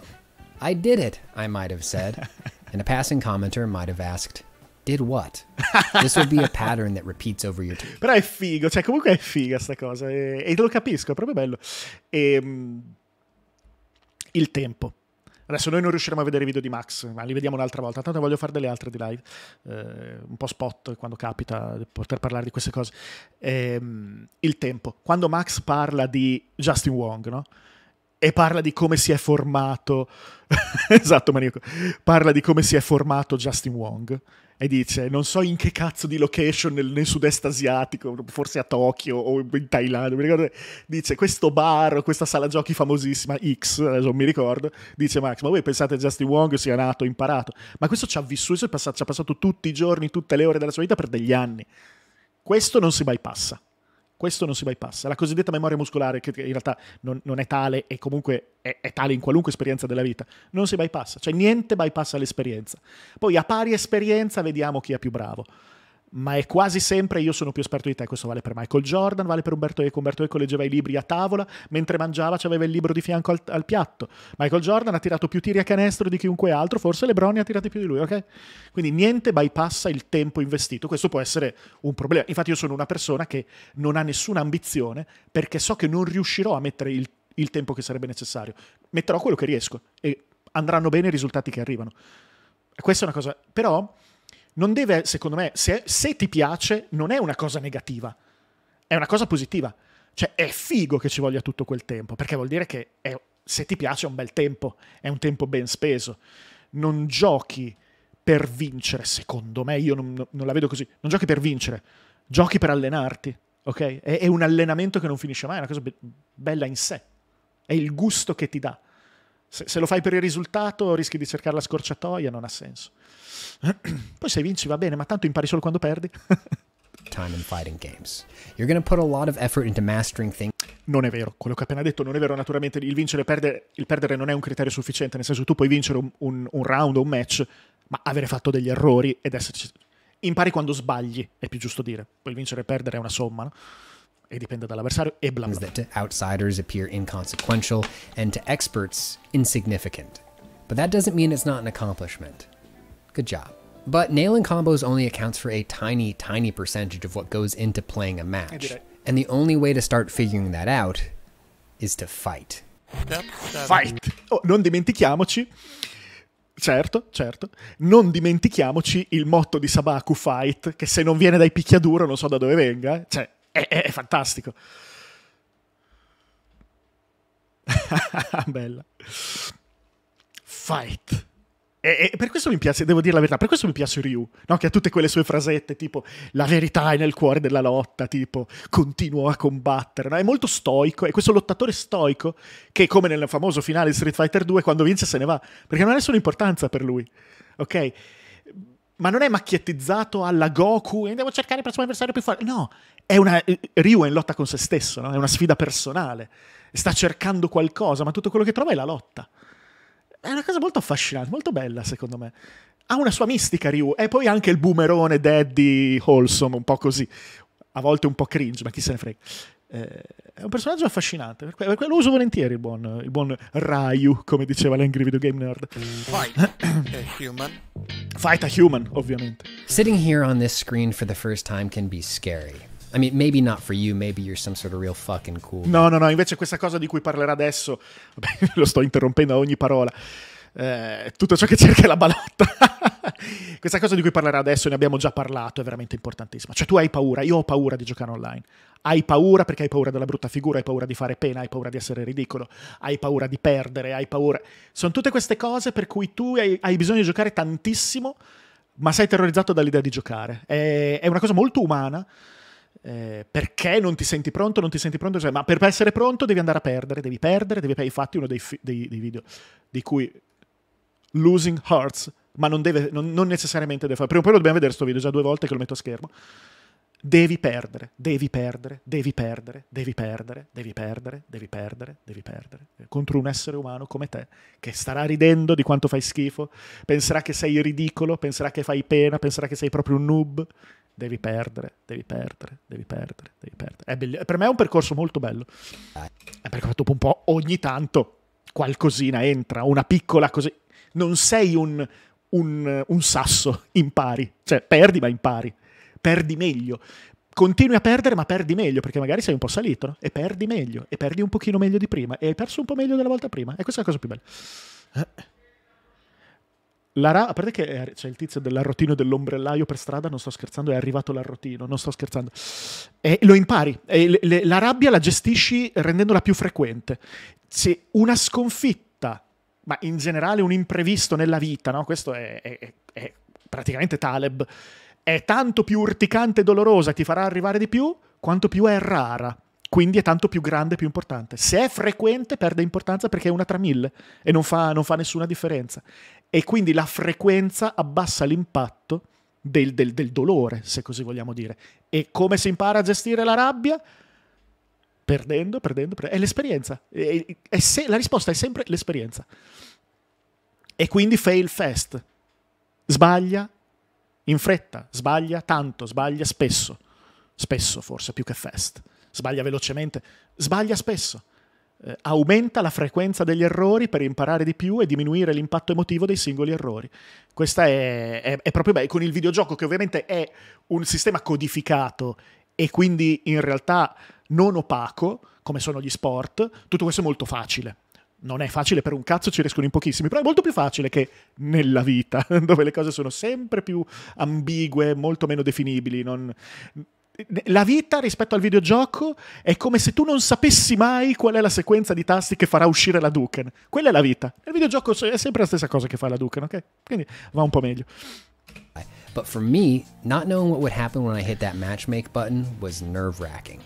I did it, I might have said, and a passing commenter might have asked, did what? this would be a pattern that repeats over your time. Però è figo, cioè comunque è figa sta cosa e, e lo capisco, è proprio bello. E, um, il tempo. Adesso noi non riusciremo a vedere i video di Max, ma li vediamo un'altra volta. Tanto voglio fare delle altre di live, eh, un po' spot quando capita di poter parlare di queste cose. Eh, il tempo. Quando Max parla di Justin Wong, no? E parla di come si è formato. esatto, Manico. Parla di come si è formato Justin Wong e dice non so in che cazzo di location nel, nel sud-est asiatico, forse a Tokyo o in Thailandia, ricordo, dice questo bar, questa sala giochi famosissima X, non mi ricordo, dice Max, ma voi pensate a Justin Wong sia nato, imparato, ma questo ci ha vissuto, ci ha passato tutti i giorni, tutte le ore della sua vita per degli anni. Questo non si bypassa questo non si bypassa. La cosiddetta memoria muscolare, che in realtà non, non è tale e comunque è, è, tale in qualunque esperienza della vita, non si bypassa, cioè niente bypassa l'esperienza. Poi a pari esperienza vediamo chi è più bravo ma è quasi sempre io sono più esperto di te, questo vale per Michael Jordan, vale per Umberto Eco, Umberto Eco leggeva i libri a tavola, mentre mangiava c'aveva il libro di fianco al, al, piatto, Michael Jordan ha tirato più tiri a canestro di chiunque altro, forse Lebron ne ha tirati più di lui, ok? Quindi niente bypassa il tempo investito, questo può essere un problema, infatti io sono una persona che non ha nessuna ambizione perché so che non riuscirò a mettere il, il tempo che sarebbe necessario, metterò quello che riesco e andranno bene i risultati che arrivano. Questa è una cosa, però non deve, secondo me, se, se ti piace, non è una cosa negativa, è una cosa positiva. Cioè, è figo che ci voglia tutto quel tempo, perché vuol dire che è, se ti piace è un bel tempo, è un tempo ben speso. Non giochi per vincere, secondo me, io non, non la vedo così. Non giochi per vincere, giochi per allenarti, ok? È, è un allenamento che non finisce mai, è una cosa be bella in sé. È il gusto che ti dà. Se, se, lo fai per il risultato rischi di cercare la scorciatoia, non ha senso. Poi se vinci va bene, ma tanto impari solo quando perdi. Time in fighting games. You're gonna put a lot of effort into mastering things. Non è vero, quello che ho appena detto non è vero, naturalmente il vincere e perdere, il perdere non è un criterio sufficiente, nel senso tu puoi vincere un, un, un round o un match, ma avere fatto degli errori ed esserci... Impari quando sbagli, è più giusto dire. Poi vincere e perdere è una somma, no? e dipende dall'avversario e bla bla. to outsiders appear inconsequential and to experts insignificant. But that doesn't mean it's not an accomplishment. Good job. But nailing combos only accounts for a tiny, tiny percentage of what goes into playing a match. And the only way to start figuring that out is to fight. Fight! Oh, non dimentichiamoci Certo, certo. Non dimentichiamoci il motto di Sabaku Fight, che se non viene dai picchiaduro non so da dove venga. Eh. Cioè, è, è, è fantastico. Bella. Fight. E, e, per questo mi piace, devo dire la verità, per questo mi piace Ryu, no? che ha tutte quelle sue frasette tipo la verità è nel cuore della lotta, tipo continuo a combattere, no? è molto stoico, è questo lottatore stoico che come nel famoso finale di Street Fighter 2 quando vince se ne va, perché non ha nessuna importanza per lui, ok? ma non è macchiettizzato alla Goku e devo cercare il prossimo avversario più forte. No, è una, eh, Ryu è in lotta con se stesso, no? è una sfida personale. Sta cercando qualcosa, ma tutto quello che trova è la lotta. È una cosa molto affascinante, molto bella secondo me. Ha una sua mistica Ryu e poi anche il boomerone daddy wholesome, un po' così. A volte un po' cringe, ma chi se ne frega. Eh, è un personaggio affascinante, per, que- per uso volentieri il buon, il buon Ryu, come diceva l'Angry Video Game Nerd. Fight a human. Fight a human, ovviamente. Sitting here on this screen for the first time can be scary. I mean, maybe not for you, maybe you're some sort of real fucking cool. No, no, no, invece questa cosa di cui parlerà adesso, vabbè, lo sto interrompendo a ogni parola. Eh, tutto ciò che cerca è la balotta. questa cosa di cui parlerà adesso, ne abbiamo già parlato, è veramente importantissima. Cioè, tu hai paura, io ho paura di giocare online hai paura perché hai paura della brutta figura, hai paura di fare pena, hai paura di essere ridicolo, hai paura di perdere, hai paura... Sono tutte queste cose per cui tu hai, hai bisogno di giocare tantissimo, ma sei terrorizzato dall'idea di giocare. È, è una cosa molto umana. Eh, perché non ti senti pronto? Non ti senti pronto? Cioè, ma per essere pronto devi andare a perdere, devi perdere, devi perdere. Infatti, uno dei, fi- dei, dei video di cui Losing Hearts ma non, deve, non, non necessariamente deve fare. Prima o poi lo dobbiamo vedere questo video, già due volte che lo metto a schermo. Devi perdere, devi perdere, devi perdere, devi perdere, devi perdere, devi perdere, devi perdere. Contro un essere umano come te, che starà ridendo di quanto fai schifo, penserà che sei ridicolo, penserà che fai pena, penserà che sei proprio un noob. Devi perdere, devi perdere, devi perdere, devi perdere. È bell- per me è un percorso molto bello. È perché dopo un po' ogni tanto qualcosina entra, una piccola così. Non sei un, un, un sasso, impari. Cioè, perdi ma impari perdi meglio. Continui a perdere, ma perdi meglio, perché magari sei un po' salito, no? E perdi meglio, e perdi un pochino meglio di prima, e hai perso un po' meglio della volta prima. E questa è la cosa più bella. Eh. La Ra, a parte che c'è il tizio dell'arrotino dell'ombrellaio per strada, non sto scherzando, è arrivato l'arrotino, non sto scherzando. E lo impari, e le, le, la rabbia la gestisci rendendola più frequente. Se una sconfitta, ma in generale un imprevisto nella vita, no? questo è, è, è praticamente Taleb, è tanto più urticante e dolorosa, ti farà arrivare di più, quanto più è rara. Quindi è tanto più grande e più importante. Se è frequente perde importanza perché è una tra mille e non fa, non fa nessuna differenza. E quindi la frequenza abbassa l'impatto del, del, del dolore, se così vogliamo dire. E come si impara a gestire la rabbia? Perdendo, perdendo, perdendo. È l'esperienza. È, è se, la risposta è sempre l'esperienza. E quindi fail fast. Sbaglia in fretta, sbaglia tanto, sbaglia spesso, spesso forse più che fast, sbaglia velocemente, sbaglia spesso. Eh, aumenta la frequenza degli errori per imparare di più e diminuire l'impatto emotivo dei singoli errori. Questa è, è, è proprio beh, con il videogioco che ovviamente è un sistema codificato e quindi in realtà non opaco, come sono gli sport, tutto questo è molto facile non è facile per un cazzo, ci riescono in pochissimi, però è molto più facile che nella vita, dove le cose sono sempre più ambigue, molto meno definibili. Non... La vita rispetto al videogioco è come se tu non sapessi mai qual è la sequenza di tasti che farà uscire la Duken. Quella è la vita. Nel videogioco è sempre la stessa cosa che fa la Duken, ok? Quindi va un po' meglio. But for me, not knowing what would happen when I hit that matchmake button was nerve wracking.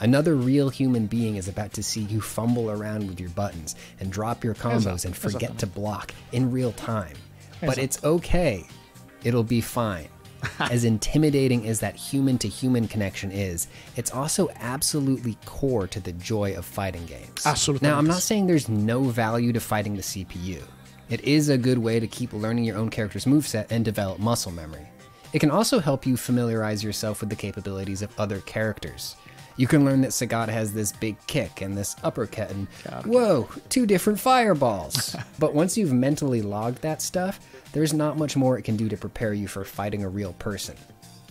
Another real human being is about to see you fumble around with your buttons and drop your combos and forget to block in real time. But it's okay. It'll be fine. as intimidating as that human to human connection is, it's also absolutely core to the joy of fighting games. Absolutely. Now, I'm not saying there's no value to fighting the CPU. It is a good way to keep learning your own character's moveset and develop muscle memory. It can also help you familiarize yourself with the capabilities of other characters. You can learn that Sagat has this big kick and this uppercut and whoa, two different fireballs. but once you've mentally logged that stuff, there's not much more it can do to prepare you for fighting a real person.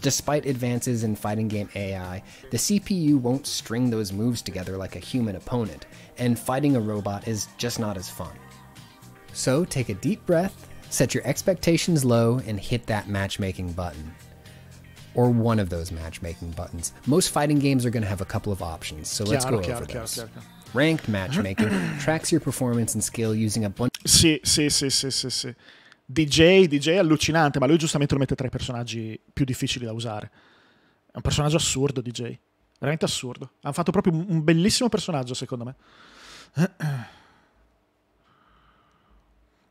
Despite advances in fighting game AI, the CPU won't string those moves together like a human opponent, and fighting a robot is just not as fun. So take a deep breath, set your expectations low, and hit that matchmaking button. or one of those matchmaking buttons. Most fighting games are going to have a couple of options, so let's chiaro, go chiaro, over chiaro, those. Ranked matchmaking tracks your performance and skill using a bunch. Sì, sì, sì, sì, sì, sì. DJ, DJ allucinante, ma lui giustamente lo mette tra i personaggi più difficili da usare. È un personaggio assurdo, DJ. Veramente assurdo. Hanno fatto proprio un bellissimo personaggio, secondo me.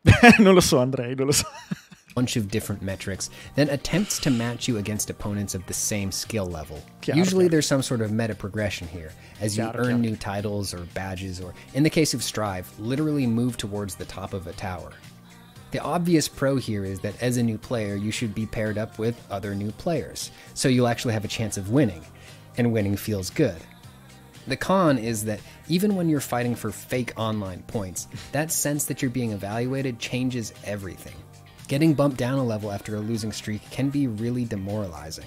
non lo so, Andrei, non lo so. bunch of different metrics, then attempts to match you against opponents of the same skill level. Got Usually it. there's some sort of meta progression here, as you got earn it, new titles or badges, or in the case of Strive, literally move towards the top of a tower. The obvious pro here is that as a new player, you should be paired up with other new players, so you'll actually have a chance of winning, and winning feels good. The con is that even when you're fighting for fake online points, that sense that you're being evaluated changes everything. Getting bumped down a level after a losing streak can be really demoralizing.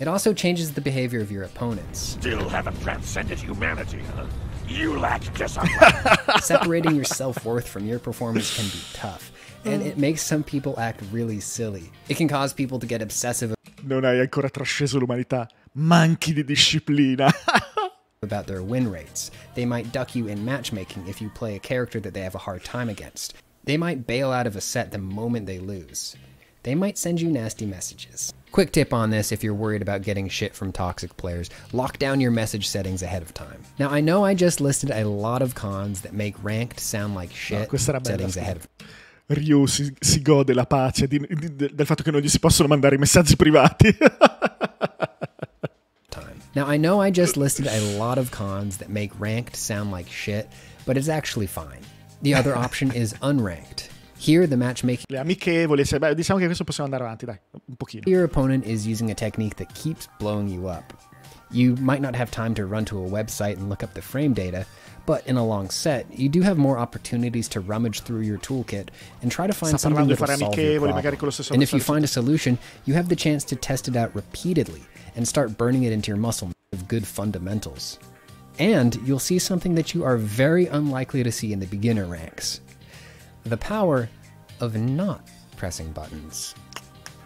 It also changes the behavior of your opponents. Still haven't transcended humanity, huh? You lack discipline. Separating your self worth from your performance can be tough, and it makes some people act really silly. It can cause people to get obsessive. Non hai ancora trasceso l'umanità. Manchi di disciplina. about their win rates. They might duck you in matchmaking if you play a character that they have a hard time against. They might bail out of a set the moment they lose. They might send you nasty messages. Quick tip on this if you're worried about getting shit from toxic players, lock down your message settings ahead of time. Now I know I just listed a lot of cons that make ranked sound like shit no, settings ahead of Ryu si, si gode la pace di, di, del fatto che non gli si possono mandare i messaggi privati. time. Now I know I just listed a lot of cons that make ranked sound like shit, but it's actually fine. The other option is unranked. Here the matchmaking amichevole, se, beh, diciamo che questo possiamo andare avanti, dai, un pochino. Your opponent is using a technique that keeps blowing you up. You might not have time to run to a website and look up the frame data, but in a long set, you do have more opportunities to rummage through your toolkit and try to find something that solve your problem. And if you find a solution, you have the chance to test it out repeatedly and start burning it into your muscle of good fundamentals and you'll see something that you are very unlikely to see in the beginner ranks the power of not pressing buttons.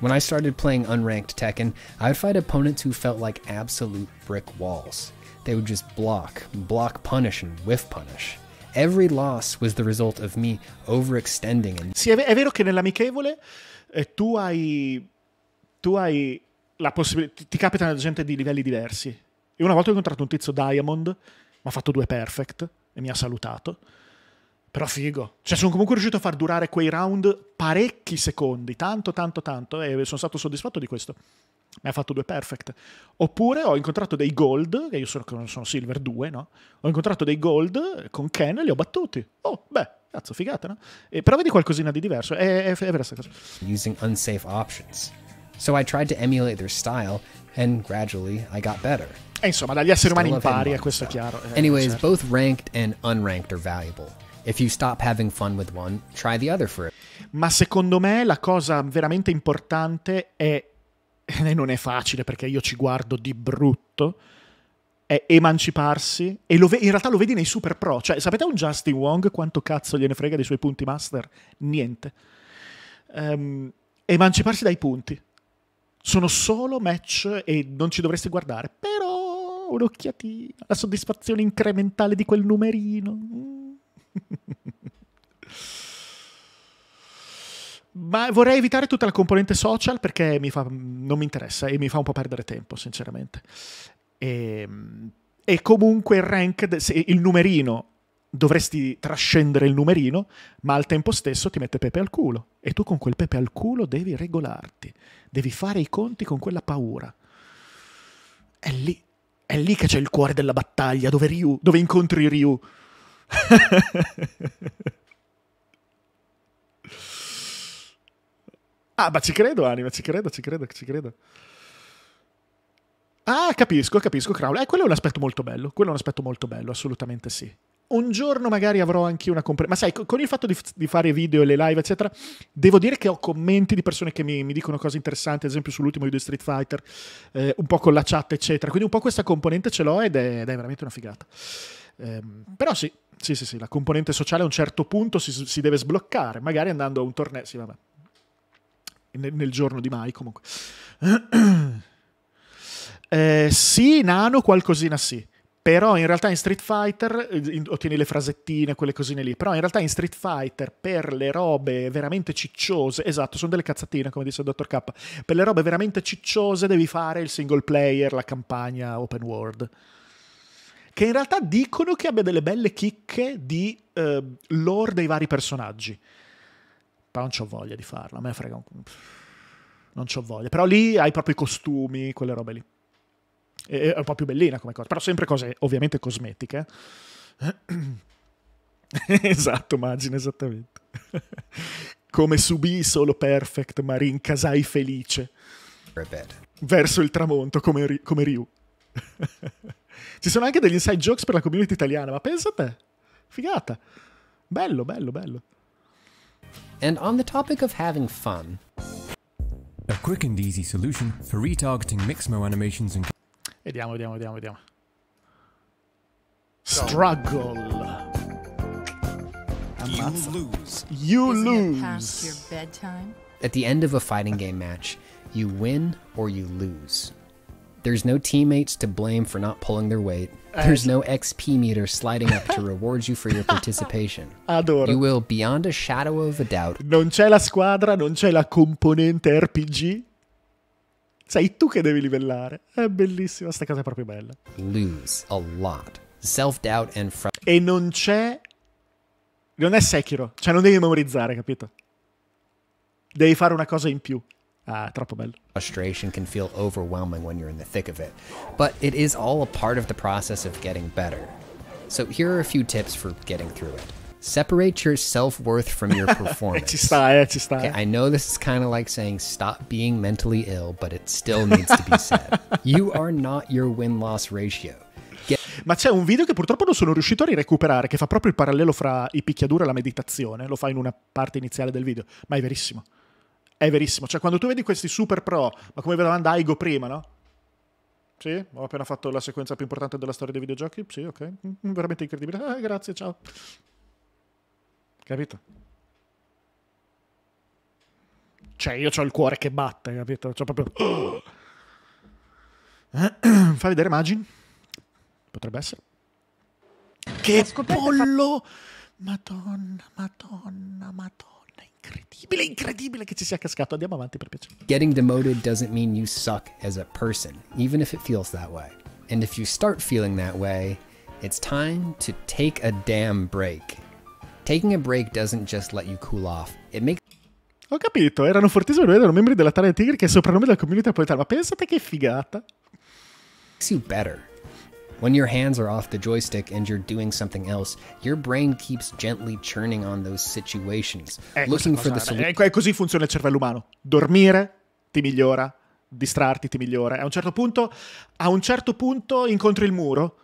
When I started playing unranked Tekken, I'd fight opponents who felt like absolute brick walls. They would just block, block punish, and whiff punish. Every loss was the result of me overextending. And sì, è vero che nell'amichevole eh, tu hai. Tu hai la possibilità. Ti, ti capitano gente di livelli diversi. E una volta ho incontrato un tizio Diamond, mi ha fatto due perfect e mi ha salutato. Però figo. Cioè, sono comunque riuscito a far durare quei round parecchi secondi, tanto, tanto, tanto, e sono stato soddisfatto di questo. Mi ha fatto due perfect. Oppure ho incontrato dei gold, che io sono, sono silver 2, no? Ho incontrato dei gold con Ken e li ho battuti. Oh, beh, cazzo, figata, no? E, però vedi qualcosina di diverso. È, è, è vero. Using unsafe options. So I tried to emulate their style, and gradually I got better. E insomma, dagli esseri umani impari, è questo chiaro. Eh, Anyways, certo. both ranked and unranked are valuable. If you stop having fun with one, try the other for it. Ma secondo me la cosa veramente importante è, e non è facile perché io ci guardo di brutto, è emanciparsi e ve- in realtà lo vedi nei super pro. Cioè, sapete un Justin Wong quanto cazzo gliene frega dei suoi punti master? Niente. Um, emanciparsi dai punti sono solo match e non ci dovresti guardare, però un'occhiatina, la soddisfazione incrementale di quel numerino. Ma vorrei evitare tutta la componente social perché mi fa, non mi interessa e mi fa un po' perdere tempo, sinceramente. E, ehm, e comunque il rank, il numerino dovresti trascendere il numerino, ma al tempo stesso ti mette pepe al culo. E tu con quel pepe al culo devi regolarti, devi fare i conti con quella paura. È lì, è lì che c'è il cuore della battaglia, dove, Ryu, dove incontri Ryu. ah, ma ci credo, Anima, ci credo, ci credo, ci credo. Ah, capisco, capisco, Crowley. Eh, quello è un aspetto molto bello, quello è un aspetto molto bello, assolutamente sì un giorno magari avrò anche una comprensione. Ma sai, con il fatto di, di, fare video e le live, eccetera, devo dire che ho commenti di persone che mi, mi dicono cose interessanti, ad esempio sull'ultimo video di Street Fighter, eh, un po' con la chat, eccetera. Quindi un po' questa componente ce l'ho ed è, ed è veramente una figata. Eh, però sì, sì, sì, sì, la componente sociale a un certo punto si, si deve sbloccare, magari andando a un torneo. Sì, vabbè. Nel, nel giorno di mai, comunque. Eh, sì, nano, qualcosina sì. Però in realtà in Street Fighter eh, ottieni le frasettine, quelle cosine lì. Però in realtà in Street Fighter per le robe veramente cicciose, esatto, sono delle cazzatine come disse il dottor K, per le robe veramente cicciose devi fare il single player, la campagna open world. Che in realtà dicono che abbia delle belle chicche di eh, lore dei vari personaggi. Però non ho voglia di farlo, a me frega un... Non ho voglia. Però lì hai proprio i costumi, quelle robe lì è un po' più bellina come cosa, però sempre cose ovviamente cosmetiche. esatto, Magine, esattamente. come subì solo Perfect, ma rincasai felice. Rebed. Verso il tramonto, come, come Ryu. Ci sono anche degli inside jokes per la community italiana, ma pensa a te. Figata. Bello, bello, bello. And on the topic of having fun. A quick and easy solution for retargeting Mixmo animations and Vediamo, vediamo, vediamo, vediamo. Struggle. Ammazza. You lose. You lose. At the end of a fighting game match, you win or you lose. There's no teammates to blame for not pulling their weight. Eh. There's no XP meter sliding up to reward you for your participation. Adoro. You will beyond a shadow of a doubt. Non c'è la squadra, non c'è la componente RPG, sei tu che devi livellare. È bellissima, sta cosa è proprio bella. Lose a lot. Self-doubt and E non c'è... Non è Sekiro, cioè non devi memorizzare, capito? Devi fare una cosa in più. Ah, troppo bello. Frustration can feel overwhelming when you're in the thick of it, but it is all a part of the process of getting better. So here are a few tips for getting through it. Separate your self worth from your performance. ci sta, eh, ci sta. Okay, I know this is kind of like saying stop being mentally ill, but it still needs to be said. you are not your win loss ratio. Ma c'è un video che purtroppo non sono riuscito a rirecuperare, che fa proprio il parallelo fra i picchiaduro e la meditazione. Lo fa in una parte iniziale del video, ma è verissimo. È verissimo. Cioè, quando tu vedi questi super pro, ma come vedevamo Daigo prima, no? Sì, ho appena fatto la sequenza più importante della storia dei videogiochi. Sì, ok. Mm, mm, veramente incredibile. Ah, grazie, ciao. Capito? Cioè, io ho il cuore che batte, capito? C'ho proprio... Fa vedere Magin? Potrebbe essere. Che pollo! Madonna, madonna, madonna. Incredibile, incredibile che ci sia cascato. Andiamo avanti per piacere. Getting demoted doesn't mean you suck as a person, even if it feels that way. And if you start feeling that way, it's time to take a damn break. Taking a break doesn't just let you cool off, it makes ho capito, erano Fortissimo e erano membri della Tale Tigre che è soprannome della community napoletana, ma pensate che figata. Makes you better. When your hands are off the joystick and you're doing something else, your brain keeps gently churning on those situations, ecco looking for the solution. Ecco, è così funziona il cervello umano. Dormire ti migliora, distrarti ti migliora. A un certo punto, a un certo punto incontri il muro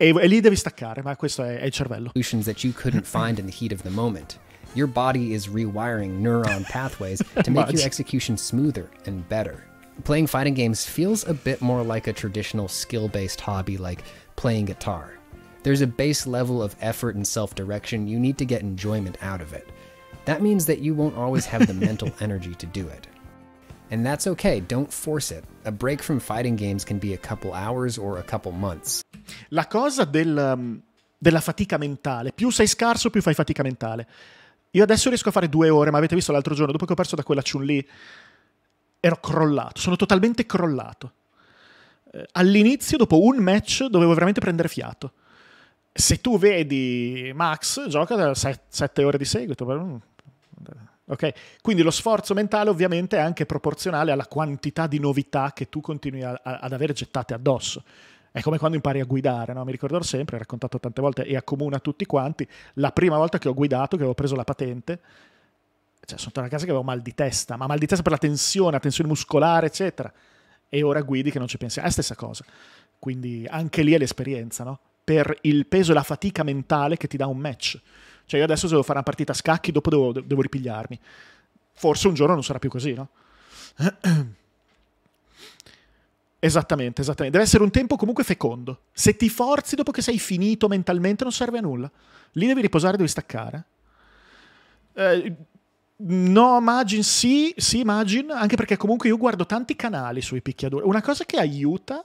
E, e lì devi staccare, ma questo è, è il cervello. Solutions that you couldn't find in the heat of the moment. Your body is rewiring neuron pathways to make your execution smoother and better. Playing fighting games feels a bit more like a traditional skill based hobby like playing guitar. There's a base level of effort and self direction you need to get enjoyment out of it. That means that you won't always have the mental energy to do it. And that's okay, don't force it. A break from fighting games can be a couple hours or a couple months. La cosa del, um, della fatica mentale, più sei scarso più fai fatica mentale. Io adesso riesco a fare due ore, ma avete visto l'altro giorno, dopo che ho perso da quella chun li ero crollato, sono totalmente crollato. Eh, all'inizio, dopo un match, dovevo veramente prendere fiato. Se tu vedi Max, gioca da 7 ore di seguito. Mm, Ok? Quindi lo sforzo mentale ovviamente è anche proporzionale alla quantità di novità che tu continui a, a, ad avere gettate addosso. È come quando impari a guidare, no? mi ricorderò sempre, ho raccontato tante volte e accomuna tutti quanti, la prima volta che ho guidato, che avevo preso la patente, cioè sono tornato a casa che avevo mal di testa, ma mal di testa per la tensione, la tensione muscolare, eccetera. E ora guidi che non ci pensi. È la stessa cosa. Quindi anche lì è l'esperienza, no? Per il peso e la fatica mentale che ti dà un match. Cioè io adesso se devo fare una partita a scacchi, dopo devo, devo ripigliarmi. Forse un giorno non sarà più così, no? Esattamente, esattamente. Deve essere un tempo comunque fecondo. Se ti forzi dopo che sei finito mentalmente non serve a nulla. Lì devi riposare, devi staccare. Eh, no, Magin sì, sì, Magin, anche perché comunque io guardo tanti canali sui picchiaduri. Una cosa che aiuta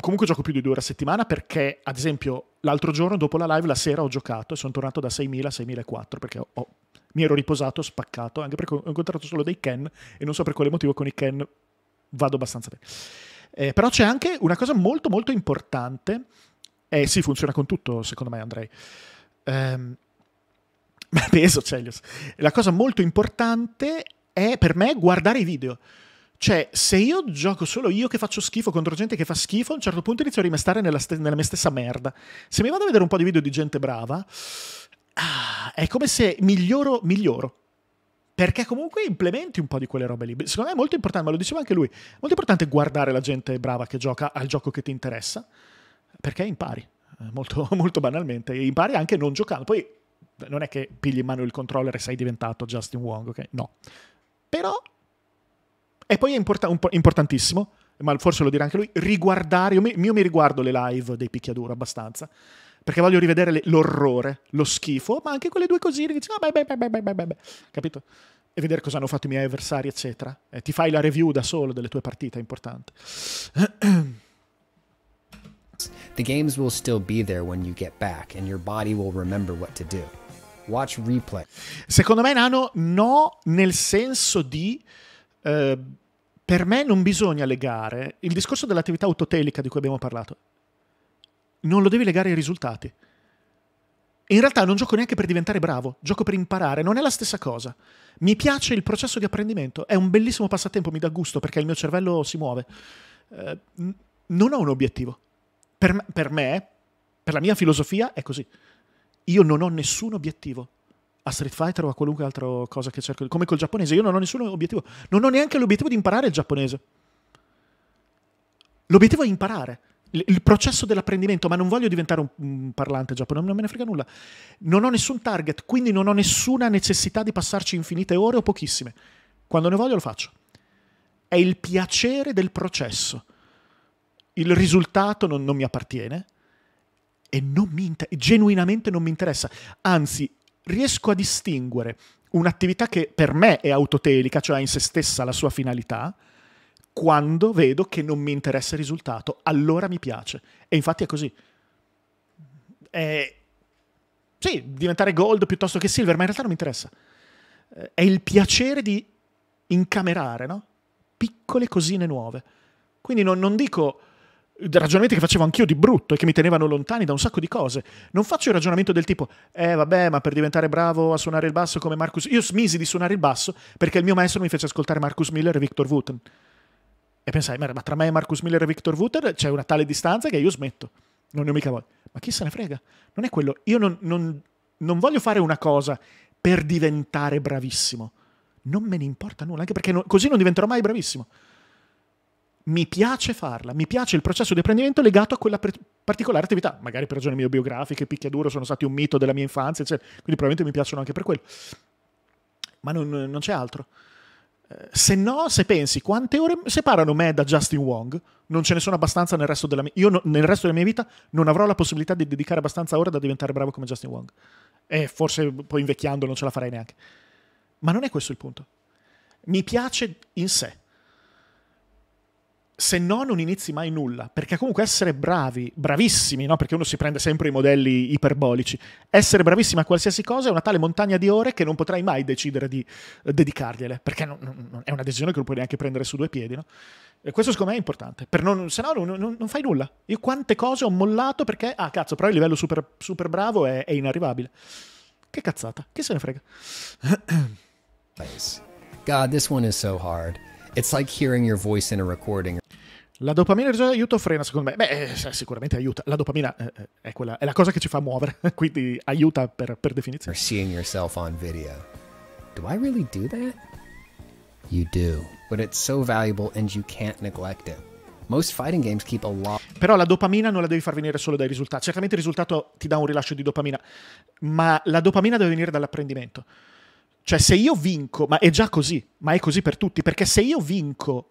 comunque gioco più di due ore a settimana perché, ad esempio, l'altro giorno dopo la live, la sera ho giocato e sono tornato da 6.000 a 6.004 perché ho, mi ero riposato, spaccato, anche perché ho incontrato solo dei Ken e non so per quale motivo con i Ken vado abbastanza bene. Eh, però c'è anche una cosa molto molto importante, e eh, sì, funziona con tutto secondo me Andrei. Ehm, peso Celius. La cosa molto importante è per me guardare i video. Cioè, se io gioco solo io che faccio schifo contro gente che fa schifo, a un certo punto inizio a rimestare nella, st- nella mia stessa merda. Se mi vado a vedere un po' di video di gente brava, ah, è come se miglioro, miglioro. Perché comunque implementi un po' di quelle robe lì. Secondo me è molto importante, ma lo diceva anche lui, molto importante guardare la gente brava che gioca al gioco che ti interessa, perché impari, eh, molto, molto banalmente. E impari anche non giocando. Poi non è che pigli in mano il controller e sei diventato Justin Wong, ok? No. Però e poi è import- importantissimo, ma forse lo dirà anche lui, riguardare, io mi, io mi riguardo le live dei picchiaduro abbastanza, perché voglio rivedere le, l'orrore, lo schifo, ma anche quelle due cosine che dici, ah, beh, beh, beh, beh, beh, beh, beh, capito? E vedere cosa hanno fatto i miei avversari, eccetera. Eh, ti fai la review da solo delle tue partite, è importante. The games will still be there when you get back and your body will remember what to do. Watch replay. Secondo me, Nano, no, nel senso di Ehm, per me non bisogna legare il discorso dell'attività autotelica di cui abbiamo parlato. Non lo devi legare ai risultati. In realtà non gioco neanche per diventare bravo, gioco per imparare, non è la stessa cosa. Mi piace il processo di apprendimento, è un bellissimo passatempo, mi dà gusto perché il mio cervello si muove. Eh, non ho un obiettivo. Per, per me, per la mia filosofia, è così. Io non ho nessun obiettivo a Street Fighter o a qualunque altra cosa che cerco. Come col giapponese, io non ho nessun obiettivo. Non ho neanche l'obiettivo di imparare il giapponese. L'obiettivo è imparare. Il, il processo dell'apprendimento, ma non voglio diventare un, un parlante giapponese, non me ne frega nulla. Non ho nessun target, quindi non ho nessuna necessità di passarci infinite ore o pochissime. Quando ne voglio lo faccio. È il piacere del processo. Il risultato non, non mi appartiene, e non mi genuinamente non mi interessa. Anzi, riesco a distinguere un'attività che per me è autotelica, cioè ha in sé stessa la sua finalità, quando vedo che non mi interessa il risultato, allora mi piace. E infatti è così. È... Sì, diventare gold piuttosto che silver, ma in realtà non mi interessa. È il piacere di incamerare, no? Piccole cosine nuove. Quindi non, non dico ragionamenti che facevo anch'io di brutto e che mi tenevano lontani da un sacco di cose. Non faccio il ragionamento del tipo, eh vabbè, ma per diventare bravo a suonare il basso come Marcus... Io smisi di suonare il basso perché il mio maestro mi fece ascoltare Marcus Miller e Victor Wooten. E pensai, ma tra me e Marcus Miller e Victor Wooten c'è una tale distanza che io smetto. Non ne ho mica voglia. Ma chi se ne frega? Non è quello. Io non, non, non voglio fare una cosa per diventare bravissimo. Non me ne importa nulla, anche perché no, così non diventerò mai bravissimo mi piace farla, mi piace il processo di apprendimento legato a quella particolare attività, magari per ragioni mie biografiche, picchiaduro sono stati un mito della mia infanzia, eccetera. quindi probabilmente mi piacciono anche per quello. Ma non, non c'è altro. Eh, se no, se pensi quante ore separano me da Justin Wong, non ce ne sono abbastanza nel resto della mia io no, nel resto della mia vita non avrò la possibilità di dedicare abbastanza ore da diventare bravo come Justin Wong. E forse poi invecchiando non ce la farei neanche. Ma non è questo il punto. Mi piace in sé se no non inizi mai nulla, perché comunque essere bravi, bravissimi, no? perché uno si prende sempre i modelli iperbolici, essere bravissimi a qualsiasi cosa è una tale montagna di ore che non potrai mai decidere di eh, dedicargliele, perché non, non, è una decisione che non puoi neanche prendere su due piedi. No? E questo secondo me è importante, non, se no non, non, fai nulla. Io quante cose ho mollato perché, ah cazzo, però il livello super, super bravo è, è inarrivabile. Che cazzata, chi se ne frega? nice. God, this one is so hard. It's like hearing your voice in a recording. La dopamina risorsa aiuta o frena, secondo me? Beh, eh, sicuramente aiuta. La dopamina eh, eh, è, quella, è, la cosa che ci fa muovere, quindi aiuta per, per definizione. seeing yourself on video. Do I really do that? You do. But it's so valuable and you can't neglect it. Most fighting games keep a lot. Però la dopamina non la devi far venire solo dai risultati. Certamente il risultato ti dà un rilascio di dopamina, ma la dopamina deve venire dall'apprendimento. Cioè, se io vinco, ma è già così, ma è così per tutti, perché se io vinco,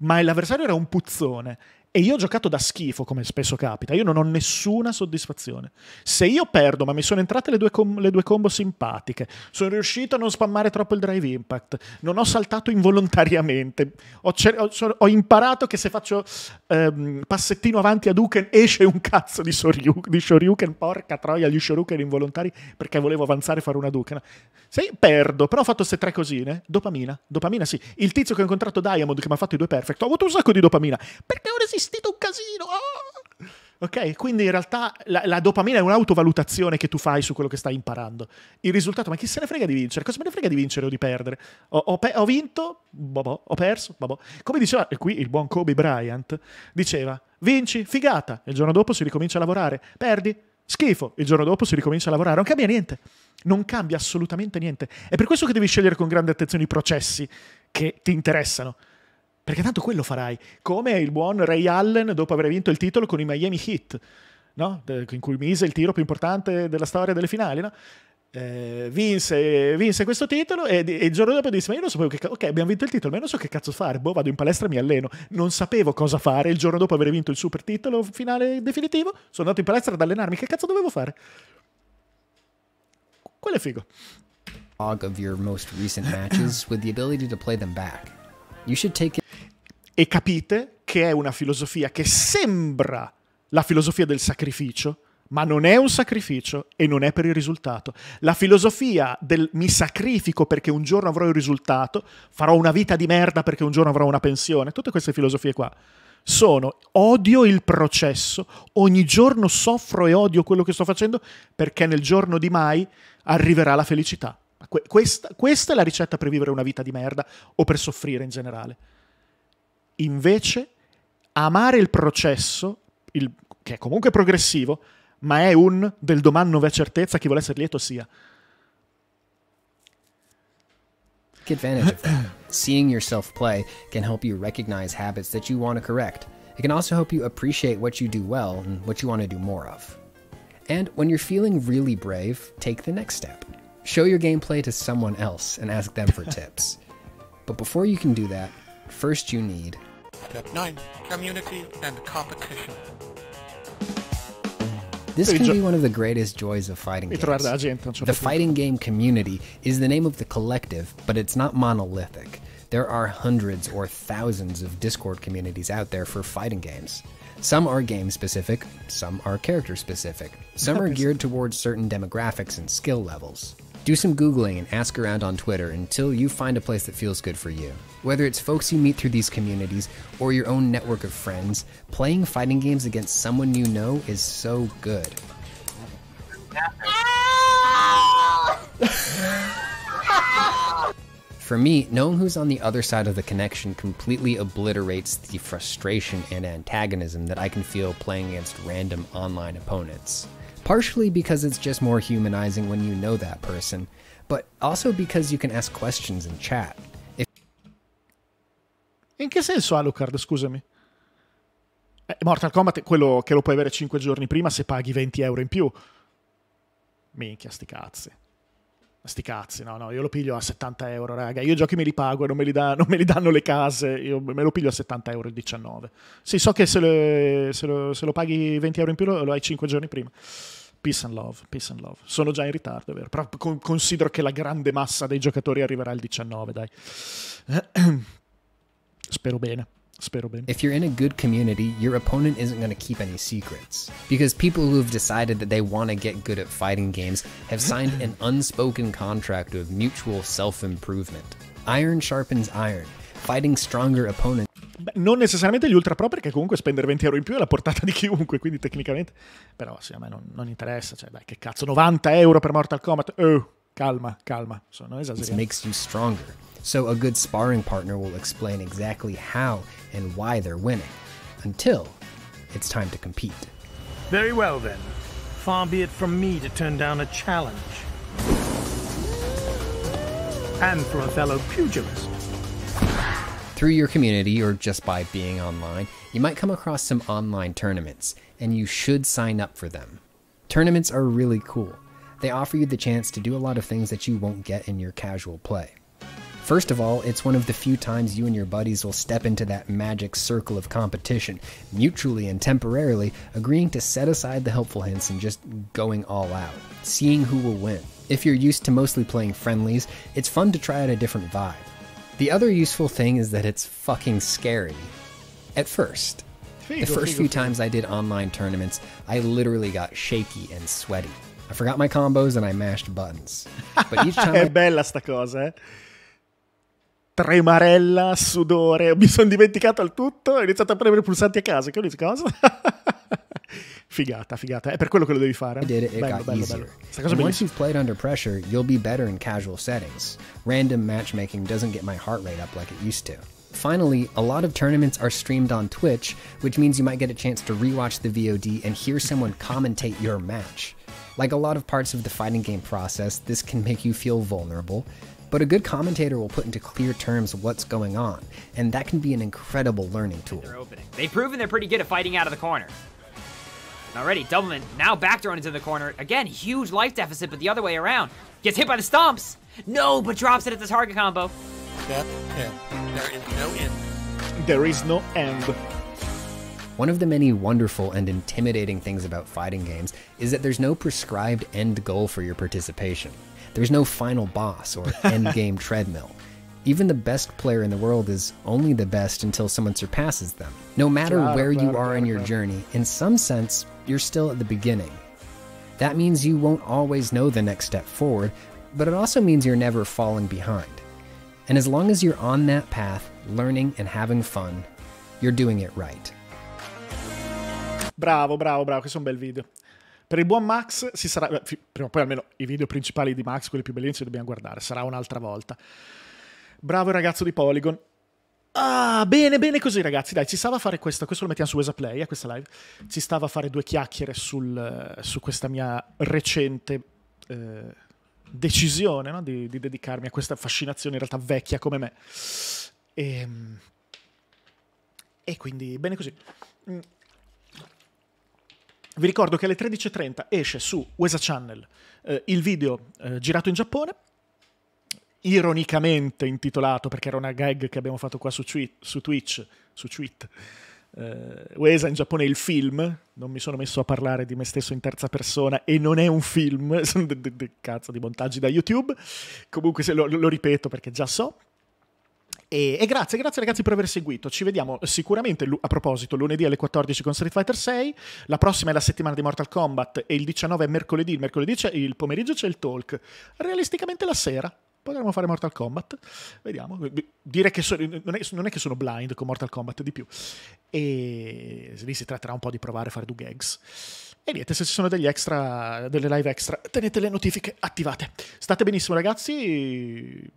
ma l'avversario era un puzzone e io ho giocato da schifo, come spesso capita. Io non ho nessuna soddisfazione. Se io perdo, ma mi sono entrate le due, com- le due combo simpatiche, sono riuscito a non spammare troppo il drive impact, non ho saltato involontariamente, ho, cer- ho, ho imparato che se faccio ehm, passettino avanti a Duken esce un cazzo di, Soryu- di Shoryuken, porca troia, gli Shoryuken involontari perché volevo avanzare e fare una Duken. Se io perdo, però ho fatto queste tre cosine, dopamina, dopamina sì. Il tizio che ho incontrato Diamond che mi ha fatto i due perfect, ho avuto un sacco di dopamina, perché ora esiste gestito un casino. Ah! Ok, quindi in realtà la, la, dopamina è un'autovalutazione che tu fai su quello che stai imparando. Il risultato, ma chi se ne frega di vincere? Cosa me ne frega di vincere o di perdere? Ho, ho, pe- ho vinto, boh, ho perso, boh. Come diceva qui il buon Kobe Bryant, diceva, vinci, figata, il giorno dopo si ricomincia a lavorare, perdi, schifo, il giorno dopo si ricomincia a lavorare, non cambia niente, non cambia assolutamente niente. È per questo che devi scegliere con grande attenzione i processi che ti interessano, perché tanto quello farai. Come il buon Ray Allen dopo aver vinto il titolo con i Miami Heat, no? in cui mise il tiro più importante della storia delle finali. No? Eh, vinse, vinse, questo titolo e, e, il giorno dopo disse ma io non sapevo che cazzo, ok abbiamo vinto il titolo ma io non so che cazzo fare boh vado in palestra e mi alleno non sapevo cosa fare il giorno dopo aver vinto il super titolo finale definitivo sono andato in palestra ad allenarmi che cazzo dovevo fare quello è figo of your most recent matches with the ability to play them back e capite che è una filosofia che sembra la filosofia del sacrificio, ma non è un sacrificio e non è per il risultato. La filosofia del mi sacrifico perché un giorno avrò il risultato, farò una vita di merda perché un giorno avrò una pensione, tutte queste filosofie qua sono odio il processo, ogni giorno soffro e odio quello che sto facendo perché nel giorno di mai arriverà la felicità. Que- questa, questa è la ricetta per vivere una vita di merda o per soffrire in generale. Invece, amare il processo, il, che è comunque progressivo, ma è un del domani non v'è certezza, chi vuole essere lieto sia. Take advantage of that. Seeing yourself play can help you recognize habits that you want to correct. It can also help you appreciate what you do well and what you want to do more of. And when you're feeling really brave, take the next step. Show your gameplay to someone else and ask them for tips. But before you can do that, first you need Step 9. Community and competition. This can be one of the greatest joys of fighting games. The fighting game community is the name of the collective, but it's not monolithic. There are hundreds or thousands of Discord communities out there for fighting games. Some are game specific, some are character specific, some are geared towards certain demographics and skill levels. Do some Googling and ask around on Twitter until you find a place that feels good for you. Whether it's folks you meet through these communities or your own network of friends, playing fighting games against someone you know is so good. For me, knowing who's on the other side of the connection completely obliterates the frustration and antagonism that I can feel playing against random online opponents. partially because it's just more humanizing when you know that person, but also because you can ask questions in chat. If in che senso Alucard, scusami? Eh, Mortal Kombat è quello che lo puoi avere 5 giorni prima se paghi 20 euro in più. Minchia, sti cazzi. Sti cazzi, no, no, io lo piglio a 70 euro, raga. Io i giochi me li pago e non me li, da, non me li danno le case. Io me lo piglio a 70 euro il 19. Sì, so che se, le, se, lo, se lo, paghi 20 euro in più lo, lo hai 5 giorni prima. Peace and Love, Peace and Love. Sono già in ritardo, è vero, però considero che la grande massa dei giocatori arriverà il 19, dai. Spero bene. Spero bene. If you're in a good community, your opponent isn't going to keep any secrets. Because people who've decided that they want to get good at fighting games have signed an unspoken contract of mutual self improvement. Iron sharpens iron. Fighting stronger opponents. Beh, non necessariamente gli ultra pro, perché comunque spendere 20 euro in più è la portata di chiunque, quindi tecnicamente. Però sì, a me non, non interessa. Cioè, dai, che cazzo, 90 euro per Mortal Kombat. Oh, calma, calma. Sono esagerato. This makes you stronger. So a good sparring partner will explain exactly how and why they're winning. Until it's time to compete. Very well then. Far be it from me to turn down a challenge. And for a fellow pugilist. Through your community or just by being online, you might come across some online tournaments, and you should sign up for them. Tournaments are really cool. They offer you the chance to do a lot of things that you won't get in your casual play. First of all, it's one of the few times you and your buddies will step into that magic circle of competition, mutually and temporarily agreeing to set aside the helpful hints and just going all out, seeing who will win. If you're used to mostly playing friendlies, it's fun to try out a different vibe. The other useful thing is that it's fucking scary. At first. Figo, the first figo, few figo. times I did online tournaments, I literally got shaky and sweaty. I forgot my combos and I mashed buttons. But each time È I... bella sta cosa, eh? Tremarella, sudore, mi sono dimenticato il tutto, ho iniziato a premere pulsanti a casa. che ho cosa? figata, figata. È per quello che lo devi fare. Did it, it bello, got bello, easier. Bello. Once you've played under pressure, you'll be better in casual settings. Random matchmaking doesn't get my heart rate up like it used to. Finally, a lot of tournaments are streamed on Twitch, which means you might get a chance to rewatch the VOD and hear someone commentate your match. Like a lot of parts of the fighting game process, this can make you feel vulnerable, but a good commentator will put into clear terms what's going on, and that can be an incredible learning tool. They're opening. They've proven they're pretty good at fighting out of the corner. Already, Doubleman now backdrawing into the corner. Again, huge life deficit, but the other way around. Gets hit by the stomps. No, but drops it at the target combo. That end. There is no end. There is no end. One of the many wonderful and intimidating things about fighting games is that there's no prescribed end goal for your participation. There's no final boss or end game treadmill. Even the best player in the world is only the best until someone surpasses them. No matter where you are in your journey, in some sense, you're still at the beginning. That means you won't always know the next step forward, but it also means you're never falling behind. And as long as you're on that path, learning and having fun, you're doing it right. Bravo, bravo, bravo, questo è un bel video. Per il buon Max si sarà. Prima o poi almeno i video principali di Max, quelli più belli, ce dobbiamo guardare, sarà un'altra volta. Bravo il ragazzo di Polygon. Ah, bene, bene così ragazzi, dai, ci stava a fare questo, questo lo mettiamo su Play, a eh, questa live, ci stava a fare due chiacchiere sul, eh, su questa mia recente eh, decisione no? di, di, dedicarmi a questa fascinazione in realtà vecchia come me. E, ehm, e quindi, bene così. Mm. Vi ricordo che alle 13.30 esce su Wesa Channel eh, il video eh, girato in Giappone ironicamente intitolato, perché era una gag che abbiamo fatto qua su, tweet, su Twitch, su tweet, uh, Uesa in Giappone è il film, non mi sono messo a parlare di me stesso in terza persona e non è un film, sono de, de, de, cazzo di montaggi da YouTube, comunque lo, lo ripeto perché già so. E, e, grazie, grazie ragazzi per aver seguito. Ci vediamo sicuramente a proposito lunedì alle 14 con Street Fighter 6. La prossima è la settimana di Mortal Kombat e il 19 è mercoledì. Il mercoledì c'è il pomeriggio c'è il talk. Realisticamente la sera potremmo fare Mortal Kombat. Vediamo. Dire che so, non, è, non, è, che sono blind con Mortal Kombat di più. E lì si tratterà un po' di provare a fare due gags. E niente, se ci sono degli extra, delle live extra, tenete le notifiche attivate. State benissimo, ragazzi.